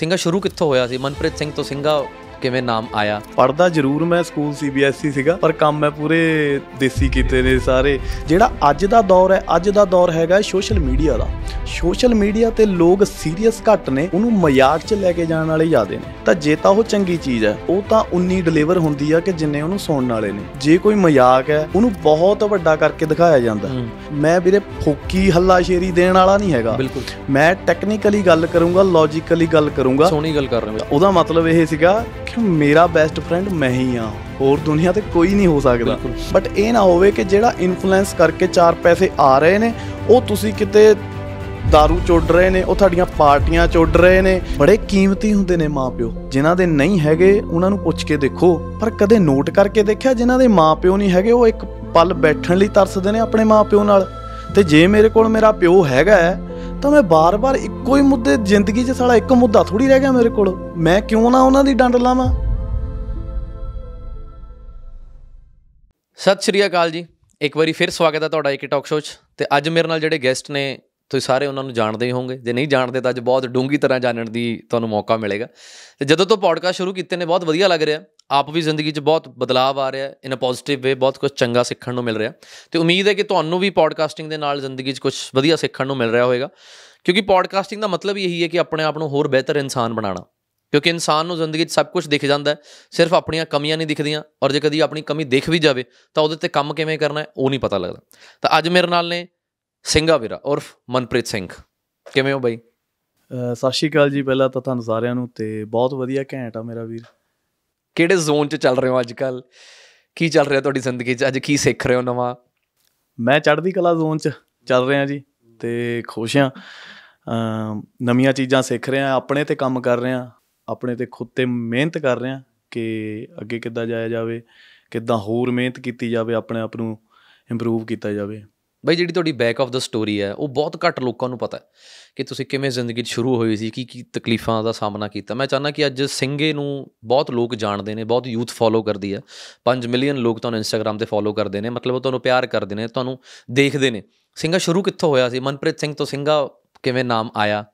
ਸਿੰਘਾ ਸ਼ੁਰੂ ਕਿੱਥੋਂ ਹੋਇਆ ਸੀ ਮਨਪ੍ਰੀਤ ਸਿੰਘ ਤੋਂ ਸਿੰਘਾ ਕਿਵੇਂ ਨਾਮ ਆਇਆ ਪੜਦਾ ਜ਼ਰੂਰ ਮੈਂ ਸਕੂਲ ਸੀਬੀਐਸਸੀ ਸੀਗਾ ਪਰ ਕੰਮ ਮੈਂ ਪੂਰੇ ਦੇਸੀ ਕੀਤੇ ਨੇ ਸਾਰੇ ਜਿਹੜਾ ਅੱਜ ਦਾ ਦੌਰ ਹੈ ਅੱਜ ਦਾ ਦੌਰ ਹੈਗਾ ਸੋਸ਼ਲ ਮੀਡੀਆ ਦਾ ਸੋਸ਼ਲ ਮੀਡੀਆ ਤੇ ਲੋਕ ਸੀਰੀਅਸ ਘੱਟ ਨੇ ਉਹਨੂੰ ਮਜ਼ਾਕ 'ਚ ਲੈ ਕੇ ਜਾਣ ਵਾਲੇ ਜ਼ਿਆਦੇ ਨੇ ਤਾਂ ਜੇ ਤਾਂ ਉਹ ਚੰਗੀ ਚੀਜ਼ ਹੈ ਉਹ ਤਾਂ ਉਨੀ ਡਿਲੀਵਰ ਹੁੰਦੀ ਆ ਕਿ ਜਿੰਨੇ ਉਹਨੂੰ ਸੁਣਨ ਵਾਲੇ ਨੇ ਜੇ ਕੋਈ ਮਜ਼ਾਕ ਹੈ ਉਹਨੂੰ ਬਹੁਤ ਵੱਡਾ ਕਰਕੇ ਦਿਖਾਇਆ ਜਾਂਦਾ ਮੈਂ ਵੀਰੇ ਫੋਕੀ ਹੱਲਾਸ਼ੇਰੀ ਦੇਣ ਵਾਲਾ ਨਹੀਂ ਹੈਗਾ ਮੈਂ ਟੈਕਨੀਕਲੀ ਗੱਲ ਕਰੂੰਗਾ ਲੌਜੀਕਲੀ ਗੱਲ ਕਰੂੰਗਾ ਸੋਹਣੀ ਗੱਲ ਕਰ ਰਹੇ ਹੋ ਉਹਦਾ ਮਤਲਬ ਇਹ ਸੀਗਾ ਕਿ ਮੇਰਾ ਬੈਸਟ ਫਰੈਂਡ ਮੈਂ ਹੀ ਆ ਹੋਰ ਦੁਨੀਆ ਤੇ ਕੋਈ ਨਹੀਂ ਹੋ ਸਕਦਾ ਬਟ ਇਹ ਨਾ ਹੋਵੇ ਕਿ ਜਿਹੜਾ ਇਨਫਲੂਐਂਸ ਕਰਕੇ ਚਾਰ ਪੈਸੇ ਆ ਰਹੇ ਨੇ ਉਹ ਤੁਸੀਂ ਕਿਤੇ दारू ਚੋੜ ਰਹੇ ਨੇ ਉਹ ਤੁਹਾਡੀਆਂ ਪਾਰਟੀਆਂ ਚੋੜ ਰਹੇ ਨੇ ਬੜੇ ਕੀਮਤੀ ਹੁੰਦੇ ਨੇ ਮਾਪਿਓ ਜਿਨ੍ਹਾਂ ਦੇ ਨਹੀਂ ਹੈਗੇ ਉਹਨਾਂ ਨੂੰ ਪੁੱਛ ਕੇ ਦੇਖੋ ਪਰ ਕਦੇ ਨੋਟ ਕਰਕੇ ਦੇਖਿਆ ਜਿਨ੍ਹਾਂ ਦੇ ਮਾਪਿਓ ਨਹੀਂ ਹੈਗੇ ਉਹ ਇੱਕ ਪਲ ਬੈਠਣ ਲਈ ਤਰਸਦੇ ਨੇ ਆਪਣੇ ਮਾਪਿਓ ਨਾਲ ਤੇ ਜੇ ਮੇਰੇ ਕੋਲ ਮੇਰਾ ਪਿਓ ਹੈਗਾ ਤਾਂ ਮੈਂ ਬਾਰ-ਬਾਰ ਇੱਕੋ ਹੀ ਮੁੱਦੇ ਜ਼ਿੰਦਗੀ 'ਚ ਸਾਲਾ ਇੱਕ ਮੁੱਦਾ ਥੋੜੀ ਰਹਿ ਗਿਆ ਮੇਰੇ ਕੋਲ ਮੈਂ ਕਿਉਂ ਨਾ ਉਹਨਾਂ ਦੀ ਡੰਡ ਲਾਵਾਂ ਸਤਿ ਸ਼੍ਰੀ ਅਕਾਲ ਜੀ ਇੱਕ ਵਾਰੀ ਫਿਰ ਸਵਾਗਤ ਹੈ ਤੁਹਾਡਾ ਇੱਕ ਟਾਕ ਸ਼ੋਅ 'ਚ ਤੇ ਅੱਜ ਮੇਰੇ ਨਾਲ ਜਿਹੜੇ ਗੈਸਟ ਨੇ ਤੁਸੀਂ ਸਾਰੇ ਉਹਨਾਂ ਨੂੰ ਜਾਣਦੇ ਹੀ ਹੋਵੋਗੇ ਜੇ ਨਹੀਂ ਜਾਣਦੇ ਤਾਂ ਅੱਜ ਬਹੁਤ ਡੂੰਗੀ ਤਰ੍ਹਾਂ ਜਾਣਨ ਦੀ ਤੁਹਾਨੂੰ ਮੌਕਾ ਮਿਲੇਗਾ ਤੇ ਜਦੋਂ ਤੋਂ ਪੌਡਕਾਸਟ ਸ਼ੁਰੂ ਕੀਤੇ ਨੇ ਬਹੁਤ ਵਧੀਆ ਲੱਗ ਰਿਹਾ ਆਪ ਵੀ ਜ਼ਿੰਦਗੀ 'ਚ ਬਹੁਤ ਬਦਲਾਅ ਆ ਰਿਹਾ ਇਨ ਅ ਪੋਜ਼ਿਟਿਵ ਵੇ ਬਹੁਤ ਕੁਝ ਚੰਗਾ ਸਿੱਖਣ ਨੂੰ ਮਿਲ ਰਿਹਾ ਤੇ ਉਮੀਦ ਹੈ ਕਿ ਤੁਹਾਨੂੰ ਵੀ ਪੌਡਕਾਸਟਿੰਗ ਦੇ ਨਾਲ ਜ਼ਿੰਦਗੀ 'ਚ ਕੁਝ ਵਧੀਆ ਸਿੱਖਣ ਨੂੰ ਮਿਲ ਰਿਹਾ ਹੋਵੇਗਾ ਕਿਉਂਕਿ ਪੌਡਕਾਸਟਿੰਗ ਦਾ ਮਤਲਬ ਇਹੀ ਹੈ ਕਿ ਆਪਣੇ ਆਪ ਨੂੰ ਹੋਰ ਬਿਹਤਰ ਇਨਸਾਨ ਬਣਾਉਣਾ ਕਿਉਂਕਿ ਇਨਸਾਨ ਨੂੰ ਜ਼ਿੰਦਗੀ 'ਚ ਸਭ ਕੁਝ ਦਿਖ ਜਾਂਦਾ ਸਿਰਫ ਆਪਣੀਆਂ ਕਮੀਆਂ ਨਹੀਂ ਦਿਖਦੀਆਂ ਔਰ ਜੇ ਕਦੀ ਆਪਣੀ ਕਮੀ ਦਿਖ ਵੀ ਜਾਵੇ ਤਾਂ ਉਹਦੇ ਤੇ ਕੰਮ ਕਿਵੇਂ ਕਰਨਾ ਹੈ ਉਹ ਨਹੀਂ ਪਤਾ ਲੱਗਦਾ ਤਾਂ ਅੱਜ ਮੇਰੇ ਨਾਲ ਨੇ ਸਿੰਘਾ ਵੀਰਾ ਉਰਫ ਮਨਪ੍ਰੀਤ ਸਿੰਘ ਕਿਵੇਂ ਹੋ ਬਾਈ ਸਤਿ ਸ਼੍ਰੀ ਅਕਾਲ ਜੀ ਪਹਿਲਾਂ ਤਾਂ ਤੁਹਾਨੂੰ ਸਾਰਿਆਂ ਨੂੰ ਤੇ ਬਹੁਤ ਵਧੀਆ ਘੈਂਟ ਆ ਮੇਰਾ ਵੀਰ ਕਿਹੜੇ ਜ਼ੋਨ 'ਚ ਚੱਲ ਰਹੇ ਹੋ ਅੱਜ ਕੱਲ ਕੀ ਚੱਲ ਰਿਹਾ ਤੁਹਾਡੀ ਜ਼ਿੰਦਗੀ 'ਚ ਅੱਜ ਕੀ ਸਿੱਖ ਰਹੇ ਹੋ ਨਵਾਂ ਮੈਂ ਚੜ੍ਹਦੀ ਕਲਾ ਜ਼ੋਨ 'ਚ ਚੱਲ ਰਿਹਾ ਜੀ ਤੇ ਖੁਸ਼ ਆ ਨਵੀਆਂ ਚੀਜ਼ਾਂ ਸਿੱਖ ਰਿਹਾ ਆਪਣੇ ਤੇ ਕੰਮ ਕਰ ਰਿਹਾ ਆਪਣੇ ਤੇ ਖੁਦ ਤੇ ਮਿਹਨਤ ਕਰ ਰਿਹਾ ਕਿ ਅੱਗੇ ਕਿੱਦਾਂ ਜਾਇਆ ਜਾਵੇ ਕਿੱਦਾਂ ਹੋਰ ਮਿਹਨਤ ਕੀਤੀ ਜਾਵੇ ਆਪਣੇ ਆਪ ਨੂੰ ਇੰਪਰੂਵ ਕੀਤਾ ਜਾਵੇ ਬਈ ਜਿਹੜੀ ਤੁਹਾਡੀ ਬੈਕ ਆਫ ਦਾ ਸਟੋਰੀ ਹੈ ਉਹ ਬਹੁਤ ਘੱਟ ਲੋਕਾਂ ਨੂੰ ਪਤਾ ਹੈ ਕਿ ਤੁਸੀਂ ਕਿਵੇਂ ਜ਼ਿੰਦਗੀ 'ਚ ਸ਼ੁਰੂ ਹੋਈ ਸੀ ਕੀ ਕੀ ਤਕਲੀਫਾਂ ਦਾ ਸਾਹਮਣਾ ਕੀਤਾ ਮੈਂ ਚਾਹਨਾ ਕਿ ਅੱਜ ਸਿੰਘੇ ਨੂੰ ਬਹੁਤ ਲੋਕ ਜਾਣਦੇ ਨੇ ਬਹੁਤ ਯੂਥ ਫੋਲੋ ਕਰਦੀ ਹੈ 5 ਮਿਲੀਅਨ ਲੋਕ ਤੁਹਾਨੂੰ ਇੰਸਟਾਗ੍ਰam ਤੇ ਫੋਲੋ ਕਰਦੇ ਨੇ ਮਤਲਬ ਉਹ ਤੁਹਾਨੂੰ ਪਿਆਰ ਕਰਦੇ ਨੇ ਤੁਹਾਨੂੰ ਦੇਖਦੇ ਨੇ ਸਿੰਘਾ ਸ਼ੁਰੂ ਕਿੱਥੋਂ ਹੋਇਆ ਸੀ ਮਨਪ੍ਰੀਤ ਸਿੰਘ ਤੋਂ ਸਿੰਘਾ ਕਿਵੇਂ ਨਾਮ ਆਇਆ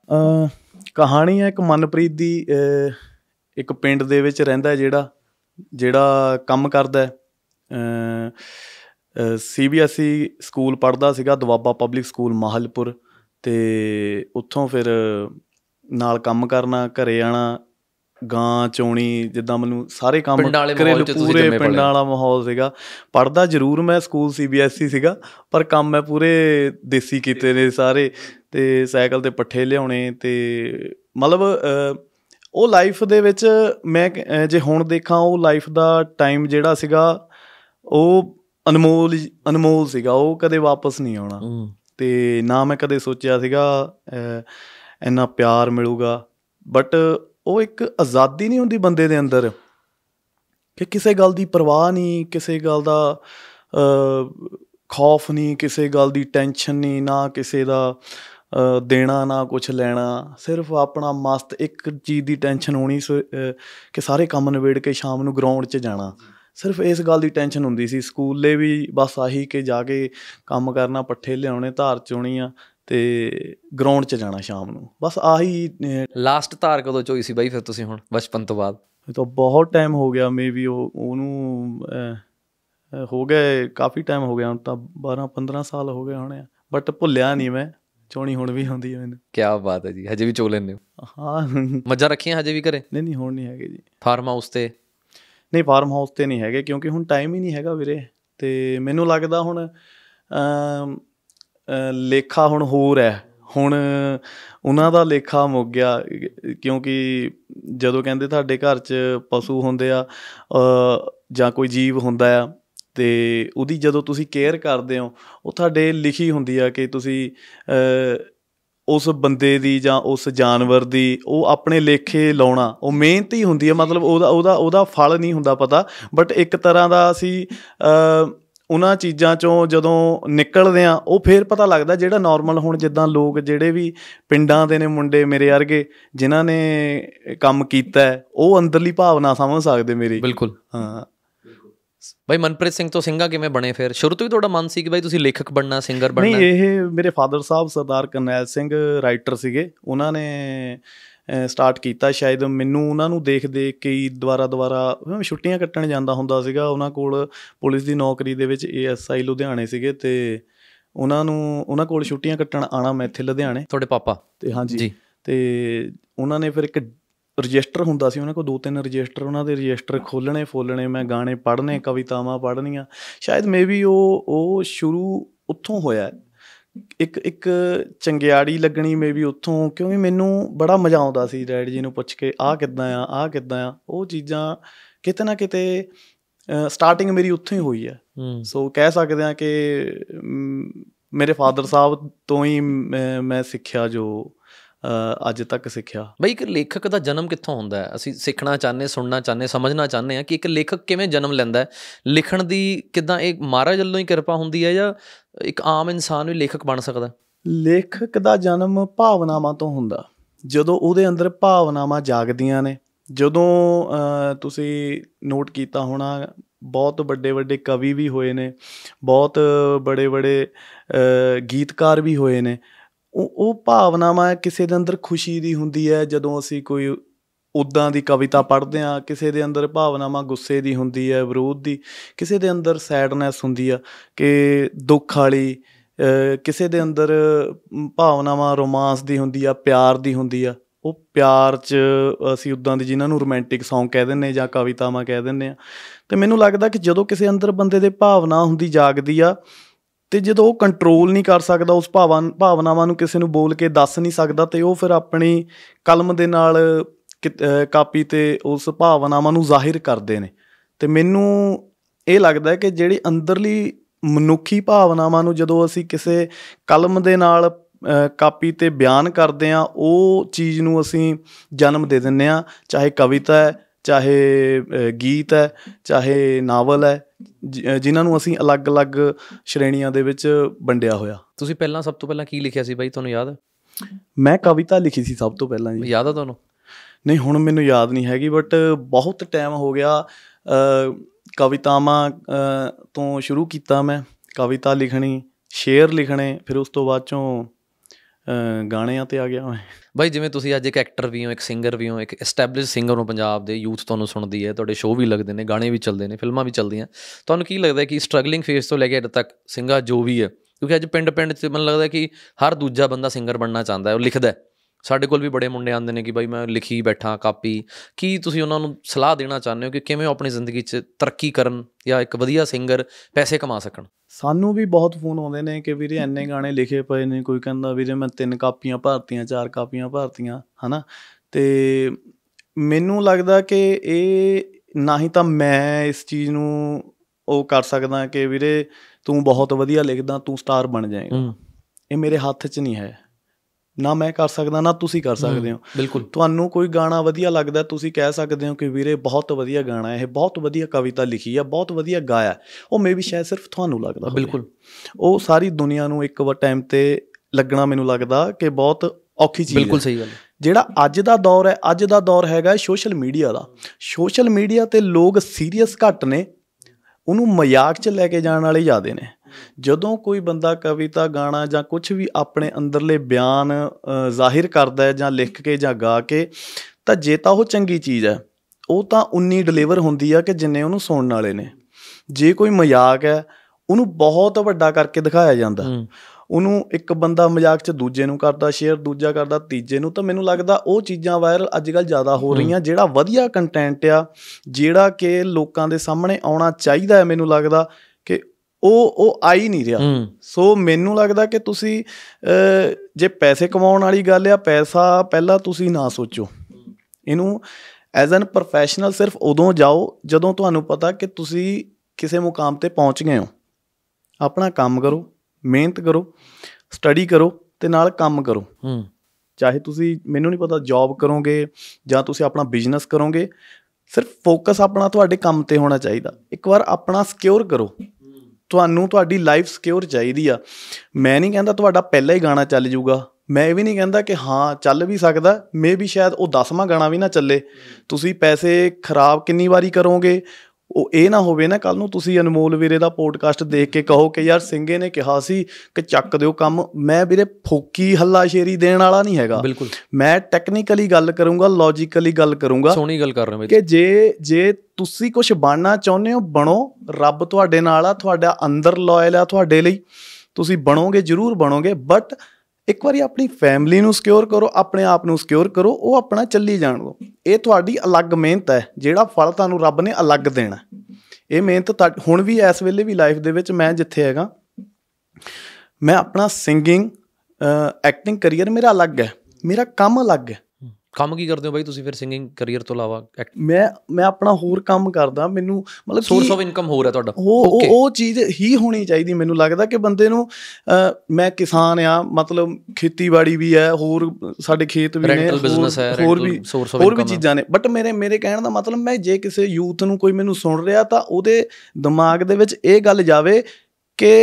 ਕਹਾਣੀ ਹੈ ਇੱਕ ਮਨਪ੍ਰੀਤ ਦੀ ਇੱਕ ਪਿੰਡ ਦੇ ਵਿੱਚ ਰਹਿੰਦਾ ਜਿਹੜਾ ਜਿਹੜਾ ਕੰਮ ਕਰਦਾ ਹੈ ਸੀਬੀਐਸਈ ਸਕੂਲ ਪੜਦਾ ਸੀਗਾ ਦਵਾਬਾ ਪਬਲਿਕ ਸਕੂਲ ਮਾਹਲਪੁਰ ਤੇ ਉੱਥੋਂ ਫਿਰ ਨਾਲ ਕੰਮ ਕਰਨਾ ਘਰੇ ਆਣਾ ਗਾਂ ਚੋਣੀ ਜਿੱਦਾਂ ਮੈਨੂੰ ਸਾਰੇ ਕੰਮ ਘਰੇਲੂ ਪੂਰੇ ਪਿੰਡਾਂ ਵਾਲਾ ਮਾਹੌਲ ਸੀਗਾ ਪੜਦਾ ਜ਼ਰੂਰ ਮੈਂ ਸਕੂਲ ਸੀਬੀਐਸਈ ਸੀਗਾ ਪਰ ਕੰਮ ਮੈਂ ਪੂਰੇ ਦੇਸੀ ਕੀਤੇ ਨੇ ਸਾਰੇ ਤੇ ਸਾਈਕਲ ਤੇ ਪੱਠੇ ਲਿਆਉਣੇ ਤੇ ਮਤਲਬ ਉਹ ਲਾਈਫ ਦੇ ਵਿੱਚ ਮੈਂ ਜੇ ਹੁਣ ਦੇਖਾਂ ਉਹ ਲਾਈਫ ਦਾ ਟਾਈਮ ਜਿਹੜਾ ਸੀਗਾ ਉਹ ਅਨਮੋਲ ਅਨਮੋਲ ਸੀਗਾ ਉਹ ਕਦੇ ਵਾਪਸ ਨਹੀਂ ਆਉਣਾ ਤੇ ਨਾ ਮੈਂ ਕਦੇ ਸੋਚਿਆ ਸੀਗਾ ਇੰਨਾ ਪਿਆਰ ਮਿਲੂਗਾ ਬਟ ਉਹ ਇੱਕ ਆਜ਼ਾਦੀ ਨਹੀਂ ਹੁੰਦੀ ਬੰਦੇ ਦੇ ਅੰਦਰ ਕਿ ਕਿਸੇ ਗੱਲ ਦੀ ਪਰਵਾਹ ਨਹੀਂ ਕਿਸੇ ਗੱਲ ਦਾ ਖੌਫ ਨਹੀਂ ਕਿਸੇ ਗੱਲ ਦੀ ਟੈਨਸ਼ਨ ਨਹੀਂ ਨਾ ਕਿਸੇ ਦਾ ਦੇਣਾ ਨਾ ਕੁਝ ਲੈਣਾ ਸਿਰਫ ਆਪਣਾ ਮਸਤ ਇੱਕ ਚੀਜ਼ ਦੀ ਟੈਨਸ਼ਨ ਹੋਣੀ ਕਿ ਸਾਰੇ ਕੰਮ ਨਿਬੇੜ ਕੇ ਸ਼ਾਮ ਨੂੰ ਗਰਾਊਂਡ 'ਚ ਜਾਣਾ ਸਿਰਫ ਇਸ ਗੱਲ ਦੀ ਟੈਨਸ਼ਨ ਹੁੰਦੀ ਸੀ ਸਕੂਲੇ ਵੀ ਬਸ ਆਹੀ ਕਿ ਜਾ ਕੇ ਕੰਮ ਕਰਨਾ ਪੱਠੇ ਲਿਆਉਣੇ ਧਾਰ ਚੋਣੀ ਆ ਤੇ ਗਰਾਊਂਡ 'ਚ ਜਾਣਾ ਸ਼ਾਮ ਨੂੰ ਬਸ ਆਹੀ ਲਾਸਟ ਧਾਰ ਕਦੋਂ ਚੋਈ ਸੀ ਬਾਈ ਫਿਰ ਤੁਸੀਂ ਹੁਣ ਬਚਪਨ ਤੋਂ ਬਾਅਦ ਤਾਂ ਬਹੁਤ ਟਾਈਮ ਹੋ ਗਿਆ ਮੇਬੀ ਉਹ ਉਹਨੂੰ ਹੋ ਗਏ ਕਾਫੀ ਟਾਈਮ ਹੋ ਗਿਆ ਹੁਣ ਤਾਂ 12 15 ਸਾਲ ਹੋ ਗਏ ਹੋਣੇ ਬਟ ਭੁੱਲਿਆ ਨਹੀਂ ਮੈਂ ਚੋਣੀ ਹੁਣ ਵੀ ਹੁੰਦੀ ਹੈ ਮੈਨੂੰ ਕੀ ਬਾਤ ਹੈ ਜੀ ਹਜੇ ਵੀ ਚੋ ਲੈਂਦੇ ਹੋ ਹਾਂ ਮੱਝਾਂ ਰੱਖੀਆਂ ਹਜੇ ਵੀ ਘਰੇ ਨਹੀਂ ਨਹੀਂ ਹੁਣ ਨਹੀਂ ਹੈਗੇ ਜੀ ਫਾਰਮ ਹਾਊਸ ਤੇ ਨਹੀਂ ਫਾਰਮ ਹਾਊਸ ਤੇ ਨਹੀਂ ਹੈਗੇ ਕਿਉਂਕਿ ਹੁਣ ਟਾਈਮ ਹੀ ਨਹੀਂ ਹੈਗਾ ਵੀਰੇ ਤੇ ਮੈਨੂੰ ਲੱਗਦਾ ਹੁਣ ਲੇਖਾ ਹੁਣ ਹੋਰ ਹੈ ਹੁਣ ਉਹਨਾਂ ਦਾ ਲੇਖਾ ਮੁੱਕ ਗਿਆ ਕਿਉਂਕਿ ਜਦੋਂ ਕਹਿੰਦੇ ਤੁਹਾਡੇ ਘਰ 'ਚ ਪਸ਼ੂ ਹੁੰਦੇ ਆ ਜਾਂ ਕੋਈ ਜੀਵ ਹੁੰਦਾ ਆ ਤੇ ਉਹਦੀ ਜਦੋਂ ਤੁਸੀਂ ਕੇਅਰ ਕਰਦੇ ਹੋ ਉਹ ਤੁਹਾਡੇ ਲਿਖੀ ਹੁੰਦੀ ਆ ਕਿ ਤੁਸੀਂ ਉਸ ਬੰਦੇ ਦੀ ਜਾਂ ਉਸ ਜਾਨਵਰ ਦੀ ਉਹ ਆਪਣੇ ਲੇਖੇ ਲਾਉਣਾ ਉਹ ਮਿਹਨਤ ਹੀ ਹੁੰਦੀ ਹੈ ਮਤਲਬ ਉਹਦਾ ਉਹਦਾ ਉਹਦਾ ਫਲ ਨਹੀਂ ਹੁੰਦਾ ਪਤਾ ਬਟ ਇੱਕ ਤਰ੍ਹਾਂ ਦਾ ਅਸੀਂ ਉਹਨਾਂ ਚੀਜ਼ਾਂ ਚੋਂ ਜਦੋਂ ਨਿਕਲਦੇ ਆ ਉਹ ਫੇਰ ਪਤਾ ਲੱਗਦਾ ਜਿਹੜਾ ਨਾਰਮਲ ਹੁਣ ਜਿੱਦਾਂ ਲੋਕ ਜਿਹੜੇ ਵੀ ਪਿੰਡਾਂ ਦੇ ਨੇ ਮੁੰਡੇ ਮੇਰੇ ਵਰਗੇ ਜਿਨ੍ਹਾਂ ਨੇ ਕੰਮ ਕੀਤਾ ਉਹ ਅੰਦਰਲੀ ਭਾਵਨਾ ਸਮਝ ਸਕਦੇ ਮੇਰੀ ਬਿਲਕੁਲ ਹਾਂ ਬਾਈ ਮਨਪ੍ਰੀਤ ਸਿੰਘ ਤੋਂ ਸਿੰਘਾ ਕਿਵੇਂ ਬਣੇ ਫਿਰ ਸ਼ੁਰੂ ਤੋਂ ਹੀ ਤੁਹਾਡਾ ਮਨ ਸੀ ਕਿ ਬਾਈ ਤੁਸੀਂ ਲੇਖਕ ਬਣਨਾ ਸਿੰਗਰ ਬਣਨਾ ਨਹੀਂ ਇਹ ਮੇਰੇ ਫਾਦਰ ਸਾਹਿਬ ਸਰਦਾਰ ਕਰਨੈਲ ਸਿੰਘ ਰਾਈਟਰ ਸੀਗੇ ਉਹਨਾਂ ਨੇ ਸਟਾਰਟ ਕੀਤਾ ਸ਼ਾਇਦ ਮੈਨੂੰ ਉਹਨਾਂ ਨੂੰ ਦੇਖ ਦੇ ਕੇ ਹੀ ਦੁਬਾਰਾ ਦੁਬਾਰਾ ਛੁੱਟੀਆਂ ਕੱਟਣ ਜਾਂਦਾ ਹੁੰਦਾ ਸੀਗਾ ਉਹਨਾਂ ਕੋਲ ਪੁਲਿਸ ਦੀ ਨੌਕਰੀ ਦੇ ਵਿੱਚ ਏਐਸਆਈ ਲੁਧਿਆਣੇ ਸੀਗੇ ਤੇ ਉਹਨਾਂ ਨੂੰ ਉਹਨਾਂ ਕੋਲ ਛੁੱਟੀਆਂ ਕੱਟਣ ਆਣਾ ਮੈਂ ਇੱਥੇ ਲੁਧਿਆਣੇ ਤੁਹਾਡੇ ਪਾਪਾ ਤੇ ਹਾਂਜੀ ਤੇ ਉਹਨਾਂ ਨੇ ਫਿਰ ਇੱਕ ਰਜਿਸਟਰ ਹੁੰਦਾ ਸੀ ਉਹਨਾਂ ਕੋਲ ਦੋ ਤਿੰਨ ਰਜਿਸਟਰ ਉਹਨਾਂ ਦੇ ਰਜਿਸਟਰ ਖੋਲਣੇ ਫੋਲਣੇ ਮੈਂ ਗਾਣੇ ਪੜ੍ਹਨੇ ਕਵਿਤਾਵਾਂ ਪੜ੍ਹਨੀਆਂ ਸ਼ਾਇਦ ਮੇਬੀ ਉਹ ਉਹ ਸ਼ੁਰੂ ਉੱਥੋਂ ਹੋਇਆ ਇੱਕ ਇੱਕ ਚੰਗਿਆੜੀ ਲੱਗਣੀ ਮੇਬੀ ਉੱਥੋਂ ਕਿਉਂਕਿ ਮੈਨੂੰ ਬੜਾ ਮਜ਼ਾ ਆਉਂਦਾ ਸੀ ਡੈਡ ਜੀ ਨੂੰ ਪੁੱਛ ਕੇ ਆਹ ਕਿੱਦਾਂ ਆ ਆਹ ਕਿੱਦਾਂ ਆ ਉਹ ਚੀਜ਼ਾਂ ਕਿਤੇ ਨਾ ਕਿਤੇ ਸਟਾਰਟਿੰਗ ਮੇਰੀ ਉੱਥੋਂ ਹੀ ਹੋਈ ਹੈ ਸੋ ਕਹਿ ਸਕਦੇ ਆ ਕਿ ਮੇਰੇ ਫਾਦਰ ਸਾਹਿਬ ਤੋਂ ਹੀ ਮੈਂ ਸਿੱਖਿਆ ਜੋ ਅੱਜ ਤੱਕ ਸਿੱਖਿਆ ਬਈ ਇੱਕ ਲੇਖਕ ਦਾ ਜਨਮ ਕਿੱਥੋਂ ਹੁੰਦਾ ਹੈ ਅਸੀਂ ਸਿੱਖਣਾ ਚਾਹੁੰਦੇ ਸੁਣਨਾ ਚਾਹੁੰਦੇ ਸਮਝਣਾ ਚਾਹੁੰਦੇ ਆ ਕਿ ਇੱਕ ਲੇਖਕ ਕਿਵੇਂ ਜਨਮ ਲੈਂਦਾ ਹੈ ਲਿਖਣ ਦੀ ਕਿਦਾਂ ਇਹ ਮਹਾਰਾਜ ਵੱਲੋਂ ਹੀ ਕਿਰਪਾ ਹੁੰਦੀ ਹੈ ਜਾਂ ਇੱਕ ਆਮ ਇਨਸਾਨ ਵੀ ਲੇਖਕ ਬਣ ਸਕਦਾ ਲੇਖਕ ਦਾ ਜਨਮ ਭਾਵਨਾਵਾਂ ਤੋਂ ਹੁੰਦਾ ਜਦੋਂ ਉਹਦੇ ਅੰਦਰ ਭਾਵਨਾਵਾਂ ਜਾਗਦੀਆਂ ਨੇ ਜਦੋਂ ਤੁਸੀਂ ਨੋਟ ਕੀਤਾ ਹੋਣਾ ਬਹੁਤ ਵੱਡੇ ਵੱਡੇ ਕਵੀ ਵੀ ਹੋਏ ਨੇ ਬਹੁਤ ਬੜੇ ਬੜੇ ਗੀਤਕਾਰ ਵੀ ਹੋਏ ਨੇ ਉਹ ਉਹ ਭਾਵਨਾਵਾਂ ਕਿਸੇ ਦੇ ਅੰਦਰ ਖੁਸ਼ੀ ਦੀ ਹੁੰਦੀ ਹੈ ਜਦੋਂ ਅਸੀਂ ਕੋਈ ਉਦਾਂ ਦੀ ਕਵਿਤਾ ਪੜ੍ਹਦੇ ਆ ਕਿਸੇ ਦੇ ਅੰਦਰ ਭਾਵਨਾਵਾਂ ਗੁੱਸੇ ਦੀ ਹੁੰਦੀ ਹੈ ਵਿਰੋਧ ਦੀ ਕਿਸੇ ਦੇ ਅੰਦਰ ਸੈਡਨੈਸ ਹੁੰਦੀ ਆ ਕਿ ਦੁੱਖ ਵਾਲੀ ਕਿਸੇ ਦੇ ਅੰਦਰ ਭਾਵਨਾਵਾਂ ਰੋਮਾਂਸ ਦੀ ਹੁੰਦੀ ਆ ਪਿਆਰ ਦੀ ਹੁੰਦੀ ਆ ਉਹ ਪਿਆਰ 'ਚ ਅਸੀਂ ਉਦਾਂ ਦੀ ਜਿਨ੍ਹਾਂ ਨੂੰ ਰੋਮਾਂਟਿਕ Song ਕਹਿ ਦਿੰਨੇ ਜਾਂ ਕਵਿਤਾਵਾਂ ਕਹਿ ਦਿੰਨੇ ਆ ਤੇ ਮੈਨੂੰ ਲੱਗਦਾ ਕਿ ਜਦੋਂ ਕਿਸੇ ਅੰਦਰ ਬੰਦੇ ਦੇ ਭਾਵਨਾ ਹੁੰਦੀ ਜਾਗਦੀ ਆ ਤੇ ਜਦੋਂ ਉਹ ਕੰਟਰੋਲ ਨਹੀਂ ਕਰ ਸਕਦਾ ਉਸ ਭਾਵਾਂ ਭਾਵਨਾਵਾਂ ਨੂੰ ਕਿਸੇ ਨੂੰ ਬੋਲ ਕੇ ਦੱਸ ਨਹੀਂ ਸਕਦਾ ਤੇ ਉਹ ਫਿਰ ਆਪਣੀ ਕਲਮ ਦੇ ਨਾਲ ਕਾਪੀ ਤੇ ਉਸ ਭਾਵਨਾਵਾਂ ਨੂੰ ਜ਼ਾਹਿਰ ਕਰਦੇ ਨੇ ਤੇ ਮੈਨੂੰ ਇਹ ਲੱਗਦਾ ਹੈ ਕਿ ਜਿਹੜੀ ਅੰਦਰਲੀ ਮਨੁੱਖੀ ਭਾਵਨਾਵਾਂ ਨੂੰ ਜਦੋਂ ਅਸੀਂ ਕਿਸੇ ਕਲਮ ਦੇ ਨਾਲ ਕਾਪੀ ਤੇ ਬਿਆਨ ਕਰਦੇ ਆ ਉਹ ਚੀਜ਼ ਨੂੰ ਅਸੀਂ ਜਨਮ ਦੇ ਦਿੰਨੇ ਆ ਚਾਹੇ ਕਵਿਤਾ ਹੈ ਚਾਹੇ ਗੀਤ ਹੈ ਚਾਹੇ ਨਾਵਲ ਹੈ ਜਿਨ੍ਹਾਂ ਨੂੰ ਅਸੀਂ ਅਲੱਗ-ਅਲੱਗ ਸ਼੍ਰੇਣੀਆਂ ਦੇ ਵਿੱਚ ਵੰਡਿਆ ਹੋਇਆ ਤੁਸੀਂ ਪਹਿਲਾਂ ਸਭ ਤੋਂ ਪਹਿਲਾਂ ਕੀ ਲਿਖਿਆ ਸੀ ਬਾਈ ਤੁਹਾਨੂੰ ਯਾਦ ਮੈਂ ਕਵਿਤਾ ਲਿਖੀ ਸੀ ਸਭ ਤੋਂ ਪਹਿਲਾਂ ਜੀ ਯਾਦ ਆ ਤੁਹਾਨੂੰ ਨਹੀਂ ਹੁਣ ਮੈਨੂੰ ਯਾਦ ਨਹੀਂ ਹੈਗੀ ਬਟ ਬਹੁਤ ਟਾਈਮ ਹੋ ਗਿਆ ਕਵਿਤਾਵਾਂ ਤੋਂ ਸ਼ੁਰੂ ਕੀਤਾ ਮੈਂ ਕਵਿਤਾ ਲਿਖਣੀ ਸ਼ੇਰ ਲਿਖਣੇ ਫਿਰ ਉਸ ਤੋਂ ਬਾਅਦ ਚੋਂ ਗਾਣਿਆਂ ਤੇ ਆ ਗਿਆ ਮੈਂ ਬਾਈ ਜਿਵੇਂ ਤੁਸੀਂ ਅੱਜ ਇੱਕ ਐਕਟਰ ਵੀ ਹੋ ਇੱਕ ਸਿੰਗਰ ਵੀ ਹੋ ਇੱਕ ਐਸਟੈਬਲਿਸ਼ ਸਿੰਗਰ ਹੋ ਪੰਜਾਬ ਦੇ ਯੂਥ ਤੁਹਾਨੂੰ ਸੁਣਦੀ ਹੈ ਤੁਹਾਡੇ ਸ਼ੋਅ ਵੀ ਲੱਗਦੇ ਨੇ ਗਾਣੇ ਵੀ ਚੱਲਦੇ ਨੇ ਫਿਲਮਾਂ ਵੀ ਚੱਲਦੀਆਂ ਤੁਹਾਨੂੰ ਕੀ ਲੱਗਦਾ ਕਿ ਸਟਰਗਲਿੰਗ ਫੇਸ ਤੋਂ ਲੈ ਕੇ ਅੱਜ ਤੱਕ ਸਿੰਗਾ ਜੋ ਵੀ ਹੈ ਕਿਉਂਕਿ ਅੱਜ ਪਿੰਡ ਪਿੰਡ 'ਚ ਮੈਨੂੰ ਲੱਗਦਾ ਕਿ ਹਰ ਦੂਜਾ ਬੰਦਾ ਸਿੰਗਰ ਬਣਨਾ ਚਾਹੁੰਦਾ ਹੈ ਉਹ ਲਿਖਦਾ ਹੈ ਸਾਡੇ ਕੋਲ ਵੀ ਬੜੇ ਮੁੰਡੇ ਆਉਂਦੇ ਨੇ ਕਿ ਬਾਈ ਮੈਂ ਲਿਖੀ ਬੈਠਾ ਕਾਪੀ ਕੀ ਤੁਸੀਂ ਉਹਨਾਂ ਨੂੰ ਸਲਾਹ ਦੇਣਾ ਚਾਹੁੰਦੇ ਹੋ ਕਿ ਕਿਵੇਂ ਉਹ ਆਪਣੀ ਜ਼ਿੰਦਗੀ 'ਚ ਤਰੱਕੀ ਕਰਨ ਜਾਂ ਇੱਕ ਵਧੀਆ ਸਿੰਗਰ ਪੈਸੇ ਕਮਾ ਸਕਣ ਸਾਨੂੰ ਵੀ ਬਹੁਤ ਫੋਨ ਆਉਂਦੇ ਨੇ ਕਿ ਵੀਰੇ ਐਨੇ ਗਾਣੇ ਲਿਖੇ ਪਏ ਨੇ ਕੋਈ ਕਹਿੰਦਾ ਵੀਰੇ ਮੈਂ ਤਿੰਨ ਕਾਪੀਆਂ ਭਰਤੀਆਂ ਚਾਰ ਕਾਪੀਆਂ ਭਰਤੀਆਂ ਹਨਾ ਤੇ ਮੈਨੂੰ ਲੱਗਦਾ ਕਿ ਇਹ ਨਾ ਹੀ ਤਾਂ ਮੈਂ ਇਸ ਚੀਜ਼ ਨੂੰ ਉਹ ਕਰ ਸਕਦਾ ਕਿ ਵੀਰੇ ਤੂੰ ਬਹੁਤ ਵਧੀਆ ਲਿਖਦਾ ਤੂੰ ਸਟਾਰ ਬਣ ਜਾਏਗਾ ਇਹ ਮੇਰੇ ਹੱਥ 'ਚ ਨਹੀਂ ਹੈ ਨਾ ਮੈਂ ਕਰ ਸਕਦਾ ਨਾ ਤੁਸੀਂ ਕਰ ਸਕਦੇ ਹੋ ਬਿਲਕੁਲ ਤੁਹਾਨੂੰ ਕੋਈ ਗਾਣਾ ਵਧੀਆ ਲੱਗਦਾ ਤੁਸੀਂ ਕਹਿ ਸਕਦੇ ਹੋ ਕਿ ਵੀਰੇ ਬਹੁਤ ਵਧੀਆ ਗਾਣਾ ਹੈ ਇਹ ਬਹੁਤ ਵਧੀਆ ਕਵਿਤਾ ਲਿਖੀ ਆ ਬਹੁਤ ਵਧੀਆ ਗਾਇਆ ਉਹ ਮੇਬੀ ਸ਼ਾਇਦ ਸਿਰਫ ਤੁਹਾਨੂੰ ਲੱਗਦਾ ਬਿਲਕੁਲ ਉਹ ਸਾਰੀ ਦੁਨੀਆ ਨੂੰ ਇੱਕ ਵਾਰ ਟਾਈਮ ਤੇ ਲੱਗਣਾ ਮੈਨੂੰ ਲੱਗਦਾ ਕਿ ਬਹੁਤ ਔਖੀ ਚੀਜ਼ ਬਿਲਕੁਲ ਸਹੀ ਗੱਲ ਜਿਹੜਾ ਅੱਜ ਦਾ ਦੌਰ ਹੈ ਅੱਜ ਦਾ ਦੌਰ ਹੈਗਾ ਸੋਸ਼ਲ ਮੀਡੀਆ ਦਾ ਸੋਸ਼ਲ ਮੀਡੀਆ ਤੇ ਲੋਕ ਸੀਰੀਅਸ ਘੱਟ ਨੇ ਉਹਨੂੰ ਮਜ਼ਾਕ 'ਚ ਲੈ ਕੇ ਜਾਣ ਵਾਲੇ ਜ਼ਿਆਦੇ ਨੇ ਜਦੋਂ ਕੋਈ ਬੰਦਾ ਕਵਿਤਾ ਗਾਣਾ ਜਾਂ ਕੁਝ ਵੀ ਆਪਣੇ ਅੰਦਰਲੇ ਬਿਆਨ ਜ਼ਾਹਿਰ ਕਰਦਾ ਹੈ ਜਾਂ ਲਿਖ ਕੇ ਜਾਂ ਗਾ ਕੇ ਤਾਂ ਜੇ ਤਾਂ ਉਹ ਚੰਗੀ ਚੀਜ਼ ਹੈ ਉਹ ਤਾਂ ਉਨੀ ਡਿਲੀਵਰ ਹੁੰਦੀ ਆ ਕਿ ਜਿੰਨੇ ਉਹਨੂੰ ਸੁਣਨ ਵਾਲੇ ਨੇ ਜੇ ਕੋਈ ਮਜ਼ਾਕ ਹੈ ਉਹਨੂੰ ਬਹੁਤ ਵੱਡਾ ਕਰਕੇ ਦਿਖਾਇਆ ਜਾਂਦਾ ਉਹਨੂੰ ਇੱਕ ਬੰਦਾ ਮਜ਼ਾਕ 'ਚ ਦੂਜੇ ਨੂੰ ਕਰਦਾ ਸ਼ੇਅਰ ਦੂਜਾ ਕਰਦਾ ਤੀਜੇ ਨੂੰ ਤਾਂ ਮੈਨੂੰ ਲੱਗਦਾ ਉਹ ਚੀਜ਼ਾਂ ਵਾਇਰਲ ਅੱਜਕੱਲ ਜ਼ਿਆਦਾ ਹੋ ਰਹੀਆਂ ਜਿਹੜਾ ਵਧੀਆ ਕੰਟੈਂਟ ਆ ਜਿਹੜਾ ਕਿ ਲੋਕਾਂ ਦੇ ਸਾਹਮਣੇ ਆਉਣਾ ਚਾਹੀਦਾ ਹੈ ਮੈਨੂੰ ਲੱਗਦਾ ਉਹ ਉਹ ਆ ਹੀ ਨਹੀਂ ਰਿਹਾ ਸੋ ਮੈਨੂੰ ਲੱਗਦਾ ਕਿ ਤੁਸੀਂ ਜੇ ਪੈਸੇ ਕਮਾਉਣ ਵਾਲੀ ਗੱਲ ਆ ਪੈਸਾ ਪਹਿਲਾਂ ਤੁਸੀਂ ਨਾ ਸੋਚੋ ਇਹਨੂੰ ਐਜ਼ ਐਨ ਪ੍ਰੋਫੈਸ਼ਨਲ ਸਿਰਫ ਉਦੋਂ ਜਾਓ ਜਦੋਂ ਤੁਹਾਨੂੰ ਪਤਾ ਕਿ ਤੁਸੀਂ ਕਿਸੇ ਮੁਕਾਮ ਤੇ ਪਹੁੰਚ ਗਏ ਹੋ ਆਪਣਾ ਕੰਮ ਕਰੋ ਮਿਹਨਤ ਕਰੋ ਸਟੱਡੀ ਕਰੋ ਤੇ ਨਾਲ ਕੰਮ ਕਰੋ ਚਾਹੇ ਤੁਸੀਂ ਮੈਨੂੰ ਨਹੀਂ ਪਤਾ ਜੌਬ ਕਰੋਗੇ ਜਾਂ ਤੁਸੀਂ ਆਪਣਾ ਬਿਜ਼ਨਸ ਕਰੋਗੇ ਸਿਰਫ ਫੋਕਸ ਆਪਣਾ ਤੁਹਾਡੇ ਕੰਮ ਤੇ ਹੋਣਾ ਚਾਹੀਦਾ ਇੱਕ ਵਾਰ ਆਪਣਾ ਸਿਕਿਉਰ ਕਰੋ ਤੁਹਾਨੂੰ ਤੁਹਾਡੀ ਲਾਈਫ ਸਿਕਿਉਰ ਚਾਹੀਦੀ ਆ ਮੈਂ ਨਹੀਂ ਕਹਿੰਦਾ ਤੁਹਾਡਾ ਪਹਿਲਾ ਹੀ ਗਾਣਾ ਚੱਲ ਜਾਊਗਾ ਮੈਂ ਇਹ ਵੀ ਨਹੀਂ ਕਹਿੰਦਾ ਕਿ ਹਾਂ ਚੱਲ ਵੀ ਸਕਦਾ ਮੇ ਵੀ ਸ਼ਾਇਦ ਉਹ 10ਵਾਂ ਗਾਣਾ ਵੀ ਨਾ ਚੱਲੇ ਤੁਸੀਂ ਪੈਸੇ ਖਰਾਬ ਕਿੰਨੀ ਵਾਰੀ ਕਰੋਗੇ ਉਹ ਇਹ ਨਾ ਹੋਵੇ ਨਾ ਕੱਲ ਨੂੰ ਤੁਸੀਂ ਅਨਮੋਲ ਵੀਰੇ ਦਾ ਪੋਡਕਾਸਟ ਦੇਖ ਕੇ ਕਹੋ ਕਿ ਯਾਰ ਸਿੰਘੇ ਨੇ ਕਿਹਾ ਸੀ ਕਿ ਚੱਕ ਦਿਓ ਕੰਮ ਮੈਂ ਵੀਰੇ ਫੋਕੀ ਹੱਲਾਸ਼ੇਰੀ ਦੇਣ ਵਾਲਾ ਨਹੀਂ ਹੈਗਾ ਮੈਂ ਟੈਕਨੀਕਲੀ ਗੱਲ ਕਰੂੰਗਾ ਲੌਜੀਕਲੀ ਗੱਲ ਕਰੂੰਗਾ ਸੋਹਣੀ ਗੱਲ ਕਰ ਰਹੇ ਹੋ ਕਿ ਜੇ ਜੇ ਤੁਸੀਂ ਕੁਝ ਬਣਨਾ ਚਾਹੁੰਦੇ ਹੋ ਬਣੋ ਰੱਬ ਤੁਹਾਡੇ ਨਾਲ ਆ ਤੁਹਾਡਾ ਅੰਦਰ ਲਾਇਲ ਆ ਤੁਹਾਡੇ ਲਈ ਤੁਸੀਂ ਬਣੋਗੇ ਜ਼ਰੂਰ ਬਣੋਗੇ ਬਟ ਇੱਕ ਵਾਰੀ ਆਪਣੀ ਫੈਮਿਲੀ ਨੂੰ ਸਿਕਿਉਰ ਕਰੋ ਆਪਣੇ ਆਪ ਨੂੰ ਸਿਕਿਉਰ ਕਰੋ ਉਹ ਆਪਣਾ ਚੱਲੀ ਜਾਣ ਦੋ ਇਹ ਤੁਹਾਡੀ ਅਲੱਗ ਮਿਹਨਤ ਹੈ ਜਿਹੜਾ ਫਲ ਤੁਹਾਨੂੰ ਰੱਬ ਨੇ ਅਲੱਗ ਦੇਣਾ ਇਹ ਮਿਹਨਤ ਹੁਣ ਵੀ ਇਸ ਵੇਲੇ ਵੀ ਲਾਈਫ ਦੇ ਵਿੱਚ ਮੈਂ ਜਿੱਥੇ ਹੈਗਾ ਮੈਂ ਆਪਣਾ ਸਿੰਗਿੰਗ ਐਕਟਿੰਗ ਕੈਰੀਅਰ ਮੇਰਾ ਅਲੱਗ ਹੈ ਮੇਰਾ ਕੰਮ ਅਲੱਗ ਹੈ ਕੰਮ ਕੀ ਕਰਦੇ ਹੋ ਬਾਈ ਤੁਸੀਂ ਫਿਰ ਸਿੰਗਿੰਗ ਕੈਰੀਅਰ ਤੋਂ ਇਲਾਵਾ ਮੈਂ ਮੈਂ ਆਪਣਾ ਹੋਰ ਕੰਮ ਕਰਦਾ ਮੈਨੂੰ ਮਤਲਬ ਸੋਰਸ ਆਫ ਇਨਕਮ ਹੋਰ ਹੈ ਤੁਹਾਡਾ ਉਹ ਉਹ ਚੀਜ਼ ਹੀ ਹੋਣੀ ਚਾਹੀਦੀ ਮੈਨੂੰ ਲੱਗਦਾ ਕਿ ਬੰਦੇ ਨੂੰ ਮੈਂ ਕਿਸਾਨ ਆ ਮਤਲਬ ਖੇਤੀਬਾੜੀ ਵੀ ਹੈ ਹੋਰ ਸਾਡੇ ਖੇਤ ਵੀ ਨੇ ਹੋਰ ਵੀ ਹੋਰ ਵੀ ਚੀਜ਼ਾਂ ਨੇ ਬਟ ਮੇਰੇ ਮੇਰੇ ਕਹਿਣ ਦਾ ਮਤਲਬ ਮੈਂ ਜੇ ਕਿਸੇ ਯੂਥ ਨੂੰ ਕੋਈ ਮੈਨੂੰ ਸੁਣ ਰਿਹਾ ਤਾਂ ਉਹਦੇ ਦਿਮਾਗ ਦੇ ਵਿੱਚ ਇਹ ਗੱਲ ਜਾਵੇ ਕਿ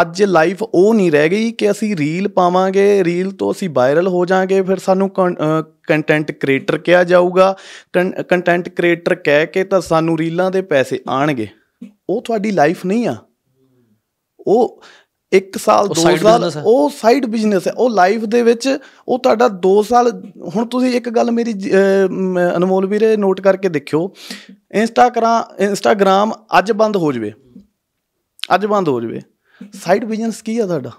ਅੱਜ ਲਾਈਫ ਉਹ ਨਹੀਂ ਰਹਿ ਗਈ ਕਿ ਅਸੀਂ ਰੀਲ ਪਾਵਾਂਗੇ ਰੀਲ ਤੋਂ ਅਸੀਂ ਵਾਇਰਲ ਹੋ ਜਾਾਂਗੇ ਫਿਰ ਸਾਨੂੰ ਕੰਟੈਂਟ ਕ੍ਰੀਏਟਰ ਕਿਹਾ ਜਾਊਗਾ ਕੰਟੈਂਟ ਕ੍ਰੀਏਟਰ ਕਹਿ ਕੇ ਤਾਂ ਸਾਨੂੰ ਰੀਲਾਂ ਦੇ ਪੈਸੇ ਆਣਗੇ ਉਹ ਤੁਹਾਡੀ ਲਾਈਫ ਨਹੀਂ ਆ ਉਹ 1 ਸਾਲ 2 ਸਾਲ ਉਹ ਸਾਈਡ ਬਿਜ਼ਨਸ ਹੈ ਉਹ ਲਾਈਫ ਦੇ ਵਿੱਚ ਉਹ ਤੁਹਾਡਾ 2 ਸਾਲ ਹੁਣ ਤੁਸੀਂ ਇੱਕ ਗੱਲ ਮੇਰੀ ਅਨਮੋਲ ਵੀਰੇ ਨੋਟ ਕਰਕੇ ਦੇਖਿਓ ਇੰਸਟਾਗ੍ਰਾਮ ਇੰਸਟਾਗ੍ਰਾਮ ਅੱਜ ਬੰਦ ਹੋ ਜਵੇ ਅੱਜ ਬੰਦ ਹੋ ਜਵੇ ਸਾਈਡ ਬਿਜ਼ਨਸ ਕੀ ਆ ਤੁਹਾਡਾ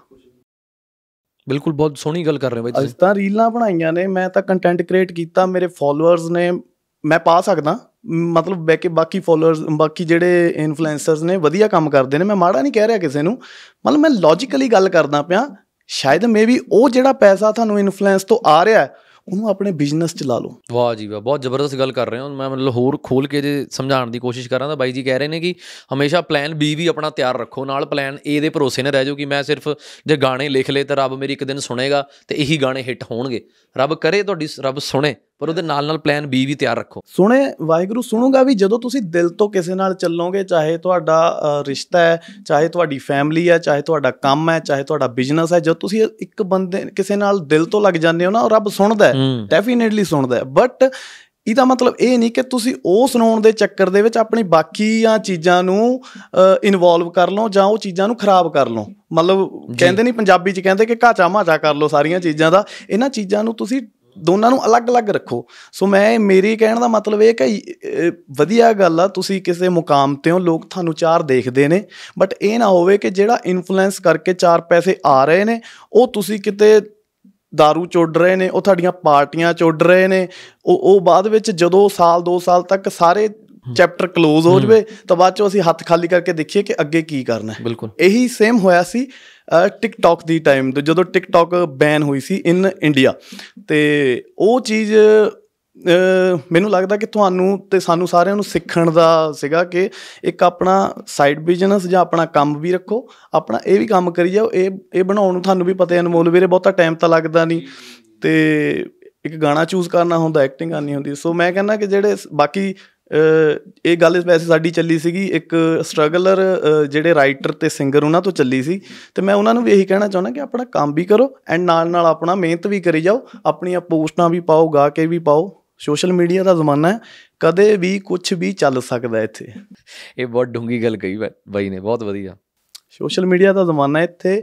ਬਿਲਕੁਲ ਬਹੁਤ ਸੋਹਣੀ ਗੱਲ ਕਰ ਰਹੇ ਹੋ ਬਾਈ ਤੁਸੀਂ ਅਸੀਂ ਤਾਂ ਰੀਲਾਂ ਬਣਾਈਆਂ ਨੇ ਮੈਂ ਤਾਂ ਕੰਟੈਂਟ ਕ੍ਰੀਏਟ ਕੀਤਾ ਮੇਰੇ ਫਾਲੋਅਰਸ ਨੇ ਮੈਂ ਪਾ ਸਕਦਾ ਮਤਲਬ ਬੈ ਕੇ ਬਾਕੀ ਫਾਲੋਅਰਸ ਬਾਕੀ ਜਿਹੜੇ ਇਨਫਲੂਐਂਸਰਸ ਨੇ ਵਧੀਆ ਕੰਮ ਕਰਦੇ ਨੇ ਮੈਂ ਮਾੜਾ ਨਹੀਂ ਕਹਿ ਰਿਹਾ ਕਿਸੇ ਨੂੰ ਮਤਲਬ ਮੈਂ ਲੌਜੀਕਲੀ ਗੱਲ ਕਰਦਾ ਪਿਆ ਸ਼ਾਇਦ ਮੇਬੀ ਉਹ ਜਿਹੜਾ ਪੈਸਾ ਤੁਹਾਨੂੰ ਇਨਫਲੂਐਂਸ ਤੋਂ ਆ ਰਿਹਾ ਹੈ ਉਹਨੂੰ ਆਪਣੇ ਬਿਜ਼ਨਸ ਚ ਲਾ ਲਓ ਵਾਹ ਜੀ ਵਾਹ ਬਹੁਤ ਜ਼ਬਰਦਸਤ ਗੱਲ ਕਰ ਰਹੇ ਹੋ ਮੈਂ ਮਤਲਬ ਹੋਰ ਖੋਲ ਕੇ ਜੇ ਸਮਝਾਉਣ ਦੀ ਕੋਸ਼ਿਸ਼ ਕਰਾਂ ਤਾਂ ਬਾਈ ਜੀ ਕਹਿ ਰਹੇ ਨੇ ਕਿ ਹਮੇਸ਼ਾ ਪਲਾਨ ਬੀ ਵੀ ਆਪਣਾ ਤਿਆਰ ਰੱਖੋ ਨਾਲ ਪਲਾਨ ਏ ਦੇ ਭਰੋਸੇ ਨਾ ਰਹਿ ਜਾਓ ਕਿ ਮੈਂ ਸਿਰਫ ਜੇ ਗਾਣੇ ਲਿਖ ਲੇ ਤਾਂ ਰੱਬ ਮੇਰੀ ਇੱਕ ਦਿਨ ਸੁਣੇਗਾ ਤੇ ਇਹੀ ਗਾਣੇ ਹਿੱਟ ਹੋਣਗੇ ਰੱਬ ਕਰੇ ਤੁਹਾਡੀ ਰੱਬ ਸੁਣੇ ਪਰ ਉਹਦੇ ਨਾਲ ਨਾਲ ਪਲਾਨ ਬੀ ਵੀ ਤਿਆਰ ਰੱਖੋ ਸੁਣੇ ਵਾਹਿਗੁਰੂ ਸੁਣੂਗਾ ਵੀ ਜਦੋਂ ਤੁਸੀਂ ਦਿਲ ਤੋਂ ਕਿਸੇ ਨਾਲ ਚੱਲੋਗੇ ਚਾਹੇ ਤੁਹਾਡਾ ਰਿਸ਼ਤਾ ਹੈ ਚਾਹੇ ਤੁਹਾਡੀ ਫੈਮਿਲੀ ਹੈ ਚਾਹੇ ਤੁਹਾਡਾ ਕੰਮ ਹੈ ਚਾਹੇ ਤੁਹਾਡਾ ਬਿਜ਼ਨਸ ਹੈ ਜਦ ਤੁਸੀਂ ਇੱਕ ਬੰਦੇ ਕਿਸੇ ਨਾਲ ਦਿਲ ਤੋਂ ਲੱਗ ਜਾਂਦੇ ਹੋ ਨਾ ਰੱਬ ਸੁਣਦਾ ਹੈ ਡੈਫੀਨਿਟਲੀ ਸੁਣਦਾ ਹੈ ਬਟ ਇਹਦਾ ਮਤਲਬ ਇਹ ਨਹੀਂ ਕਿ ਤੁਸੀਂ ਉਹ ਸੁਣਾਉਣ ਦੇ ਚੱਕਰ ਦੇ ਵਿੱਚ ਆਪਣੀ ਬਾਕੀਆਂ ਚੀਜ਼ਾਂ ਨੂੰ ਇਨਵੋਲਵ ਕਰ ਲਓ ਜਾਂ ਉਹ ਚੀਜ਼ਾਂ ਨੂੰ ਖਰਾਬ ਕਰ ਲਓ ਮਤਲਬ ਕਹਿੰਦੇ ਨਹੀਂ ਪੰਜਾਬੀ ਚ ਕਹਿੰਦੇ ਕਿ ਘਾਚਾ ਮਾਚਾ ਕਰ ਲਓ ਸਾਰੀਆਂ ਚੀਜ਼ਾਂ ਦਾ ਇਹਨਾਂ ਚੀਜ਼ਾਂ ਨੂੰ ਤੁਸੀਂ ਦੋਨਾਂ ਨੂੰ ਅਲੱਗ-ਅਲੱਗ ਰੱਖੋ ਸੋ ਮੈਂ ਮੇਰੀ ਕਹਿਣ ਦਾ ਮਤਲਬ ਇਹ ਕਿ ਵਧੀਆ ਗੱਲ ਆ ਤੁਸੀਂ ਕਿਸੇ ਮੁਕਾਮ ਤੇ ਹੋ ਲੋਕ ਤੁਹਾਨੂੰ ਚਾਰ ਦੇਖਦੇ ਨੇ ਬਟ ਇਹ ਨਾ ਹੋਵੇ ਕਿ ਜਿਹੜਾ ਇਨਫਲੂਐਂਸ ਕਰਕੇ ਚਾਰ ਪੈਸੇ ਆ ਰਹੇ ਨੇ ਉਹ ਤੁਸੀਂ ਕਿਤੇ दारू ਚੋੜ ਰਹੇ ਨੇ ਉਹ ਤੁਹਾਡੀਆਂ ਪਾਰਟੀਆਂ ਚੋੜ ਰਹੇ ਨੇ ਉਹ ਉਹ ਬਾਅਦ ਵਿੱਚ ਜਦੋਂ ਸਾਲ 2 ਸਾਲ ਤੱਕ ਸਾਰੇ ਚੈਪਟਰ ক্লোਜ਼ ਹੋ ਜਵੇ ਤਾਂ ਬਾਅਦ ਚੋਂ ਅਸੀਂ ਹੱਥ ਖਾਲੀ ਕਰਕੇ ਦੇਖੀਏ ਕਿ ਅੱਗੇ ਕੀ ਕਰਨਾ ਹੈ ਇਹੀ ਸੇਮ ਹੋਇਆ ਸੀ ਟਿਕਟੌਕ ਦੀ ਟਾਈਮ ਤੇ ਜਦੋਂ ਟਿਕਟੌਕ ਬੈਨ ਹੋਈ ਸੀ ਇਨ ਇੰਡੀਆ ਤੇ ਉਹ ਚੀਜ਼ ਮੈਨੂੰ ਲੱਗਦਾ ਕਿ ਤੁਹਾਨੂੰ ਤੇ ਸਾਨੂੰ ਸਾਰਿਆਂ ਨੂੰ ਸਿੱਖਣ ਦਾ ਸੀਗਾ ਕਿ ਇੱਕ ਆਪਣਾ ਸਾਈਡ ਬਿਜ਼ਨਸ ਜਾਂ ਆਪਣਾ ਕੰਮ ਵੀ ਰੱਖੋ ਆਪਣਾ ਇਹ ਵੀ ਕੰਮ ਕਰੀ ਜਾਓ ਇਹ ਇਹ ਬਣਾਉਣ ਨੂੰ ਤੁਹਾਨੂੰ ਵੀ ਪਤਾ ਹੈ ਅਨਮੋਲ ਵੀਰੇ ਬਹੁਤਾ ਟਾਈਮ ਤਾਂ ਲੱਗਦਾ ਨਹੀਂ ਤੇ ਇੱਕ ਗਾਣਾ ਚੂਜ਼ ਕਰਨਾ ਹੁੰਦਾ ਐਕਟਿੰਗ ਕਰਨੀ ਹੁੰਦੀ ਸੋ ਮੈਂ ਕਹਿੰਦਾ ਕਿ ਜਿਹੜੇ ਬਾਕੀ ਇਹ ਗੱਲ ਵੈਸੇ ਸਾਡੀ ਚੱਲੀ ਸੀਗੀ ਇੱਕ ਸਟਰਗਲਰ ਜਿਹੜੇ ਰਾਈਟਰ ਤੇ ਸਿੰਗਰ ਉਹਨਾਂ ਤੋਂ ਚੱਲੀ ਸੀ ਤੇ ਮੈਂ ਉਹਨਾਂ ਨੂੰ ਵੀ ਇਹੀ ਕਹਿਣਾ ਚਾਹੁੰਦਾ ਕਿ ਆਪਣਾ ਕੰਮ ਵੀ ਕਰੋ ਐਂਡ ਨਾਲ ਨਾਲ ਆਪਣਾ ਮਿਹਨਤ ਵੀ ਕਰੀ ਜਾਓ ਆਪਣੀਆਂ ਪੋਸਟਾਂ ਵੀ ਪਾਓ ਗਾ ਕੇ ਵੀ ਪਾਓ ਸੋਸ਼ਲ ਮੀਡੀਆ ਦਾ ਜ਼ਮਾਨਾ ਹੈ ਕਦੇ ਵੀ ਕੁਝ ਵੀ ਚੱਲ ਸਕਦਾ ਇੱਥੇ ਇਹ ਬਹੁਤ ਡੂੰਗੀ ਗੱਲ ਕਹੀ ਬਾਈ ਨੇ ਬਹੁਤ ਵਧੀਆ ਸੋਸ਼ਲ ਮੀਡੀਆ ਦਾ ਜ਼ਮਾਨਾ ਇੱਥੇ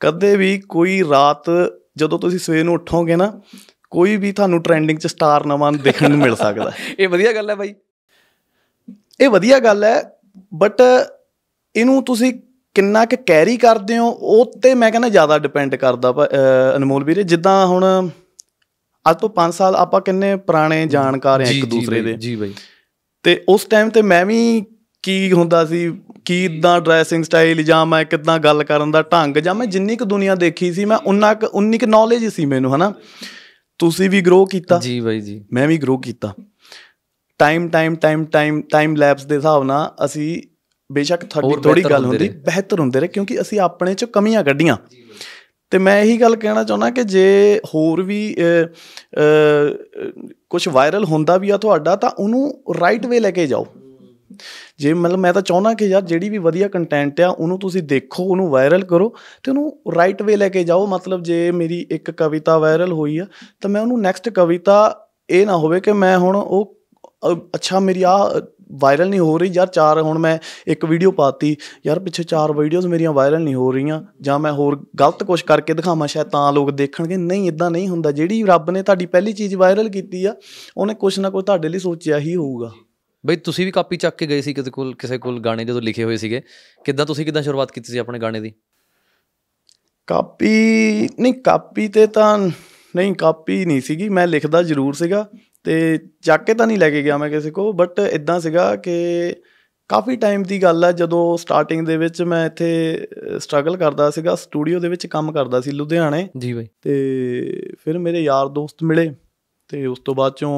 ਕਦੇ ਵੀ ਕੋਈ ਰਾਤ ਜਦੋਂ ਤੁਸੀਂ ਸਵੇਰ ਨੂੰ ਉੱਠੋਗੇ ਨਾ ਕੋਈ ਵੀ ਤੁਹਾਨੂੰ ਟ੍ਰੈਂਡਿੰਗ 'ਚ ਸਟਾਰ ਨਵਾਂ ਦੇਖਣ ਨੂੰ ਮਿਲ ਸਕਦਾ ਇਹ ਵਧੀਆ ਗੱਲ ਹੈ ਬਾਈ ਇਹ ਵਧੀਆ ਗੱਲ ਹੈ ਬਟ ਇਹਨੂੰ ਤੁਸੀਂ ਕਿੰਨਾ ਕਿ ਕੈਰੀ ਕਰਦੇ ਹੋ ਉਹ ਤੇ ਮੈਂ ਕਹਿੰਦਾ ਜ਼ਿਆਦਾ ਡਿਪੈਂਡ ਕਰਦਾ ਅਨਮੋਲ ਵੀਰੇ ਜਿੱਦਾਂ ਹੁਣ ਅੱਜ ਤੋਂ 5 ਸਾਲ ਆਪਾਂ ਕਿੰਨੇ ਪੁਰਾਣੇ ਜਾਣਕਾਰ ਆ ਇੱਕ ਦੂਸਰੇ ਦੇ ਜੀ ਬਾਈ ਤੇ ਉਸ ਟਾਈਮ ਤੇ ਮੈਂ ਵੀ ਕੀ ਹੁੰਦਾ ਸੀ ਕੀ ਇਦਾਂ ਡਰੈਸਿੰਗ ਸਟਾਈਲ ਜਾਂ ਮੈਂ ਕਿਦਾਂ ਗੱਲ ਕਰਨ ਦਾ ਢੰਗ ਜਾਂ ਮੈਂ ਜਿੰਨੀ ਕੁ ਦੁਨੀਆ ਦੇਖੀ ਸੀ ਮੈਂ ਉਨਾ ਕੁ ਉਨੀ ਕੁ ਨੌਲੇਜ ਸੀ ਮੈਨੂੰ ਹਨਾ ਤੁਸੀਂ ਵੀ ਗਰੋ ਕੀਤਾ ਜੀ ਬਾਈ ਜੀ ਮੈਂ ਵੀ ਗਰੋ ਕੀਤਾ time time time time time lapse ਦੇ ਹਿਸਾਬ ਨਾਲ ਅਸੀਂ ਬੇਸ਼ੱਕ ਤੁਹਾਡੀ ਥੋੜੀ ਗੱਲ ਹੁੰਦੀ ਬਿਹਤਰ ਹੁੰਦੇ ਰਹੇ ਕਿਉਂਕਿ ਅਸੀਂ ਆਪਣੇ ਚ ਕਮੀਆਂ ਕੱਢੀਆਂ ਤੇ ਮੈਂ ਇਹੀ ਗੱਲ ਕਹਿਣਾ ਚਾਹੁੰਦਾ ਕਿ ਜੇ ਹੋਰ ਵੀ ਕੁਝ ਵਾਇਰਲ ਹੁੰਦਾ ਵੀ ਆ ਤੁਹਾਡਾ ਤਾਂ ਉਹਨੂੰ ਰਾਈਟ ਵੇ ਲੈ ਕੇ ਜਾਓ ਜੇ ਮਤਲਬ ਮੈਂ ਤਾਂ ਚਾਹੁੰਦਾ ਕਿ ਯਾਰ ਜਿਹੜੀ ਵੀ ਵਧੀਆ ਕੰਟੈਂਟ ਆ ਉਹਨੂੰ ਤੁਸੀਂ ਦੇਖੋ ਉਹਨੂੰ ਵਾਇਰਲ ਕਰੋ ਤੇ ਉਹਨੂੰ ਰਾਈਟ ਵੇ ਲੈ ਕੇ ਜਾਓ ਮਤਲਬ ਜੇ ਮੇਰੀ ਇੱਕ ਕਵਿਤਾ ਵਾਇਰਲ ਹੋਈ ਆ ਤਾਂ ਮੈਂ ਉਹਨੂੰ ਨੈਕਸਟ ਕਵਿਤਾ ਇਹ ਨਾ ਹੋਵੇ ਕਿ ਮੈਂ ਹੁਣ ਉਹ ਅੱਛਾ ਮੇਰੀ ਆ ਵਾਇਰਲ ਨਹੀਂ ਹੋ ਰਹੀ ਯਾਰ ਚਾਰ ਹੁਣ ਮੈਂ ਇੱਕ ਵੀਡੀਓ ਪਾਤੀ ਯਾਰ ਪਿੱਛੇ ਚਾਰ ਵੀਡੀਓਜ਼ ਮੇਰੀਆਂ ਵਾਇਰਲ ਨਹੀਂ ਹੋ ਰਹੀਆਂ ਜਾਂ ਮੈਂ ਹੋਰ ਗਲਤ ਕੁਝ ਕਰਕੇ ਦਿਖਾਵਾਂ ਸ਼ਾਇਦ ਤਾਂ ਲੋਕ ਦੇਖਣਗੇ ਨਹੀਂ ਇਦਾਂ ਨਹੀਂ ਹੁੰਦਾ ਜਿਹੜੀ ਰੱਬ ਨੇ ਤੁਹਾਡੀ ਪਹਿਲੀ ਚੀਜ਼ ਵਾਇਰਲ ਕੀਤੀ ਆ ਉਹਨੇ ਕੁਝ ਨਾ ਕੁਝ ਤੁਹਾਡੇ ਲਈ ਸੋਚਿਆ ਹੀ ਹੋਊਗਾ ਬਈ ਤੁਸੀਂ ਵੀ ਕਾਪੀ ਚੱਕ ਕੇ ਗਏ ਸੀ ਕਿਸੇ ਕੋਲ ਕਿਸੇ ਕੋਲ ਗਾਣੇ ਜਦੋਂ ਲਿਖੇ ਹੋਏ ਸੀਗੇ ਕਿੱਦਾਂ ਤੁਸੀਂ ਕਿੱਦਾਂ ਸ਼ੁਰੂਆਤ ਕੀਤੀ ਸੀ ਆਪਣੇ ਗਾਣੇ ਦੀ ਕਾਪੀ ਨਹੀਂ ਕਾਪੀ ਤੇ ਤਾਂ ਨਹੀਂ ਕਾਪੀ ਨਹੀਂ ਸੀਗੀ ਮੈਂ ਲਿਖਦਾ ਜ਼ਰੂਰ ਸੀਗਾ ਤੇ ਚੱਕ ਕੇ ਤਾਂ ਨਹੀਂ ਲੈ ਕੇ ਗਿਆ ਮੈਂ ਕਿਸੇ ਕੋ ਬਟ ਇਦਾਂ ਸੀਗਾ ਕਿ ਕਾਫੀ ਟਾਈਮ ਦੀ ਗੱਲ ਆ ਜਦੋਂ ਸਟਾਰਟਿੰਗ ਦੇ ਵਿੱਚ ਮੈਂ ਇੱਥੇ ਸਟਰਗਲ ਕਰਦਾ ਸੀਗਾ ਸਟੂਡੀਓ ਦੇ ਵਿੱਚ ਕੰਮ ਕਰਦਾ ਸੀ ਲੁਧਿਆਣੇ ਜੀ ਬਾਈ ਤੇ ਫਿਰ ਮੇਰੇ ਯਾਰ ਦੋਸਤ ਮਿਲੇ ਤੇ ਉਸ ਤੋਂ ਬਾਅਦ ਚੋਂ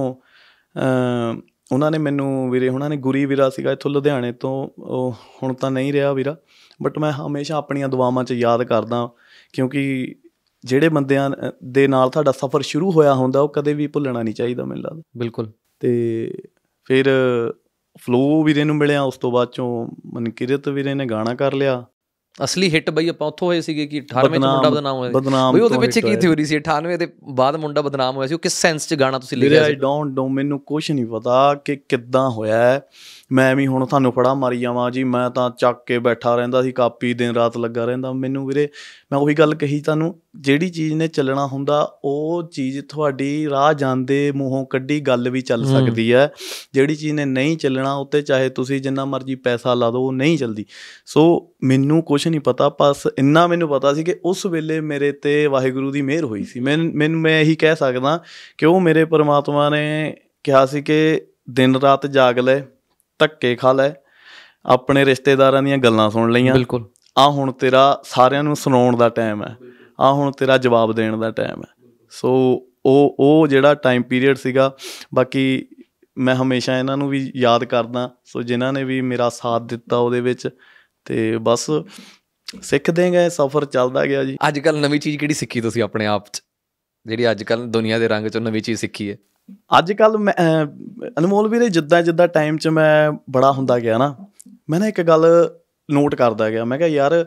ਉਹਨਾਂ ਨੇ ਮੈਨੂੰ ਵੀਰੇ ਉਹਨਾਂ ਨੇ ਗੁਰੀ ਵੀਰਾ ਸੀਗਾ ਇੱਥੋਂ ਲੁਧਿਆਣੇ ਤੋਂ ਉਹ ਹੁਣ ਤਾਂ ਨਹੀਂ ਰਿਹਾ ਵੀਰਾ ਬਟ ਮੈਂ ਹਮੇਸ਼ਾ ਆਪਣੀਆਂ ਦੁਆਵਾਂ 'ਚ ਯਾਦ ਕਰਦਾ ਕਿਉਂਕਿ ਜਿਹੜੇ ਬੰਦਿਆਂ ਦੇ ਨਾਲ ਤੁਹਾਡਾ ਸਫ਼ਰ ਸ਼ੁਰੂ ਹੋਇਆ ਹੁੰਦਾ ਉਹ ਕਦੇ ਵੀ ਭੁੱਲਣਾ ਨਹੀਂ ਚਾਹੀਦਾ ਮੈਨੂੰ ਲੱਗਦਾ ਬਿਲਕੁਲ ਤੇ ਫਿਰ ਫਲੋ ਵੀਰੇ ਨੂੰ ਮਿਲਿਆ ਉਸ ਤੋਂ ਬਾਅਦ ਚੋਂ ਮਨਕਿਰਤ ਵੀਰੇ ਨੇ ਗਾਣਾ ਕਰ ਲਿਆ ਅਸਲੀ ਹਿੱਟ ਬਈ ਆਪਾਂ ਉੱਥੋਂ ਹੋਏ ਸੀਗੇ ਕਿ 98 ਚ ਮੁੰਡਾ ਬਦਨਾਮ ਹੋਇਆ ਬਈ ਉਹਦੇ ਪਿੱਛੇ ਕੀ ਥਿਉਰੀ ਸੀ 98 ਦੇ ਬਾਅਦ ਮੁੰਡਾ ਬਦਨਾਮ ਹੋਇਆ ਸੀ ਉਹ ਕਿਸ ਸੈਂਸ ਚ ਗਾਣਾ ਤੁਸੀਂ ਲਿਖਿਆ ਸੀ ਆਈ ਡੋਨਟ ਡੋ ਮੈਨੂੰ ਕੁਝ ਨਹੀਂ ਪਤਾ ਕਿ ਕਿੱਦਾਂ ਹੋਇਆ ਮੈਂ ਵੀ ਹੁਣ ਤੁਹਾਨੂੰ ਫੜਾ ਮਾਰੀ ਜਾਵਾਂ ਜੀ ਮੈਂ ਤਾਂ ਚੱਕ ਕੇ ਬੈਠਾ ਰਹਿੰਦਾ ਸੀ ਕਾਪੀ ਦਿਨ ਰਾਤ ਲੱਗਾ ਰਹਿੰਦਾ ਮੈਨੂੰ ਵੀਰੇ ਮੈਂ ਉਹੀ ਗੱਲ ਕਹੀ ਤੁਹਾਨੂੰ ਜਿਹੜੀ ਚੀਜ਼ ਨੇ ਚੱਲਣਾ ਹੁੰਦਾ ਉਹ ਚੀਜ਼ ਤੁਹਾਡੀ ਰਾਹ ਜਾਂਦੇ ਮੂੰਹੋਂ ਕੱਢੀ ਗੱਲ ਵੀ ਚੱਲ ਸਕਦੀ ਹੈ ਜਿਹੜੀ ਚੀਜ਼ ਨੇ ਨਹੀਂ ਚੱਲਣਾ ਉੱਤੇ ਚਾਹੇ ਤੁਸੀਂ ਜਿੰਨਾ ਮਰਜ਼ੀ ਪੈਸਾ ਲਾ ਦਿਓ ਉਹ ਨਹੀਂ ਚੱਲਦੀ ਸੋ ਮੈਨੂੰ ਕੁਝ ਨਹੀਂ ਪਤਾ ਬਸ ਇੰਨਾ ਮੈਨੂੰ ਪਤਾ ਸੀ ਕਿ ਉਸ ਵੇਲੇ ਮੇਰੇ ਤੇ ਵਾਹਿਗੁਰੂ ਦੀ ਮਿਹਰ ਹੋਈ ਸੀ ਮੈਂ ਮੈਨੂੰ ਮੈਂ ਇਹੀ ਕਹਿ ਸਕਦਾ ਕਿ ਉਹ ਮੇਰੇ ਪਰਮਾਤਮਾ ਨੇ ਕਿਹਾ ਸੀ ਕਿ ਦਿਨ ਰਾਤ ਜਾਗ ਲੈ ਧੱਕੇ ਖਾ ਲੈ ਆਪਣੇ ਰਿਸ਼ਤੇਦਾਰਾਂ ਦੀਆਂ ਗੱਲਾਂ ਸੁਣ ਲਈਆਂ ਬਿਲਕੁਲ ਆ ਹੁਣ ਤੇਰਾ ਸਾਰਿਆਂ ਨੂੰ ਸੁਣਾਉਣ ਦਾ ਟਾਈਮ ਹੈ ਆ ਹੁਣ ਤੇਰਾ ਜਵਾਬ ਦੇਣ ਦਾ ਟਾਈਮ ਹੈ ਸੋ ਉਹ ਉਹ ਜਿਹੜਾ ਟਾਈਮ ਪੀਰੀਅਡ ਸੀਗਾ ਬਾਕੀ ਮੈਂ ਹਮੇਸ਼ਾ ਇਹਨਾਂ ਨੂੰ ਵੀ ਯਾਦ ਕਰਦਾ ਸੋ ਜਿਨ੍ਹਾਂ ਨੇ ਵੀ ਮੇਰਾ ਸਾਥ ਦਿੱਤਾ ਉਹਦੇ ਵਿੱਚ ਤੇ ਬਸ ਸਿੱਖਦੇ ਗਏ ਸਫ਼ਰ ਚੱਲਦਾ ਗਿਆ ਜੀ ਅੱਜ ਕੱਲ ਨਵੀਂ ਚੀਜ਼ ਕਿਹੜੀ ਸਿੱਖੀ ਤੁਸੀਂ ਆਪਣੇ ਆਪ 'ਚ ਜਿਹੜੀ ਅੱਜ ਕੱਲ ਦੁਨੀਆ ਦੇ ਰੰਗ ਚ ਨਵੀਂ ਚੀਜ਼ ਸਿੱਖੀ ਹੈ ਅੱਜ ਕੱਲ ਮੈਂ ਅਨਮੋਲ ਵੀਰੇ ਜਿੱਦਾਂ ਜਿੱਦਾਂ ਟਾਈਮ 'ਚ ਮੈਂ ਬੜਾ ਹੁੰਦਾ ਗਿਆ ਨਾ ਮੈਂ ਨਾ ਇੱਕ ਗੱਲ ਨੋਟ ਕਰਦਾ ਗਿਆ ਮੈਂ ਕਿਹਾ ਯਾਰ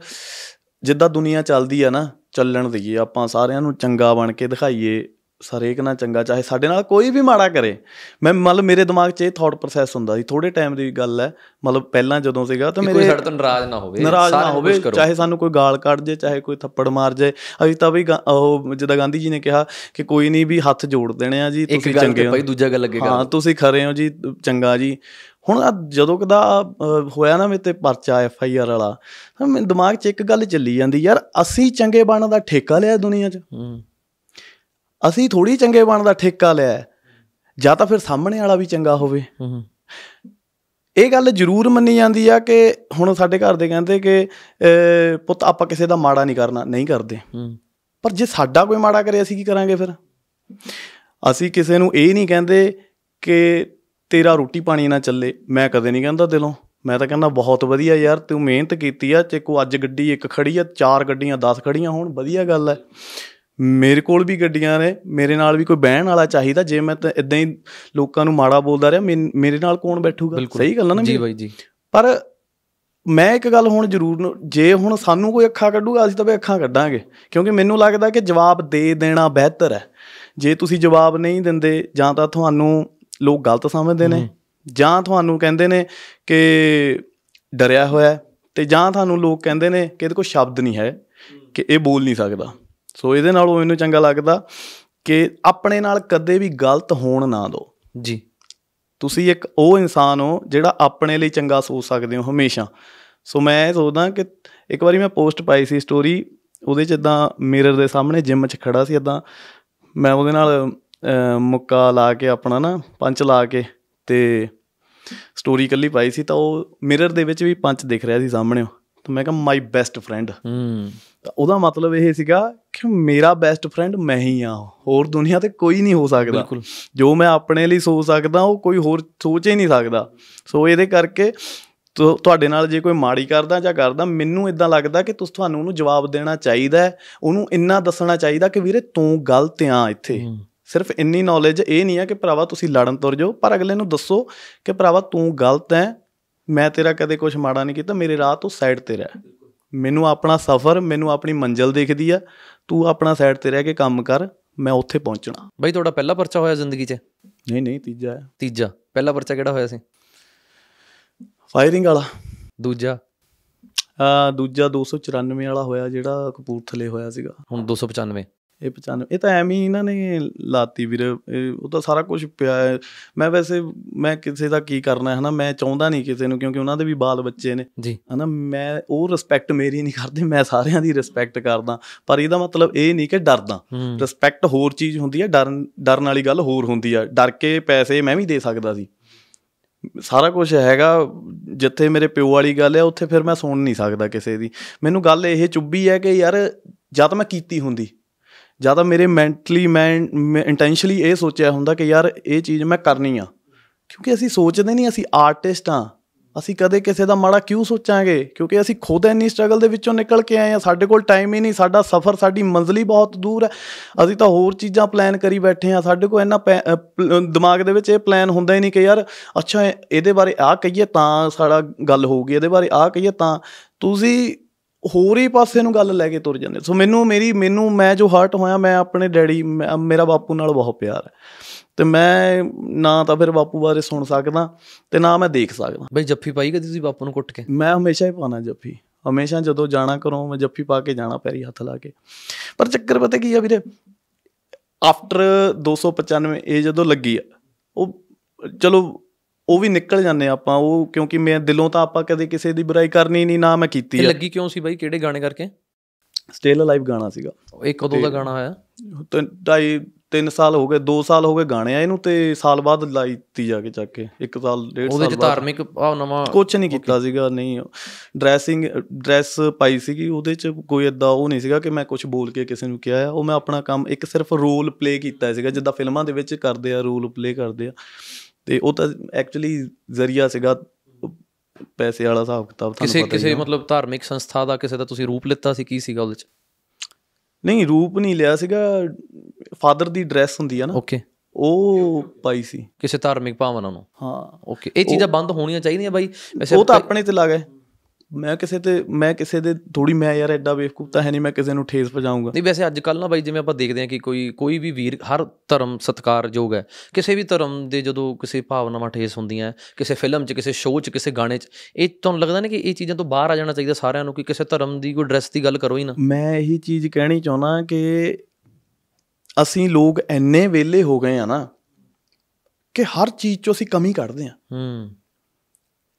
ਜਿੱਦਾਂ ਦੁਨੀਆ ਚੱਲਦੀ ਆ ਨਾ ਚੱਲਣ ਦਈਏ ਆਪਾਂ ਸਾਰਿਆਂ ਨੂੰ ਚੰਗਾ ਬਣ ਕੇ ਦਿਖਾਈਏ ਸਰੇਕ ਨਾਲ ਚੰਗਾ ਚਾਹੇ ਸਾਡੇ ਨਾਲ ਕੋਈ ਵੀ ਮਾੜਾ ਕਰੇ ਮੈਂ ਮਤਲਬ ਮੇਰੇ ਦਿਮਾਗ 'ਚ ਇਹ ਥਾਟ ਪ੍ਰੋਸੈਸ ਹੁੰਦਾ ਸੀ ਥੋੜੇ ਟਾਈਮ ਦੀ ਗੱਲ ਹੈ ਮਤਲਬ ਪਹਿਲਾਂ ਜਦੋਂ ਸੀਗਾ ਤਾਂ ਮੇਰੇ ਕੋਈ ਸਾਡੇ ਤੋਂ ਨਾਰਾਜ਼ ਨਾ ਹੋਵੇ ਨਾਰਾਜ਼ ਨਾ ਹੋਵੇ ਚਾਹੇ ਸਾਨੂੰ ਕੋਈ ਗਾਲ ਕੱਢ ਜੇ ਚਾਹੇ ਕੋਈ ਥੱਪੜ ਮਾਰ ਜੇ ਅਸੀਂ ਤਾਂ ਵੀ ਉਹ ਜਿੱਦਾਂ ਗਾਂਧੀ ਜੀ ਨੇ ਕਿਹਾ ਕਿ ਕੋਈ ਨਹੀਂ ਵੀ ਹੱਥ ਜੋੜ ਦੇਣੇ ਆ ਜੀ ਤੁਸੀਂ ਚੰਗੇ ਹੋ ਭਾਈ ਦੂਜਾ ਗੱਲ ਲੱਗੇਗਾ ਹਾਂ ਤੁਸੀਂ ਖਰੇ ਹੋ ਜੀ ਚੰਗਾ ਜੀ ਹੁਣ ਜਦੋਂ ਕਦਾ ਹੋਇਆ ਨਾ ਮੇਤੇ ਤੇ ਪਰਚਾ ਐਫ ਆਈ ਆਰ ਵਾਲਾ ਮੇਰੇ ਦਿਮਾਗ 'ਚ ਇੱਕ ਗੱਲ ਚੱਲੀ ਜਾਂਦੀ ਯਾਰ ਅਸੀਂ ਚੰਗੇ ਬਣਨ ਦਾ ਠੇਕਾ ਲਿਆ ਦੁਨੀਆ 'ਚ ਹੂੰ ਅਸੀਂ ਥੋੜੀ ਚੰਗੇ ਬਣ ਦਾ ਠੇਕਾ ਲਿਆ ਜਾਂ ਤਾਂ ਫਿਰ ਸਾਹਮਣੇ ਵਾਲਾ ਵੀ ਚੰਗਾ ਹੋਵੇ ਇਹ ਗੱਲ ਜ਼ਰੂਰ ਮੰਨੀ ਜਾਂਦੀ ਆ ਕਿ ਹੁਣ ਸਾਡੇ ਘਰ ਦੇ ਕਹਿੰਦੇ ਕਿ ਪੁੱਤ ਆਪਾਂ ਕਿਸੇ ਦਾ ਮਾੜਾ ਨਹੀਂ ਕਰਨਾ ਨਹੀਂ ਕਰਦੇ ਪਰ ਜੇ ਸਾਡਾ ਕੋਈ ਮਾੜਾ ਕਰੇ ਅਸੀਂ ਕੀ ਕਰਾਂਗੇ ਫਿਰ ਅਸੀਂ ਕਿਸੇ ਨੂੰ ਇਹ ਨਹੀਂ ਕਹਿੰਦੇ ਕਿ ਤੇਰਾ ਰੋਟੀ ਪਾਣੀ ਨਾ ਚੱਲੇ ਮੈਂ ਕਦੇ ਨਹੀਂ ਕਹਿੰਦਾ ਦਿਲੋਂ ਮੈਂ ਤਾਂ ਕਹਿੰਦਾ ਬਹੁਤ ਵਧੀਆ ਯਾਰ ਤੂੰ ਮਿਹਨਤ ਕੀਤੀ ਆ ਚੇਕੋ ਅੱਜ ਗੱਡੀ ਇੱਕ ਖੜੀ ਆ ਚਾਰ ਗੱਡੀਆਂ 10 ਖੜੀਆਂ ਹੋਣ ਵਧੀਆ ਗੱਲ ਹੈ ਮੇਰੇ ਕੋਲ ਵੀ ਗੱਡੀਆਂ ਨੇ ਮੇਰੇ ਨਾਲ ਵੀ ਕੋਈ ਬਹਿਣ ਵਾਲਾ ਚਾਹੀਦਾ ਜੇ ਮੈਂ ਤਾਂ ਇਦਾਂ ਹੀ ਲੋਕਾਂ ਨੂੰ ਮਾੜਾ ਬੋਲਦਾ ਰਿਹਾ ਮੇਰੇ ਨਾਲ ਕੌਣ ਬੈਠੂਗਾ ਸਹੀ ਗੱਲ ਨਾ ਜੀ ਬਾਈ ਜੀ ਪਰ ਮੈਂ ਇੱਕ ਗੱਲ ਹੁਣ ਜ਼ਰੂਰ ਜੇ ਹੁਣ ਸਾਨੂੰ ਕੋਈ ਅੱਖਾਂ ਕੱਢੂਗਾ ਅਸੀਂ ਤਾਂ ਵੀ ਅੱਖਾਂ ਕੱਢਾਂਗੇ ਕਿਉਂਕਿ ਮੈਨੂੰ ਲੱਗਦਾ ਕਿ ਜਵਾਬ ਦੇ ਦੇਣਾ ਬਿਹਤਰ ਹੈ ਜੇ ਤੁਸੀਂ ਜਵਾਬ ਨਹੀਂ ਦਿੰਦੇ ਜਾਂ ਤਾਂ ਤੁਹਾਨੂੰ ਲੋਕ ਗਲਤ ਸਮਝਦੇ ਨੇ ਜਾਂ ਤੁਹਾਨੂੰ ਕਹਿੰਦੇ ਨੇ ਕਿ ਡਰਿਆ ਹੋਇਆ ਤੇ ਜਾਂ ਤੁਹਾਨੂੰ ਲੋਕ ਕਹਿੰਦੇ ਨੇ ਕਿ ਇਹਦੇ ਕੋਈ ਸ਼ਬਦ ਨਹੀਂ ਹੈ ਕਿ ਇਹ ਬੋਲ ਨਹੀਂ ਸਕਦਾ ਸੋ ਇਹਦੇ ਨਾਲ ਉਹ ਇਹਨੂੰ ਚੰਗਾ ਲੱਗਦਾ ਕਿ ਆਪਣੇ ਨਾਲ ਕਦੇ ਵੀ ਗਲਤ ਹੋਣ ਨਾ ਦਿਓ ਜੀ ਤੁਸੀਂ ਇੱਕ ਉਹ ਇਨਸਾਨ ਹੋ ਜਿਹੜਾ ਆਪਣੇ ਲਈ ਚੰਗਾ ਸੋਚ ਸਕਦੇ ਹੋ ਹਮੇਸ਼ਾ ਸੋ ਮੈਂ ਸੋਚਦਾ ਕਿ ਇੱਕ ਵਾਰੀ ਮੈਂ ਪੋਸਟ ਪਾਈ ਸੀ ਸਟੋਰੀ ਉਹਦੇ ਚ ਇਦਾਂ ਮਿਰਰ ਦੇ ਸਾਹਮਣੇ ਜਿਮ 'ਚ ਖੜਾ ਸੀ ਇਦਾਂ ਮੈਂ ਉਹਦੇ ਨਾਲ ਮੁੱਕਾ ਲਾ ਕੇ ਆਪਣਾ ਨਾ ਪੰਚ ਲਾ ਕੇ ਤੇ ਸਟੋਰੀ ਕੱਲੀ ਪਾਈ ਸੀ ਤਾਂ ਉਹ ਮਿਰਰ ਦੇ ਵਿੱਚ ਵੀ ਪੰਚ ਦਿਖ ਰਿਹਾ ਸੀ ਸਾਹਮਣੇ ਤਾਂ ਮੈਂ ਕਿਹਾ ਮਾਈ ਬੈਸਟ ਫਰੈਂਡ ਹੂੰ ਤਾਂ ਉਹਦਾ ਮਤਲਬ ਇਹ ਸੀਗਾ ਕਿ ਮੇਰਾ ਬੈਸਟ ਫਰੈਂਡ ਮੈਂ ਹੀ ਆ ਹੋਰ ਦੁਨੀਆ ਤੇ ਕੋਈ ਨਹੀਂ ਹੋ ਸਕਦਾ ਜੋ ਮੈਂ ਆਪਣੇ ਲਈ ਸੋਚ ਸਕਦਾ ਉਹ ਕੋਈ ਹੋਰ ਸੋਚ ਹੀ ਨਹੀਂ ਸਕਦਾ ਸੋ ਇਹਦੇ ਕਰਕੇ ਤੁਹਾਡੇ ਨਾਲ ਜੇ ਕੋਈ ਮਾੜੀ ਕਰਦਾ ਜਾਂ ਕਰਦਾ ਮੈਨੂੰ ਇਦਾਂ ਲੱਗਦਾ ਕਿ ਤੁਸੀਂ ਤੁਹਾਨੂੰ ਉਹਨੂੰ ਜਵਾਬ ਦੇਣਾ ਚਾਹੀਦਾ ਉਹਨੂੰ ਇੰਨਾ ਦੱਸਣਾ ਚਾਹੀਦਾ ਕਿ ਵੀਰੇ ਤੂੰ ਗਲਤ ਆ ਇੱਥੇ ਸਿਰਫ ਇੰਨੀ ਨੌਲੇਜ ਇਹ ਨਹੀਂ ਆ ਕਿ ਭਰਾਵਾ ਤੁਸੀਂ ਲੜਨ ਤੁਰ ਜਾਓ ਪਰ ਅਗਲੇ ਨੂੰ ਦੱਸੋ ਕਿ ਭਰਾਵਾ ਤੂੰ ਗਲਤ ਹੈ ਮੈਂ ਤੇਰਾ ਕਦੇ ਕੁਝ ਮਾੜਾ ਨਹੀਂ ਕੀਤਾ ਮੇਰੇ ਰਾਹ ਤੋਂ ਸਾਈਡ ਤੇ ਰਹਿ ਮੈਨੂੰ ਆਪਣਾ ਸਫ਼ਰ ਮੈਨੂੰ ਆਪਣੀ ਮੰਜ਼ਲ ਦਿਖਦੀ ਆ ਤੂੰ ਆਪਣਾ ਸਾਈਡ ਤੇ ਰਹਿ ਕੇ ਕੰਮ ਕਰ ਮੈਂ ਉੱਥੇ ਪਹੁੰਚਣਾ ਬਈ ਤੁਹਾਡਾ ਪਹਿਲਾ ਪਰਚਾ ਹੋਇਆ ਜ਼ਿੰਦਗੀ 'ਚ ਨਹੀਂ ਨਹੀਂ ਤੀਜਾ ਹੈ ਤੀਜਾ ਪਹਿਲਾ ਪਰਚਾ ਕਿਹੜਾ ਹੋਇਆ ਸੀ ਫਾਇਰਿੰਗ ਵਾਲਾ ਦੂਜਾ ਆ ਦੂਜਾ 294 ਵਾਲਾ ਹੋਇਆ ਜਿਹੜਾ ਕਪੂਰਥਲੇ ਹੋਇਆ ਸੀਗਾ ਹੁਣ 295 ਇਹ ਪਛਾਣ ਇਹ ਤਾਂ ਐਵੇਂ ਹੀ ਇਹਨਾਂ ਨੇ ਲਾਤੀ ਵੀਰ ਉਹ ਤਾਂ ਸਾਰਾ ਕੁਝ ਪਿਆ ਹੈ ਮੈਂ ਵੈਸੇ ਮੈਂ ਕਿਸੇ ਦਾ ਕੀ ਕਰਨਾ ਹੈ ਨਾ ਮੈਂ ਚਾਹੁੰਦਾ ਨਹੀਂ ਕਿਸੇ ਨੂੰ ਕਿਉਂਕਿ ਉਹਨਾਂ ਦੇ ਵੀ ਬਾਲ ਬੱਚੇ ਨੇ ਹਨਾ ਮੈਂ ਉਹ ਰਿਸਪੈਕਟ ਮੇਰੀ ਨਹੀਂ ਕਰਦੇ ਮੈਂ ਸਾਰਿਆਂ ਦੀ ਰਿਸਪੈਕਟ ਕਰਦਾ ਪਰ ਇਹਦਾ ਮਤਲਬ ਇਹ ਨਹੀਂ ਕਿ ਡਰਦਾ ਰਿਸਪੈਕਟ ਹੋਰ ਚੀਜ਼ ਹੁੰਦੀ ਹੈ ਡਰਨ ਡਰਨ ਵਾਲੀ ਗੱਲ ਹੋਰ ਹੁੰਦੀ ਆ ਡਰ ਕੇ ਪੈਸੇ ਮੈਂ ਵੀ ਦੇ ਸਕਦਾ ਸੀ ਸਾਰਾ ਕੁਝ ਹੈਗਾ ਜਿੱਥੇ ਮੇਰੇ ਪਿਓ ਵਾਲੀ ਗੱਲ ਹੈ ਉੱਥੇ ਫਿਰ ਮੈਂ ਸੁਣ ਨਹੀਂ ਸਕਦਾ ਕਿਸੇ ਦੀ ਮੈਨੂੰ ਗੱਲ ਇਹ ਚੁੱਭੀ ਹੈ ਕਿ ਯਾਰ ਜਦ ਮੈਂ ਕੀਤੀ ਹੁੰਦੀ ਜਿਆਦਾ ਮੇਰੇ ਮੈਂਟਲੀ ਮੈਂ ਇੰਟੈਂਸ਼ਨਲੀ ਇਹ ਸੋਚਿਆ ਹੁੰਦਾ ਕਿ ਯਾਰ ਇਹ ਚੀਜ਼ ਮੈਂ ਕਰਨੀ ਆ ਕਿਉਂਕਿ ਅਸੀਂ ਸੋਚਦੇ ਨਹੀਂ ਅਸੀਂ ਆਰਟਿਸਟ ਆ ਅਸੀਂ ਕਦੇ ਕਿਸੇ ਦਾ ਮਾੜਾ ਕਿਉਂ ਸੋਚਾਂਗੇ ਕਿਉਂਕਿ ਅਸੀਂ ਖੁਦ ਇੰਨੀ ਸਟਰਗਲ ਦੇ ਵਿੱਚੋਂ ਨਿਕਲ ਕੇ ਆਏ ਆ ਸਾਡੇ ਕੋਲ ਟਾਈਮ ਹੀ ਨਹੀਂ ਸਾਡਾ ਸਫ਼ਰ ਸਾਡੀ ਮੰਜ਼ਲੀ ਬਹੁਤ ਦੂਰ ਹੈ ਅਸੀਂ ਤਾਂ ਹੋਰ ਚੀਜ਼ਾਂ ਪਲਾਨ ਕਰੀ ਬੈਠੇ ਆ ਸਾਡੇ ਕੋਲ ਇੰਨਾ ਦਿਮਾਗ ਦੇ ਵਿੱਚ ਇਹ ਪਲਾਨ ਹੁੰਦਾ ਹੀ ਨਹੀਂ ਕਿ ਯਾਰ ਅੱਛਾ ਇਹਦੇ ਬਾਰੇ ਆ ਕਹੀਏ ਤਾਂ ਸਾਡਾ ਗੱਲ ਹੋਊਗੀ ਇਹਦੇ ਬਾਰੇ ਆ ਕਹੀਏ ਤਾਂ ਤੁਸੀਂ ਹੋਰ ਹੀ ਪਾਸੇ ਨੂੰ ਗੱਲ ਲੈ ਕੇ ਤੁਰ ਜਾਂਦੇ ਸੋ ਮੈਨੂੰ ਮੇਰੀ ਮੈਨੂੰ ਮੈਂ ਜੋ ਹਰਟ ਹੋਇਆ ਮੈਂ ਆਪਣੇ ਡੈਡੀ ਮੇਰਾ ਬਾਪੂ ਨਾਲ ਬਹੁਤ ਪਿਆਰ ਹੈ ਤੇ ਮੈਂ ਨਾ ਤਾਂ ਫਿਰ ਬਾਪੂ ਬਾਰੇ ਸੁਣ ਸਕਦਾ ਤੇ ਨਾ ਮੈਂ ਦੇਖ ਸਕਦਾ ਬਈ ਜੱਫੀ ਪਾਈ ਕਦੀ ਤੁਸੀਂ ਬਾਪੂ ਨੂੰ ਕੁੱਟ ਕੇ ਮੈਂ ਹਮੇਸ਼ਾ ਹੀ ਪਾਣਾ ਜੱਫੀ ਹਮੇਸ਼ਾ ਜਦੋਂ ਜਾਣਾ ਕਰੋ ਮੈਂ ਜੱਫੀ ਪਾ ਕੇ ਜਾਣਾ ਪੈਰੀ ਹੱਥ ਲਾ ਕੇ ਪਰ ਚੱਕਰ ਪਤਾ ਕੀ ਆ ਵੀਰੇ ਆਫਟਰ 295 ਇਹ ਜਦੋਂ ਲੱਗੀ ਆ ਉਹ ਚਲੋ ਉਹ ਵੀ ਨਿਕਲ ਜਾਂਦੇ ਆਪਾਂ ਉਹ ਕਿਉਂਕਿ ਮੈਂ ਦਿਲੋਂ ਤਾਂ ਆਪਾਂ ਕਦੇ ਕਿਸੇ ਦੀ ਬੁਰਾਈ ਕਰਨੀ ਨਹੀਂ ਨਾ ਮੈਂ ਕੀਤੀ ਹੈ ਲੱਗੀ ਕਿਉਂ ਸੀ ਬਾਈ ਕਿਹੜੇ ਗਾਣੇ ਕਰਕੇ ਸਟਿਲ ਅਲਾਈਵ ਗਾਣਾ ਸੀਗਾ ਇਹ ਕਦੋਂ ਦਾ ਗਾਣਾ ਹੋਇਆ ਢਾਈ ਤਿੰਨ ਸਾਲ ਹੋ ਗਏ 2 ਸਾਲ ਹੋ ਗਏ ਗਾਣੇ ਆ ਇਹਨੂੰ ਤੇ ਸਾਲ ਬਾਅਦ ਲਾਈਤੀ ਜਾ ਕੇ ਚੱਕ ਕੇ 1 ਸਾਲ 1.5 ਸਾਲ ਉਹਦੇ ਚ ਧਾਰਮਿਕ ਭਾਵਨਾਵਾਂ ਕੁਝ ਨਹੀਂ ਕੀਤਾ ਸੀਗਾ ਨਹੀਂ ਡਰੈਸਿੰਗ ਡਰੈਸ ਪਾਈ ਸੀਗੀ ਉਹਦੇ ਚ ਕੋਈ ਇਦਾਂ ਉਹ ਨਹੀਂ ਸੀਗਾ ਕਿ ਮੈਂ ਕੁਝ ਬੋਲ ਕੇ ਕਿਸੇ ਨੂੰ ਕਿਹਾ ਆ ਉਹ ਮੈਂ ਆਪਣਾ ਕੰਮ ਇੱਕ ਸਿਰਫ ਰੋਲ ਪਲੇ ਕੀਤਾ ਸੀਗਾ ਜਿੱਦਾਂ ਫਿਲਮਾਂ ਦੇ ਵਿੱਚ ਕਰਦੇ ਆ ਰੋਲ ਪਲੇ ਕਰਦੇ ਆ ਤੇ ਉਹ ਤਾਂ ਐਕਚੁਅਲੀ ਜ਼ਰੀਆ ਸੀਗਾ ਪੈਸੇ ਵਾਲਾ ਹਿਸਾਬ ਕਿਤਾਬ ਤੁਹਾਨੂੰ ਪਤਾ ਹੀ ਕਿਸੇ ਕਿਸੇ ਮਤਲਬ ਧਾਰਮਿਕ ਸੰਸਥਾ ਦਾ ਕਿਸੇ ਦਾ ਤੁਸੀਂ ਰੂਪ ਲਿੱਤਾ ਸੀ ਕੀ ਸੀਗਾ ਉਹਦੇ ਚ ਨਹੀਂ ਰੂਪ ਨਹੀਂ ਲਿਆ ਸੀਗਾ ਫਾਦਰ ਦੀ ਡਰੈਸ ਹੁੰਦੀ ਆ ਨਾ ਓਕੇ ਉਹ ਪਾਈ ਸੀ ਕਿਸੇ ਧਾਰਮਿਕ ਭਾਵਨਾ ਨੂੰ ਹਾਂ ਓਕੇ ਇਹ ਚੀਜ਼ਾਂ ਬੰਦ ਹੋਣੀਆਂ ਚਾਹੀਦੀਆਂ ਬਾਈ ਵੈਸੇ ਉਹ ਤਾਂ ਆਪਣੇ ਤੇ ਲੱਗਾ ਗਏ ਮੈਂ ਕਿਸੇ ਤੇ ਮੈਂ ਕਿਸੇ ਦੇ ਥੋੜੀ ਮੈਂ ਯਾਰ ਐਡਾ ਬੇਵਕੂਫ ਤਾਂ ਹੈ ਨਹੀਂ ਮੈਂ ਕਿਸੇ ਨੂੰ ਠੇਸ ਪਹੁੰਚਾਉਂਗਾ ਨਹੀਂ ਵੈਸੇ ਅੱਜ ਕੱਲ ਨਾ ਬਾਈ ਜਿਵੇਂ ਆਪਾਂ ਦੇਖਦੇ ਆ ਕਿ ਕੋਈ ਕੋਈ ਵੀ ਵੀਰ ਹਰ ਧਰਮ ਸਤਕਾਰਯੋਗ ਹੈ ਕਿਸੇ ਵੀ ਧਰਮ ਦੇ ਜਦੋਂ ਕਿਸੇ ਭਾਵਨਾਵਾਂ ਠੇਸ ਹੁੰਦੀਆਂ ਕਿਸੇ ਫਿਲਮ 'ਚ ਕਿਸੇ ਸ਼ੋਅ 'ਚ ਕਿਸੇ ਗਾਣੇ 'ਚ ਇਹ ਤੁਹਾਨੂੰ ਲੱਗਦਾ ਨਹੀਂ ਕਿ ਇਹ ਚੀਜ਼ਾਂ ਤੋਂ ਬਾਹਰ ਆ ਜਾਣਾ ਚਾਹੀਦਾ ਸਾਰਿਆਂ ਨੂੰ ਕਿ ਕਿਸੇ ਧਰਮ ਦੀ ਕੋਈ ਡਰੈਸ ਦੀ ਗੱਲ ਕਰੋ ਹੀ ਨਾ ਮੈਂ ਇਹੀ ਚੀਜ਼ ਕਹਿਣੀ ਚਾਹੁੰਦਾ ਕਿ ਅਸੀਂ ਲੋਕ ਐਨੇ ਵੇਲੇ ਹੋ ਗਏ ਆ ਨਾ ਕਿ ਹਰ ਚੀਜ਼ 'ਚੋਂ ਅਸੀਂ ਕਮੀ ਕੱਢਦੇ ਆ ਹੂੰ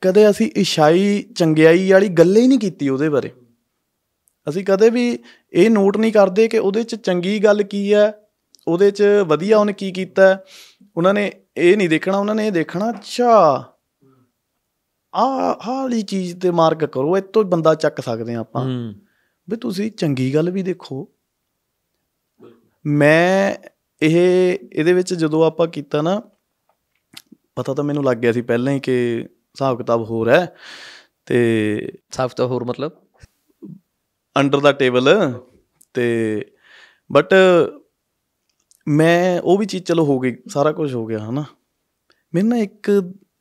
ਕਦੇ ਅਸੀਂ ਇਸ਼ਾਈ ਚੰਗਿਆਈ ਵਾਲੀ ਗੱਲ ਹੀ ਨਹੀਂ ਕੀਤੀ ਉਹਦੇ ਬਾਰੇ ਅਸੀਂ ਕਦੇ ਵੀ ਇਹ ਨੋਟ ਨਹੀਂ ਕਰਦੇ ਕਿ ਉਹਦੇ 'ਚ ਚੰਗੀ ਗੱਲ ਕੀ ਹੈ ਉਹਦੇ 'ਚ ਵਧੀਆ ਉਹਨੇ ਕੀ ਕੀਤਾ ਉਹਨਾਂ ਨੇ ਇਹ ਨਹੀਂ ਦੇਖਣਾ ਉਹਨਾਂ ਨੇ ਇਹ ਦੇਖਣਾ ਅੱਛਾ ਆ ਹਾਲੀ ਚੀਜ਼ ਤੇ ਮਾਰਕ ਕਰੋ ਇਹ ਤੋਂ ਬੰਦਾ ਚੱਕ ਸਕਦੇ ਆ ਆਪਾਂ ਵੀ ਤੁਸੀਂ ਚੰਗੀ ਗੱਲ ਵੀ ਦੇਖੋ ਮੈਂ ਇਹ ਇਹਦੇ ਵਿੱਚ ਜਦੋਂ ਆਪਾਂ ਕੀਤਾ ਨਾ ਪਤਾ ਤਾਂ ਮੈਨੂੰ ਲੱਗ ਗਿਆ ਸੀ ਪਹਿਲਾਂ ਹੀ ਕਿ ਹਿਸਾਬ ਕਿਤਾਬ ਹੋਰ ਹੈ ਤੇ ਹਿਸਾਬ ਕਿਤਾਬ ਹੋਰ ਮਤਲਬ ਅੰਡਰ ਦਾ ਟੇਬਲ ਤੇ ਬਟ ਮੈਂ ਉਹ ਵੀ ਚੀਜ਼ ਚਲੋ ਹੋ ਗਈ ਸਾਰਾ ਕੁਝ ਹੋ ਗਿਆ ਹਨਾ ਮੈਨੂੰ ਨਾ ਇੱਕ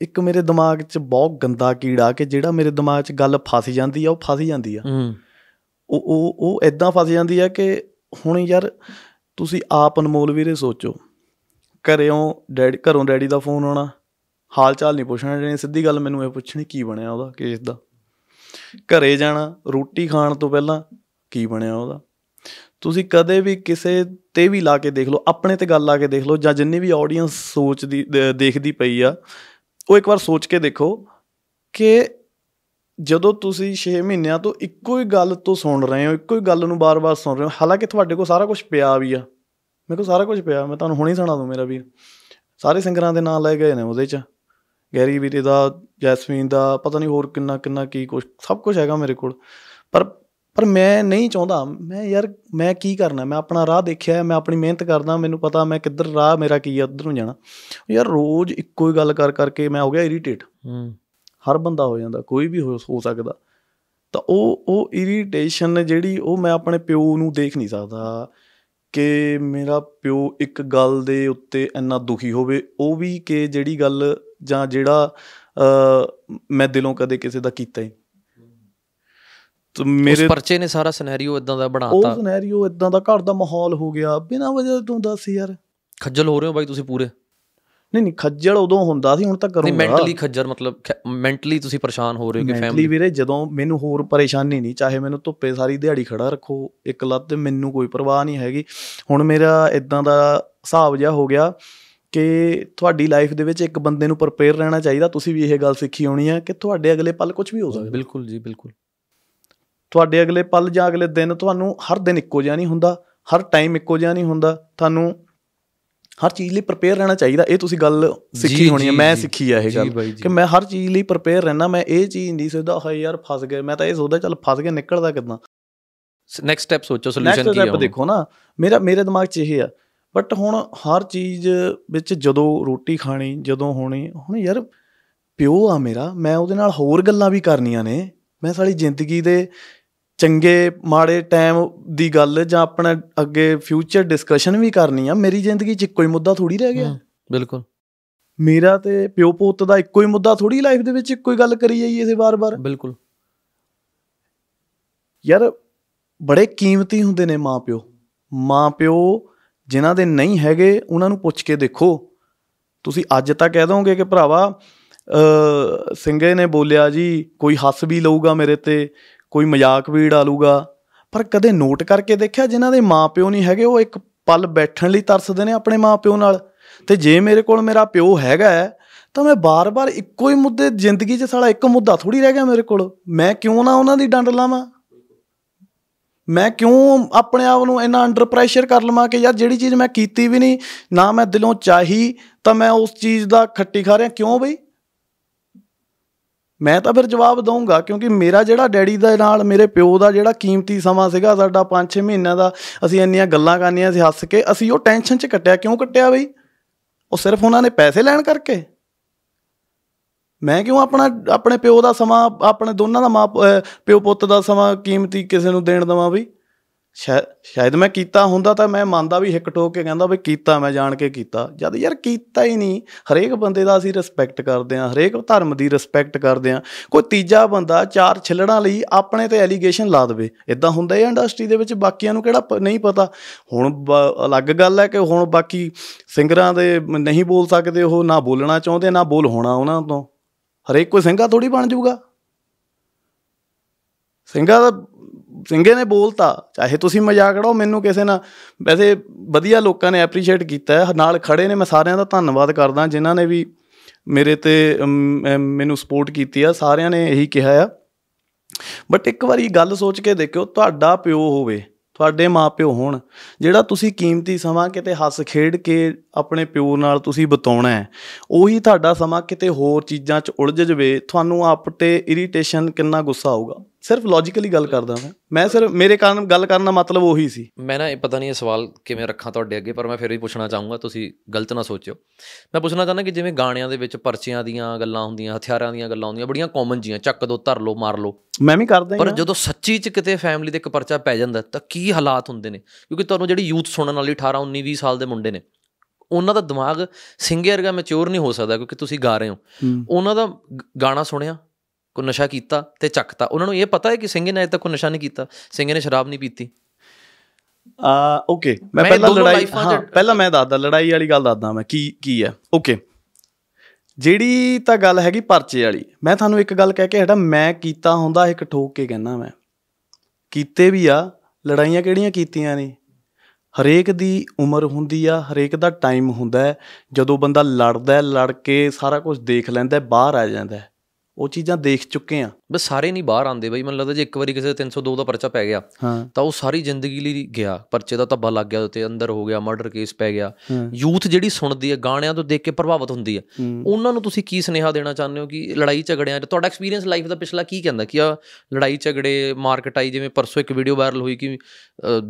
ਇੱਕ ਮੇਰੇ ਦਿਮਾਗ 'ਚ ਬਹੁਤ ਗੰਦਾ ਕੀੜਾ ਕਿ ਜਿਹੜਾ ਮੇਰੇ ਦਿਮਾਗ 'ਚ ਗੱਲ ਫਸ ਜਾਂਦੀ ਆ ਉਹ ਫਸ ਜਾਂਦੀ ਆ ਉਹ ਉਹ ਉਹ ਐਦਾਂ ਫਸ ਜਾਂਦੀ ਆ ਕਿ ਹੁਣ ਯਾਰ ਤੁਸੀਂ ਆਪ ਅਨਮੋਲ ਵੀਰੇ ਸੋਚੋ ਘਰੋਂ ਡੈਡੀ ਘਰੋਂ ਡੈਡੀ ਦਾ ਫੋਨ ਆਉਣਾ ਹਾਲ ਚਾਲ ਨਹੀਂ ਪੁੱਛਣਾ ਜਿਹੜੇ ਸਿੱਧੀ ਗੱਲ ਮੈਨੂੰ ਇਹ ਪੁੱਛਣੀ ਕੀ ਬਣਿਆ ਉਹਦਾ ਕੇਸ ਦਾ ਘਰੇ ਜਾਣਾ ਰੋਟੀ ਖਾਣ ਤੋਂ ਪਹਿਲਾਂ ਕੀ ਬਣਿਆ ਉਹਦਾ ਤੁਸੀਂ ਕਦੇ ਵੀ ਕਿਸੇ ਤੇ ਵੀ ਲਾ ਕੇ ਦੇਖ ਲਓ ਆਪਣੇ ਤੇ ਗੱਲ ਲਾ ਕੇ ਦੇਖ ਲਓ ਜਾਂ ਜਿੰਨੀ ਵੀ ਆਡੀਅנס ਸੋਚਦੀ ਦੇਖਦੀ ਪਈ ਆ ਉਹ ਇੱਕ ਵਾਰ ਸੋਚ ਕੇ ਦੇਖੋ ਕਿ ਜਦੋਂ ਤੁਸੀਂ 6 ਮਹੀਨਿਆਂ ਤੋਂ ਇੱਕੋ ਹੀ ਗੱਲ ਤੋਂ ਸੁਣ ਰਹੇ ਹੋ ਇੱਕੋ ਹੀ ਗੱਲ ਨੂੰ ਬਾਰ-ਬਾਰ ਸੁਣ ਰਹੇ ਹੋ ਹਾਲਾਂਕਿ ਤੁਹਾਡੇ ਕੋਲ ਸਾਰਾ ਕੁਝ ਪਿਆ ਵੀ ਆ ਮੇਰੇ ਕੋਲ ਸਾਰਾ ਕੁਝ ਪਿਆ ਮੈਂ ਤੁਹਾਨੂੰ ਹੁਣੇ ਸੁਣਾ ਦੂੰ ਮੇਰਾ ਵੀਰ ਸਾਰੇ ਸਿੰਗਰਾਂ ਦੇ ਨਾਂ ਲਏ ਗਏ ਨੇ ਉਹਦੇ 'ਚ ਗੈਰੀ ਵੀਰੇ ਦਾ ਜੈਸਮੀਨ ਦਾ ਪਤਾ ਨਹੀਂ ਹੋਰ ਕਿੰਨਾ ਕਿੰਨਾ ਕੀ ਕੁਝ ਸਭ ਕੁਝ ਹੈਗਾ ਮੇਰੇ ਕੋਲ ਪਰ ਪਰ ਮੈਂ ਨਹੀਂ ਚਾਹੁੰਦਾ ਮੈਂ ਯਾਰ ਮੈਂ ਕੀ ਕਰਨਾ ਮੈਂ ਆਪਣਾ ਰਾਹ ਦੇਖਿਆ ਮੈਂ ਆਪਣੀ ਮਿਹਨਤ ਕਰਦਾ ਮੈਨੂੰ ਪਤਾ ਮੈਂ ਕਿੱਧਰ ਰਾਹ ਮੇਰਾ ਕੀ ਆ ਉਧਰ ਨੂੰ ਜਾਣਾ ਯਾਰ ਰੋਜ਼ ਇੱਕੋ ਹੀ ਗੱਲ ਕਰ ਕਰਕੇ ਮੈਂ ਹੋ ਗਿਆ ਇਰੀਟੇਟ ਹਮ ਹਰ ਬੰਦਾ ਹੋ ਜਾਂਦਾ ਕੋਈ ਵੀ ਹੋ ਸਕਦਾ ਤਾਂ ਉਹ ਉਹ ਇਰੀਟੇਸ਼ਨ ਜਿਹੜੀ ਉਹ ਮੈਂ ਆਪਣੇ ਪਿਓ ਨੂੰ ਦੇਖ ਨਹੀਂ ਸਕਦਾ ਕਿ ਮੇਰਾ ਪਿਓ ਇੱਕ ਗੱਲ ਦੇ ਉੱਤੇ ਇੰਨਾ ਦੁਖੀ ਹੋਵੇ ਉਹ ਵੀ ਕਿ ਜਿਹੜੀ ਗੱਲ ਜਾਂ ਜਿਹੜਾ ਮੈਂ ਦਿਲੋਂ ਕਦੇ ਕਿਸੇ ਦਾ ਕੀਤਾ ਹੀ ਮੇਰੇ ਉਸ ਪਰਚੇ ਨੇ ਸਾਰਾ ਸਿਨੈਰੀਓ ਇਦਾਂ ਦਾ ਬਣਾਤਾ ਉਹ ਸਿਨੈਰੀਓ ਇਦਾਂ ਦਾ ਘਰ ਦਾ ਮਾਹੌਲ ਹੋ ਗਿਆ ਬਿਨਾਂ ਵਜ੍ਹਾ ਤੋਂ ਦੱਸ ਯਾਰ ਖੱਜਲ ਹੋ ਰਹੇ ਹੋ ਬਾਈ ਤੁਸੀਂ ਪੂਰੇ ਨਹੀਂ ਨਹੀਂ ਖੱਜਲ ਉਦੋਂ ਹੁੰਦਾ ਸੀ ਹੁਣ ਤਾਂ ਕਰੂੰਗਾ ਨਹੀਂ ਮੈਂਟਲੀ ਖੱਜਲ ਮਤਲਬ ਮੈਂਟਲੀ ਤੁਸੀਂ ਪਰੇਸ਼ਾਨ ਹੋ ਰਹੇ ਹੋ ਕਿ ਫੈਮਿਲੀ ਮੈਂਟਲੀ ਵੀਰੇ ਜਦੋਂ ਮੈਨੂੰ ਹੋਰ ਪਰੇਸ਼ਾਨੀ ਨਹੀਂ ਚਾਹੇ ਮੈਨੂੰ ਧੁੱਪੇ ਸਾਰੀ ਦਿਹਾੜੀ ਖੜਾ ਰੱਖੋ ਇੱਕ ਲੱਤ ਤੇ ਮੈਨੂੰ ਕੋਈ ਪਰਵਾਹ ਨਹੀਂ ਹੈਗੀ ਹੁਣ ਮੇਰਾ ਇਦਾਂ ਦਾ ਹਿਸਾਬ ਜਿਹਾ ਹੋ ਗਿਆ ਕਿ ਤੁਹਾਡੀ ਲਾਈਫ ਦੇ ਵਿੱਚ ਇੱਕ ਬੰਦੇ ਨੂੰ ਪ੍ਰਪੇਅਰ ਰਹਿਣਾ ਚਾਹੀਦਾ ਤੁਸੀਂ ਵੀ ਇਹ ਗੱਲ ਸਿੱਖੀ ਹੋਣੀ ਹੈ ਕਿ ਤੁਹਾਡੇ ਅਗਲੇ ਪਲ ਕੁਝ ਵੀ ਹੋ ਸਕਦਾ ਬਿਲਕੁਲ ਜੀ ਬਿਲਕੁਲ ਤੁਹਾਡੇ ਅਗਲੇ ਪਲ ਜਾਂ ਅਗਲੇ ਦਿਨ ਤੁਹਾਨੂੰ ਹਰ ਦਿਨ ਇੱਕੋ ਜਿਹਾ ਨਹੀਂ ਹੁੰਦਾ ਹਰ ਟਾਈਮ ਇੱਕੋ ਜਿਹਾ ਨਹੀਂ ਹੁੰਦਾ ਤੁਹਾਨੂੰ ਹਰ ਚੀਜ਼ ਲਈ ਪ੍ਰਪੇਅਰ ਰਹਿਣਾ ਚਾਹੀਦਾ ਇਹ ਤੁਸੀਂ ਗੱਲ ਸਿੱਖੀ ਹੋਣੀ ਹੈ ਮੈਂ ਸਿੱਖੀ ਆ ਇਹ ਗੱਲ ਕਿ ਮੈਂ ਹਰ ਚੀਜ਼ ਲਈ ਪ੍ਰਪੇਅਰ ਰਹਿਣਾ ਮੈਂ ਇਹ ਚੀਜ਼ ਨਹੀਂ ਸੋਚਦਾ ਹਾਏ ਯਾਰ ਫਸ ਗਏ ਮੈਂ ਤਾਂ ਇਹ ਸੋਚਦਾ ਚੱਲ ਫਸ ਗਏ ਨਿਕਲਦਾ ਕਿਦਾਂ ਨੈਕਸਟ ਸਟੈਪ ਸੋਚੋ ਸੋਲੂਸ਼ਨ ਕੀ ਹੈ ਨੈਕਸਟ ਸਟੈਪ ਦੇਖੋ ਨਾ ਮੇਰਾ ਮੇਰੇ ਦਿਮਾਗ 'ਚ ਇਹ ਆ ਬਟ ਹੁਣ ਹਰ ਚੀਜ਼ ਵਿੱਚ ਜਦੋਂ ਰੋਟੀ ਖਾਣੀ ਜਦੋਂ ਹੋਣੀ ਹੁਣ ਯਾਰ ਪਿਓ ਆ ਮੇਰਾ ਮੈਂ ਉਹਦੇ ਨਾਲ ਹੋਰ ਗੱਲਾਂ ਵੀ ਕਰਨੀਆਂ ਨੇ ਮੈਂ ਸਾਰੀ ਜ਼ਿੰਦਗੀ ਦੇ ਚੰਗੇ ਮਾੜੇ ਟਾਈਮ ਦੀ ਗੱਲ ਜਾਂ ਆਪਣਾ ਅੱਗੇ ਫਿਊਚਰ ਡਿਸਕਸ਼ਨ ਵੀ ਕਰਨੀ ਆ ਮੇਰੀ ਜ਼ਿੰਦਗੀ 'ਚ ਇੱਕੋ ਹੀ ਮੁੱਦਾ ਥੋੜੀ ਰਹਿ ਗਿਆ ਬਿਲਕੁਲ ਮੇਰਾ ਤੇ ਪਿਓ ਪੁੱਤ ਦਾ ਇੱਕੋ ਹੀ ਮੁੱਦਾ ਥੋੜੀ ਲਾਈਫ ਦੇ ਵਿੱਚ ਇੱਕੋ ਹੀ ਗੱਲ ਕਰੀ ਜਾਈਏ ਇਸੇ ਵਾਰ ਬਾਰ ਬਿਲਕੁਲ ਯਾਰ ਬੜੇ ਕੀਮਤੀ ਹੁੰਦੇ ਨੇ ਮਾਪਿਓ ਮਾਪਿਓ ਜਿਨ੍ਹਾਂ ਦੇ ਨਹੀਂ ਹੈਗੇ ਉਹਨਾਂ ਨੂੰ ਪੁੱਛ ਕੇ ਦੇਖੋ ਤੁਸੀਂ ਅੱਜ ਤਾਂ ਕਹਿ ਦੋਗੇ ਕਿ ਭਰਾਵਾ ਸਿੰਘੇ ਨੇ ਬੋਲਿਆ ਜੀ ਕੋਈ ਹੱਸ ਵੀ ਲਊਗਾ ਮੇਰੇ ਤੇ ਕੋਈ ਮਜ਼ਾਕ ਵੀ ਡਾ ਲੂਗਾ ਪਰ ਕਦੇ ਨੋਟ ਕਰਕੇ ਦੇਖਿਆ ਜਿਨ੍ਹਾਂ ਦੇ ਮਾਪਿਓ ਨਹੀਂ ਹੈਗੇ ਉਹ ਇੱਕ ਪਲ ਬੈਠਣ ਲਈ ਤਰਸਦੇ ਨੇ ਆਪਣੇ ਮਾਪਿਓ ਨਾਲ ਤੇ ਜੇ ਮੇਰੇ ਕੋਲ ਮੇਰਾ ਪਿਓ ਹੈਗਾ ਤਾਂ ਮੈਂ ਬਾਰ-ਬਾਰ ਇੱਕੋ ਹੀ ਮੁੱਦੇ ਜ਼ਿੰਦਗੀ 'ਚ ਸਾਲਾ ਇੱਕ ਮੁੱਦਾ ਥੋੜੀ ਰਹਿ ਗਿਆ ਮੇਰੇ ਕੋਲ ਮੈਂ ਕਿਉਂ ਨਾ ਉਹਨਾਂ ਦੀ ਡੰਡ ਲਾਵਾਂ ਮੈਂ ਕਿਉਂ ਆਪਣੇ ਆਪ ਨੂੰ ਇੰਨਾ ਅੰਡਰ ਪ੍ਰੈਸ਼ਰ ਕਰ ਲਵਾਂ ਕਿ ਯਾਰ ਜਿਹੜੀ ਚੀਜ਼ ਮੈਂ ਕੀਤੀ ਵੀ ਨਹੀਂ ਨਾ ਮੈਂ ਦਿਲੋਂ ਚਾਹੀ ਤਾਂ ਮੈਂ ਉਸ ਚੀਜ਼ ਦਾ ਖੱਟੀ ਖਾ ਰਿਹਾ ਕਿਉਂ ਬਈ ਮੈਂ ਤਾਂ ਫਿਰ ਜਵਾਬ ਦਊਂਗਾ ਕਿਉਂਕਿ ਮੇਰਾ ਜਿਹੜਾ ਡੈਡੀ ਦੇ ਨਾਲ ਮੇਰੇ ਪਿਓ ਦਾ ਜਿਹੜਾ ਕੀਮਤੀ ਸਮਾਂ ਸੀਗਾ ਸਾਡਾ 5-6 ਮਹੀਨਿਆਂ ਦਾ ਅਸੀਂ ਇੰਨੀਆਂ ਗੱਲਾਂ ਕਰਨੀਆਂ ਸੀ ਹੱਸ ਕੇ ਅਸੀਂ ਉਹ ਟੈਨਸ਼ਨ 'ਚ ਕੱਟਿਆ ਕਿਉਂ ਕੱਟਿਆ ਬਈ ਉਹ ਸਿਰਫ ਉਹਨਾਂ ਨੇ ਪੈਸੇ ਲੈਣ ਕਰਕੇ ਮੈਂ ਕਿਉਂ ਆਪਣਾ ਆਪਣੇ ਪਿਓ ਦਾ ਸਮਾਂ ਆਪਣੇ ਦੋਨਾਂ ਦਾ ਮਾਂ ਪਿਓ ਪੁੱਤ ਦਾ ਸਮਾਂ ਕੀਮਤੀ ਕਿਸੇ ਨੂੰ ਦੇਣ ਦਵਾਂ ਵੀ ਸ਼ਾਇਦ ਮੈਂ ਕੀਤਾ ਹੁੰਦਾ ਤਾਂ ਮੈਂ ਮੰਨਦਾ ਵੀ ਹਿੱਕ ਟੋਕ ਕੇ ਕਹਿੰਦਾ ਵੀ ਕੀਤਾ ਮੈਂ ਜਾਣ ਕੇ ਕੀਤਾ ਜਦ ਯਾਰ ਕੀਤਾ ਹੀ ਨਹੀਂ ਹਰੇਕ ਬੰਦੇ ਦਾ ਅਸੀਂ ਰਿਸਪੈਕਟ ਕਰਦੇ ਆ ਹਰੇਕ ਧਰਮ ਦੀ ਰਿਸਪੈਕਟ ਕਰਦੇ ਆ ਕੋਈ ਤੀਜਾ ਬੰਦਾ ਚਾਰ ਛਿਲੜਾਂ ਲਈ ਆਪਣੇ ਤੇ ਐਲੀਗੇਸ਼ਨ ਲਾ ਦੇਵੇ ਇਦਾਂ ਹੁੰਦਾ ਹੈ ਇੰਡਸਟਰੀ ਦੇ ਵਿੱਚ ਬਾਕੀਆਂ ਨੂੰ ਕਿਹੜਾ ਨਹੀਂ ਪਤਾ ਹੁਣ ਅਲੱਗ ਗੱਲ ਹੈ ਕਿ ਹੁਣ ਬਾਕੀ ਸਿੰਗਰਾਂ ਦੇ ਨਹੀਂ ਬੋਲ ਸਕਦੇ ਉਹ ਨਾ ਬੋਲਣਾ ਚਾਹੁੰਦੇ ਨਾ ਬੋਲ ਹੋਣਾ ਉਹਨਾਂ ਤੋਂ ਹਰੇਕ ਕੋਈ ਸਿੰਘਾ ਥੋੜੀ ਬਣ ਜਾਊਗਾ ਸਿੰਘਾ ਦਾ ਸਿੰਘੇ ਨੇ ਬੋਲਤਾ ਚਾਹੇ ਤੁਸੀਂ ਮਜ਼ਾਕ ਕਰੋ ਮੈਨੂੰ ਕਿਸੇ ਨਾ ਵੈਸੇ ਵਧੀਆ ਲੋਕਾਂ ਨੇ ਐਪਰੀਸ਼ੀਏਟ ਕੀਤਾ ਨਾਲ ਖੜੇ ਨੇ ਮੈਂ ਸਾਰਿਆਂ ਦਾ ਧੰਨਵਾਦ ਕਰਦਾ ਜਿਨ੍ਹਾਂ ਨੇ ਵੀ ਮੇਰੇ ਤੇ ਮੈਨੂੰ ਸਪੋਰਟ ਕੀਤੀ ਆ ਸਾਰਿਆਂ ਨੇ ਇਹੀ ਕਿਹਾ ਆ ਬਟ ਇੱਕ ਵਾਰੀ ਗੱਲ ਸੋਚ ਕੇ ਦੇਖਿਓ ਤੁਹਾਡਾ ਪਿਓ ਹੋਵੇ ਤੁਹਾਡੇ ਮਾਪਿਓ ਹੋਣ ਜਿਹੜਾ ਤੁਸੀਂ ਕੀਮਤੀ ਸਮਾਂ ਕਿਤੇ ਹੱਸ ਖੇਡ ਕੇ ਆਪਣੇ ਪਿਓ ਨਾਲ ਤੁਸੀਂ ਬਤਾਉਣਾ ਹੈ ਉਹੀ ਤੁਹਾਡਾ ਸਮਾਂ ਕਿਤੇ ਹੋਰ ਚੀਜ਼ਾਂ 'ਚ ਉਲਝ ਜਵੇ ਤੁਹਾਨੂੰ ਆਪ ਤੇ ਇਰੀਟੇਸ਼ਨ ਕਿੰਨਾ ਗੁੱਸਾ ਆਊਗਾ ਸਿਰਫ ਲੌਜੀਕਲੀ ਗੱਲ ਕਰਦਾ ਮੈਂ ਮੈਂ ਸਿਰ ਮੇਰੇ ਕਾਰਨ ਗੱਲ ਕਰਨ ਦਾ ਮਤਲਬ ਉਹੀ ਸੀ ਮੈਂ ਨਾ ਇਹ ਪਤਾ ਨਹੀਂ ਇਹ ਸਵਾਲ ਕਿਵੇਂ ਰੱਖਾਂ ਤੁਹਾਡੇ ਅੱਗੇ ਪਰ ਮੈਂ ਫਿਰ ਵੀ ਪੁੱਛਣਾ ਚਾਹੂੰਗਾ ਤੁਸੀਂ ਗਲਤ ਨਾ ਸੋਚਿਓ ਮੈਂ ਪੁੱਛਣਾ ਚਾਹੁੰਦਾ ਕਿ ਜਿਵੇਂ ਗਾਣਿਆਂ ਦੇ ਵਿੱਚ ਪਰਚੀਆਂ ਦੀਆਂ ਗੱਲਾਂ ਹੁੰਦੀਆਂ ਹਥਿਆਰਾਂ ਦੀਆਂ ਗੱਲਾਂ ਹੁੰਦੀਆਂ ਬੜੀਆਂ ਕਾਮਨ ਜੀਆਂ ਚੱਕ ਦੋ ਧਰ ਲੋ ਮਾਰ ਲੋ ਮੈਂ ਵੀ ਕਰਦਾ ਪਰ ਜਦੋਂ ਸੱਚੀ ਚ ਕਿਤੇ ਫੈਮਿਲੀ ਦੇ ਇੱਕ ਪਰਚਾ ਪੈ ਜਾਂਦਾ ਤਾਂ ਕੀ ਹਾਲਾਤ ਹੁੰਦੇ ਨੇ ਕਿਉਂਕਿ ਤੁਹਾਨੂੰ ਜਿਹੜੀ ਯੂਥ ਸੁਣਨ ਵਾਲੀ 18 19 20 ਸਾਲ ਦੇ ਮੁੰਡੇ ਨੇ ਉਹਨਾਂ ਦਾ ਦਿਮਾਗ ਸਿੰਗਰ ਵਰਗਾ ਮੈਚੁਰ ਨਹੀਂ ਹੋ ਸਕਦਾ ਕਿਉਂਕਿ ਤੁਸੀਂ ਗਾ ਰਹੇ ਹੋ ਉਹਨਾਂ ਦਾ ਗਾਣਾ ਸੁਣਿਆ ਕੋ ਨਸ਼ਾ ਕੀਤਾ ਤੇ ਚੱਕਤਾ ਉਹਨਾਂ ਨੂੰ ਇਹ ਪਤਾ ਹੈ ਕਿ ਸਿੰਘ ਨੇ ਅਜੇ ਤੱਕ ਕੋ ਨਸ਼ਾ ਨਹੀਂ ਕੀਤਾ ਸਿੰਘ ਨੇ ਸ਼ਰਾਬ ਨਹੀਂ ਪੀਤੀ ਆ ਓਕੇ ਮੈਂ ਪਹਿਲਾਂ ਲੜਾਈ ਹਾਂ ਪਹਿਲਾਂ ਮੈਂ ਦੱਸਦਾ ਲੜਾਈ ਵਾਲੀ ਗੱਲ ਦੱਸਦਾ ਮੈਂ ਕੀ ਕੀ ਹੈ ਓਕੇ ਜਿਹੜੀ ਤਾਂ ਗੱਲ ਹੈਗੀ ਪਰਚੇ ਵਾਲੀ ਮੈਂ ਤੁਹਾਨੂੰ ਇੱਕ ਗੱਲ ਕਹਿ ਕੇ ਹਟਾ ਮੈਂ ਕੀਤਾ ਹੁੰਦਾ ਇੱਕ ਠੋਕ ਕੇ ਕਹਿਣਾ ਮੈਂ ਕੀਤੇ ਵੀ ਆ ਲੜਾਈਆਂ ਕਿਹੜੀਆਂ ਕੀਤੀਆਂ ਨੇ ਹਰੇਕ ਦੀ ਉਮਰ ਹੁੰਦੀ ਆ ਹਰੇਕ ਦਾ ਟਾਈਮ ਹੁੰਦਾ ਜਦੋਂ ਬੰਦਾ ਲੜਦਾ ਲੜ ਕੇ ਸਾਰਾ ਕੁਝ ਦੇਖ ਲੈਂਦਾ ਬਾਹਰ ਆ ਜਾਂਦਾ ਉਹ ਚੀਜ਼ਾਂ ਦੇਖ ਚੁੱਕੇ ਆ ਬਸ ਸਾਰੇ ਨਹੀਂ ਬਾਹਰ ਆਉਂਦੇ ਬਈ ਮੈਨੂੰ ਲੱਗਦਾ ਜੇ ਇੱਕ ਵਾਰੀ ਕਿਸੇ 302 ਦਾ ਪਰਚਾ ਪੈ ਗਿਆ ਤਾਂ ਉਹ ਸਾਰੀ ਜ਼ਿੰਦਗੀ ਲਈ ਗਿਆ ਪਰਚੇ ਦਾ ਧੱਬਾ ਲੱਗ ਗਿਆ ਉਤੇ ਅੰਦਰ ਹੋ ਗਿਆ ਮਰਡਰ ਕੇਸ ਪੈ ਗਿਆ ਯੂਥ ਜਿਹੜੀ ਸੁਣਦੀ ਹੈ ਗਾਣਿਆਂ ਤੋਂ ਦੇਖ ਕੇ ਪ੍ਰਭਾਵਿਤ ਹੁੰਦੀ ਹੈ ਉਹਨਾਂ ਨੂੰ ਤੁਸੀਂ ਕੀ ਸਨੇਹਾ ਦੇਣਾ ਚਾਹੁੰਦੇ ਹੋ ਕਿ ਲੜਾਈ ਝਗੜਿਆਂ ਤੁਹਾਡਾ ਐਕਸਪੀਰੀਅੰਸ ਲਾਈਫ ਦਾ ਪਿਛਲਾ ਕੀ ਕਹਿੰਦਾ ਕਿ ਆ ਲੜਾਈ ਝਗੜੇ ਮਾਰਕਟਾਈ ਜਿਵੇਂ ਪਰਸੋਂ ਇੱਕ ਵੀਡੀਓ ਵਾਇਰਲ ਹੋਈ ਕਿ